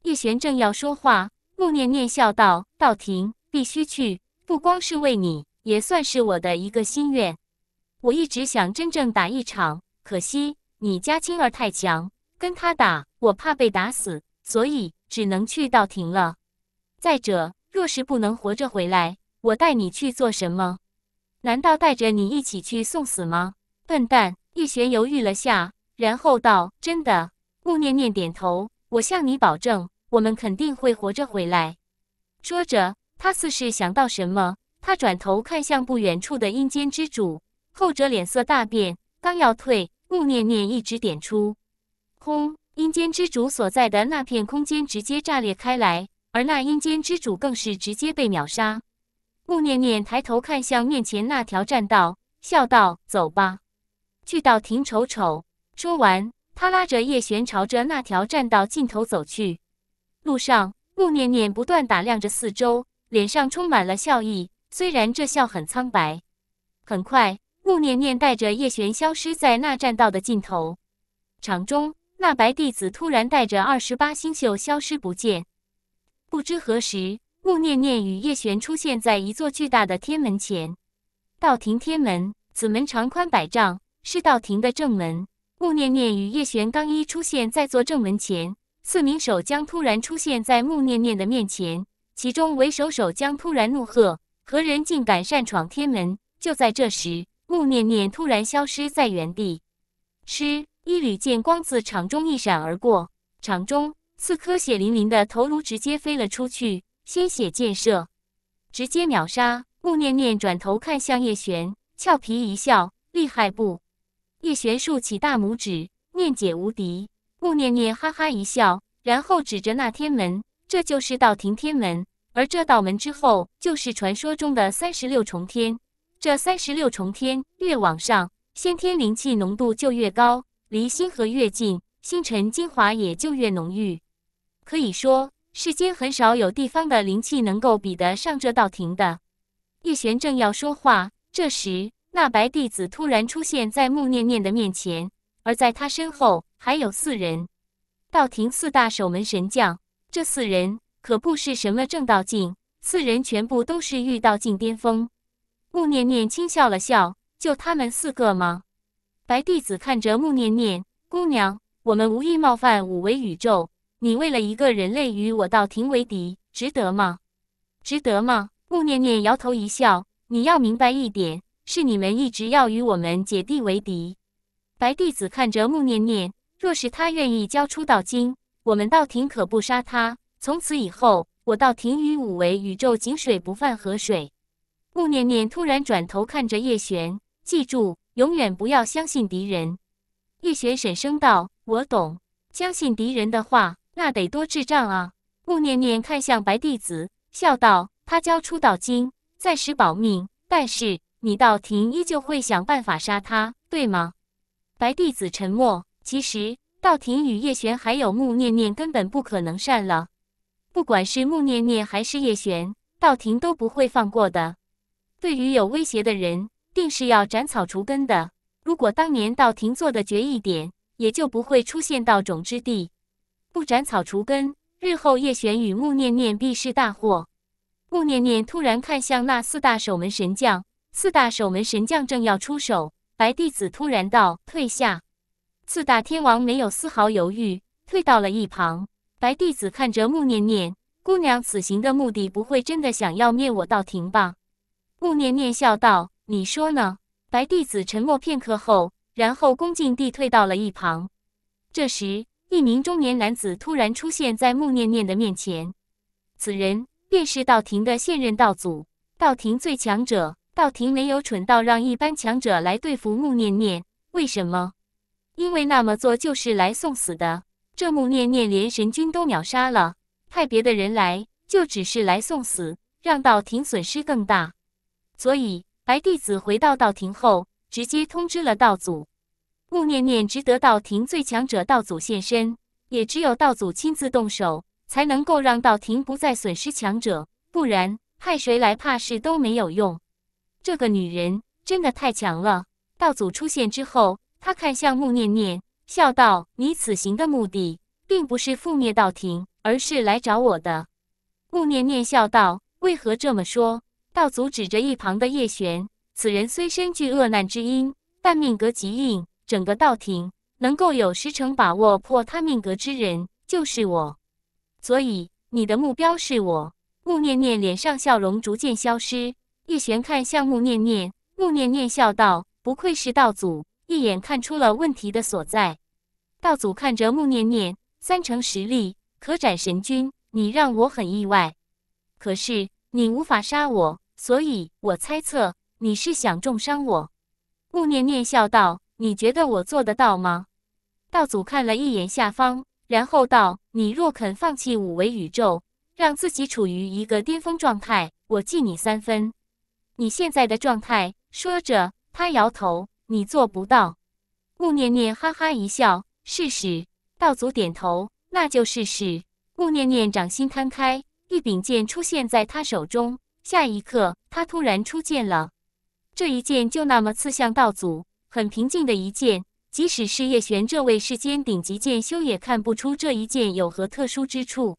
叶璇正要说话，穆念念笑道：“道庭必须去，不光是为你，也算是我的一个心愿。我一直想真正打一场，可惜你家青儿太强，跟他打我怕被打死，所以只能去道庭了。再者。”若是不能活着回来，我带你去做什么？难道带着你一起去送死吗？笨蛋！叶璇犹豫了下，然后道：“真的。”穆念念点头：“我向你保证，我们肯定会活着回来。”说着，他似是想到什么，他转头看向不远处的阴间之主，后者脸色大变，刚要退，穆念念一指点出，轰！阴间之主所在的那片空间直接炸裂开来。而那阴间之主更是直接被秒杀。穆念念抬头看向面前那条栈道，笑道：“走吧，去到亭瞅瞅。”说完，他拉着叶璇朝着那条栈道尽头走去。路上，穆念念不断打量着四周，脸上充满了笑意，虽然这笑很苍白。很快，穆念念带着叶璇消失在那栈道的尽头。场中，那白弟子突然带着二十八星宿消失不见。不知何时，穆念念与叶璇出现在一座巨大的天门前。道庭天门，此门长宽百丈，是道庭的正门。穆念念与叶璇刚一出现在座正门前，四名守将突然出现在穆念念的面前。其中为首守将突然怒喝：“何人竟敢擅闯天门？”就在这时，穆念念突然消失在原地。嗤！一缕剑光自场中一闪而过，场中。四颗血淋淋的头颅直接飞了出去，鲜血溅射，直接秒杀。穆念念转头看向叶璇，俏皮一笑：“厉害不？”叶璇竖起大拇指：“念姐无敌。”穆念念哈哈一笑，然后指着那天门：“这就是道庭天门，而这道门之后就是传说中的三十六重天。这三十六重天越往上，先天灵气浓度就越高，离星河越近，星辰精华也就越浓郁。”可以说，世间很少有地方的灵气能够比得上这道亭的。叶璇正要说话，这时，那白弟子突然出现在穆念念的面前，而在他身后还有四人。道亭四大守门神将，这四人可不是什么正道境，四人全部都是御道境巅峰。穆念念轻笑了笑：“就他们四个吗？”白弟子看着穆念念姑娘：“我们无意冒犯五维宇宙。”你为了一个人类与我道庭为敌，值得吗？值得吗？穆念念摇头一笑。你要明白一点，是你们一直要与我们姐弟为敌。白弟子看着穆念念，若是他愿意交出道经，我们道庭可不杀他。从此以后，我道庭与五为宇宙井水不犯河水。穆念念突然转头看着叶璇，记住，永远不要相信敌人。叶璇沈声道：“我懂，相信敌人的话。”那得多智障啊！穆念念看向白弟子，笑道：“他交出道经，暂时保命，但是你道庭依旧会想办法杀他，对吗？”白弟子沉默。其实，道庭与叶璇还有穆念念根本不可能善了。不管是穆念念还是叶璇，道庭都不会放过的。对于有威胁的人，定是要斩草除根的。如果当年道庭做的决意点，也就不会出现道种之地。不斩草除根，日后叶璇与穆念念必是大祸。穆念念突然看向那四大守门神将，四大守门神将正要出手，白弟子突然道：“退下。”四大天王没有丝毫犹豫，退到了一旁。白弟子看着穆念念姑娘，此行的目的不会真的想要灭我道庭吧？穆念念笑道：“你说呢？”白弟子沉默片刻后，然后恭敬地退到了一旁。这时。一名中年男子突然出现在穆念念的面前，此人便是道庭的现任道祖，道庭最强者。道庭没有蠢到让一般强者来对付穆念念，为什么？因为那么做就是来送死的。这穆念念连神君都秒杀了，派别的人来就只是来送死，让道庭损失更大。所以白弟子回到道庭后，直接通知了道祖。穆念念值得道庭最强者道祖现身，也只有道祖亲自动手，才能够让道庭不再损失强者。不然派谁来，怕事都没有用。这个女人真的太强了。道祖出现之后，他看向穆念念，笑道：“你此行的目的，并不是覆灭道庭，而是来找我的。”穆念念笑道：“为何这么说？”道祖指着一旁的叶璇，此人虽身具恶难之因，但命格极硬。整个道庭能够有十成把握破他命格之人就是我，所以你的目标是我。穆念念脸上笑容逐渐消失。叶璇看向穆念念，穆念念笑道：“不愧是道祖，一眼看出了问题的所在。”道祖看着穆念念，三成实力可斩神君，你让我很意外。可是你无法杀我，所以我猜测你是想重伤我。穆念念笑道。你觉得我做得到吗？道祖看了一眼下方，然后道：“你若肯放弃五维宇宙，让自己处于一个巅峰状态，我敬你三分。你现在的状态……”说着，他摇头：“你做不到。”穆念念哈哈一笑：“试试。”道祖点头：“那就试试。”穆念念掌心摊开，一柄剑出现在他手中。下一刻，他突然出剑了，这一剑就那么刺向道祖。很平静的一剑，即使是叶璇这位世间顶级剑修也看不出这一剑有何特殊之处。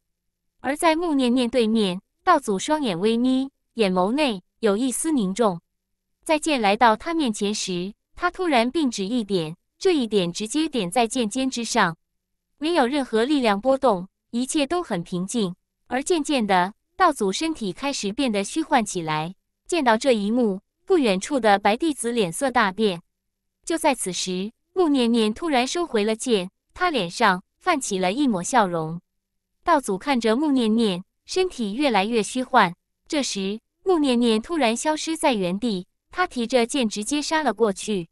而在木念念对面，道祖双眼微眯，眼眸内有一丝凝重。在剑来到他面前时，他突然并指一点，这一点直接点在剑尖之上，没有任何力量波动，一切都很平静。而渐渐的，道祖身体开始变得虚幻起来。见到这一幕，不远处的白弟子脸色大变。就在此时，穆念念突然收回了剑，她脸上泛起了一抹笑容。道祖看着穆念念，身体越来越虚幻。这时，穆念念突然消失在原地，他提着剑直接杀了过去。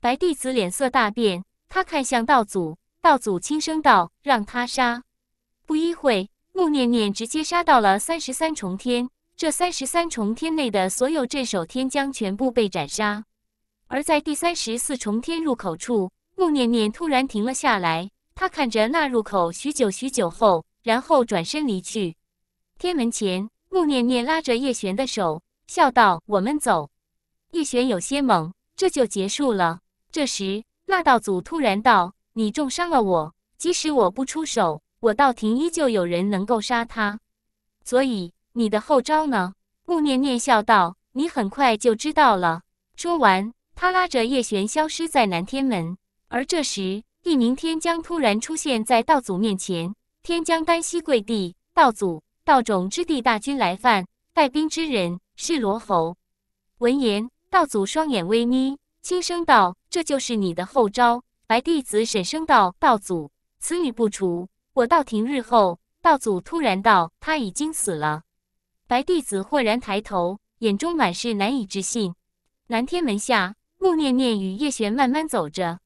白弟子脸色大变，他看向道祖，道祖轻声道：“让他杀。”不一会，穆念念直接杀到了三十三重天，这三十三重天内的所有镇守天将全部被斩杀。而在第三十四重天入口处，穆念念突然停了下来。她看着那入口许久许久后，然后转身离去。天门前，穆念念拉着叶璇的手，笑道：“我们走。”叶璇有些懵：“这就结束了？”这时，那道祖突然道：“你重伤了我，即使我不出手，我道庭依旧有人能够杀他。所以，你的后招呢？”穆念念笑道：“你很快就知道了。”说完。他拉着叶璇消失在南天门，而这时，一名天将突然出现在道祖面前。天将单膝跪地，道祖，道种之地大军来犯，带兵之人是罗侯。闻言，道祖双眼微眯，轻声道：“这就是你的后招。”白弟子沈声道：“道祖，此女不除，我道庭日后……”道祖突然道：“他已经死了。”白弟子豁然抬头，眼中满是难以置信。南天门下。穆念念与叶璇慢慢走着，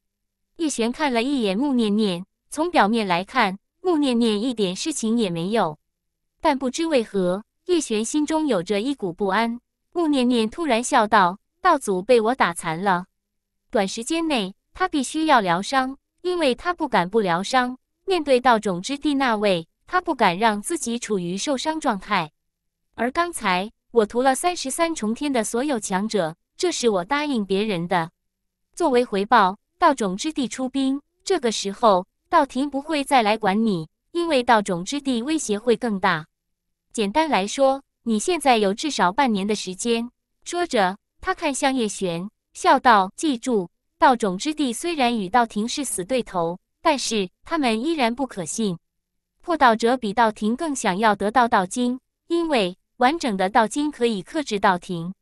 叶璇看了一眼穆念念，从表面来看，穆念念一点事情也没有，但不知为何，叶璇心中有着一股不安。穆念念突然笑道：“道祖被我打残了，短时间内他必须要疗伤，因为他不敢不疗伤。面对道种之地那位，他不敢让自己处于受伤状态。而刚才我屠了三十三重天的所有强者。”这是我答应别人的，作为回报，道种之地出兵。这个时候，道庭不会再来管你，因为道种之地威胁会更大。简单来说，你现在有至少半年的时间。说着，他看向叶璇，笑道：“记住，道种之地虽然与道庭是死对头，但是他们依然不可信。破道者比道庭更想要得到道经，因为完整的道经可以克制道庭，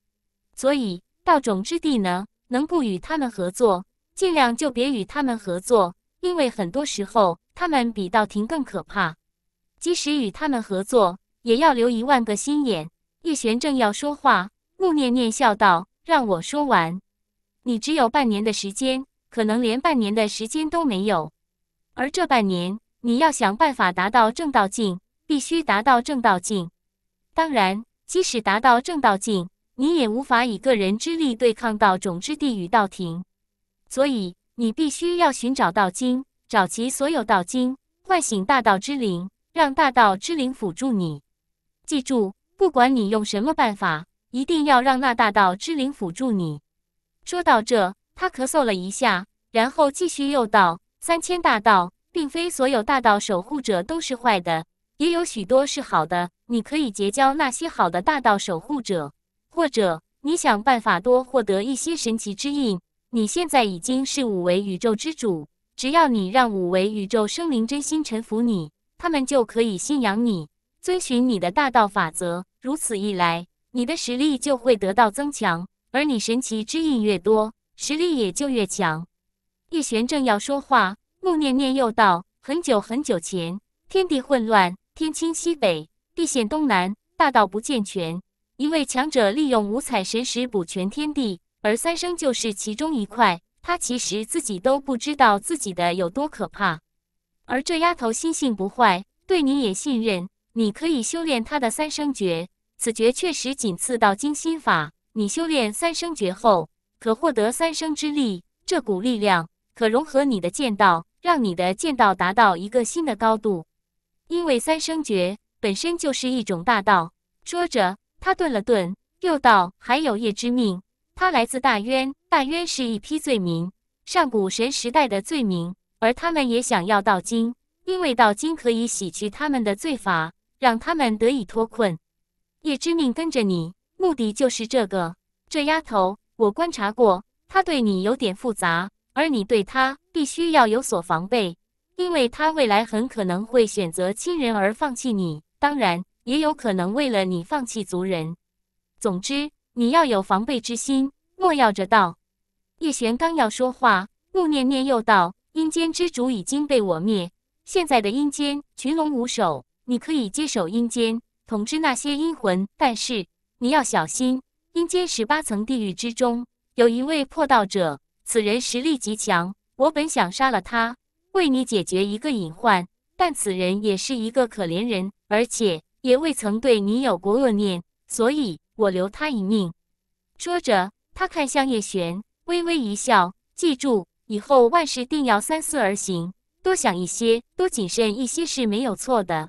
所以。”道种之地呢，能不与他们合作，尽量就别与他们合作。因为很多时候，他们比道庭更可怕。即使与他们合作，也要留一万个心眼。叶璇正要说话，木念念笑道：“让我说完。你只有半年的时间，可能连半年的时间都没有。而这半年，你要想办法达到正道境，必须达到正道境。当然，即使达到正道境。”你也无法以个人之力对抗道种之地与道庭，所以你必须要寻找到经，找齐所有道经，唤醒大道之灵，让大道之灵辅助你。记住，不管你用什么办法，一定要让那大道之灵辅助你。说到这，他咳嗽了一下，然后继续又道：“三千大道，并非所有大道守护者都是坏的，也有许多是好的。你可以结交那些好的大道守护者。”或者你想办法多获得一些神奇之印。你现在已经是五维宇宙之主，只要你让五维宇宙生灵真心臣服你，他们就可以信仰你，遵循你的大道法则。如此一来，你的实力就会得到增强，而你神奇之印越多，实力也就越强。叶璇正要说话，穆念念又道：很久很久前，天地混乱，天清西北，地陷东南，大道不健全。因为强者利用五彩神石补全天地，而三生就是其中一块。他其实自己都不知道自己的有多可怕。而这丫头心性不坏，对你也信任，你可以修炼她的三生诀。此诀确实仅次道金心法。你修炼三生诀后，可获得三生之力。这股力量可融合你的剑道，让你的剑道达到一个新的高度。因为三生诀本身就是一种大道。说着。他顿了顿，又道：“还有叶之命，他来自大渊，大渊是一批罪民，上古神时代的罪名，而他们也想要道金，因为道金可以洗去他们的罪罚，让他们得以脱困。叶之命跟着你，目的就是这个。这丫头，我观察过，她对你有点复杂，而你对她必须要有所防备，因为她未来很可能会选择亲人而放弃你。当然。”也有可能为了你放弃族人。总之，你要有防备之心，莫要着道。叶璇刚要说话，穆念念又道：“阴间之主已经被我灭，现在的阴间群龙无首，你可以接手阴间，统治那些阴魂。但是你要小心，阴间十八层地狱之中有一位破道者，此人实力极强。我本想杀了他，为你解决一个隐患，但此人也是一个可怜人，而且。”也未曾对你有过恶念，所以我留他一命。说着，他看向叶璇，微微一笑：“记住，以后万事定要三思而行，多想一些，多谨慎一些是没有错的。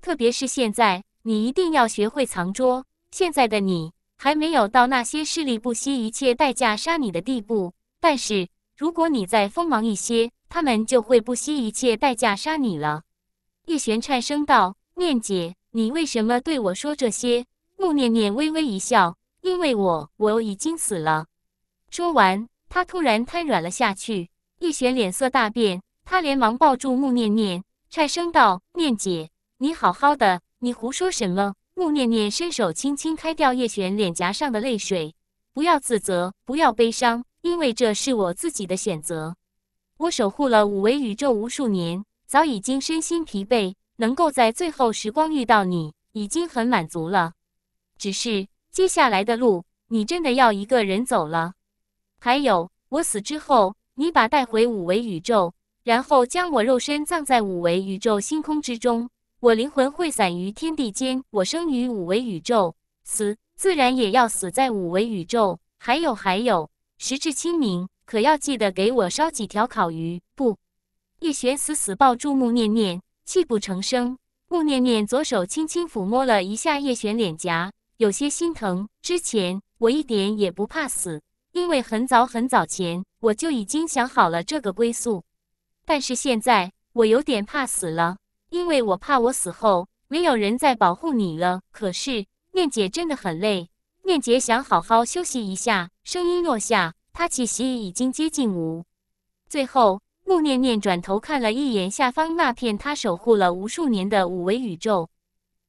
特别是现在，你一定要学会藏拙。现在的你还没有到那些势力不惜一切代价杀你的地步，但是如果你再锋芒一些，他们就会不惜一切代价杀你了。”叶璇颤声道：“念姐。”你为什么对我说这些？穆念念微微一笑，因为我我已经死了。说完，她突然瘫软了下去。叶璇脸色大变，她连忙抱住穆念念，颤声道：“念姐，你好好的，你胡说什么？”穆念念伸手轻轻开掉叶璇脸颊上的泪水，不要自责，不要悲伤，因为这是我自己的选择。我守护了五维宇宙无数年，早已经身心疲惫。能够在最后时光遇到你，已经很满足了。只是接下来的路，你真的要一个人走了。还有，我死之后，你把带回五维宇宙，然后将我肉身葬在五维宇宙星空之中，我灵魂会散于天地间。我生于五维宇宙，死自然也要死在五维宇宙。还有还有，时至清明，可要记得给我烧几条烤鱼。不，叶璇死死抱住木念念。泣不成声，顾念念左手轻轻抚摸了一下叶璇脸颊，有些心疼。之前我一点也不怕死，因为很早很早前我就已经想好了这个归宿。但是现在我有点怕死了，因为我怕我死后没有人再保护你了。可是念姐真的很累，念姐想好好休息一下。声音落下，她气息已经接近无。最后。顾念念转头看了一眼下方那片她守护了无数年的五维宇宙，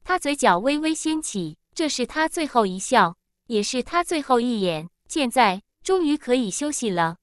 她嘴角微微掀起，这是她最后一笑，也是她最后一眼。现在，终于可以休息了。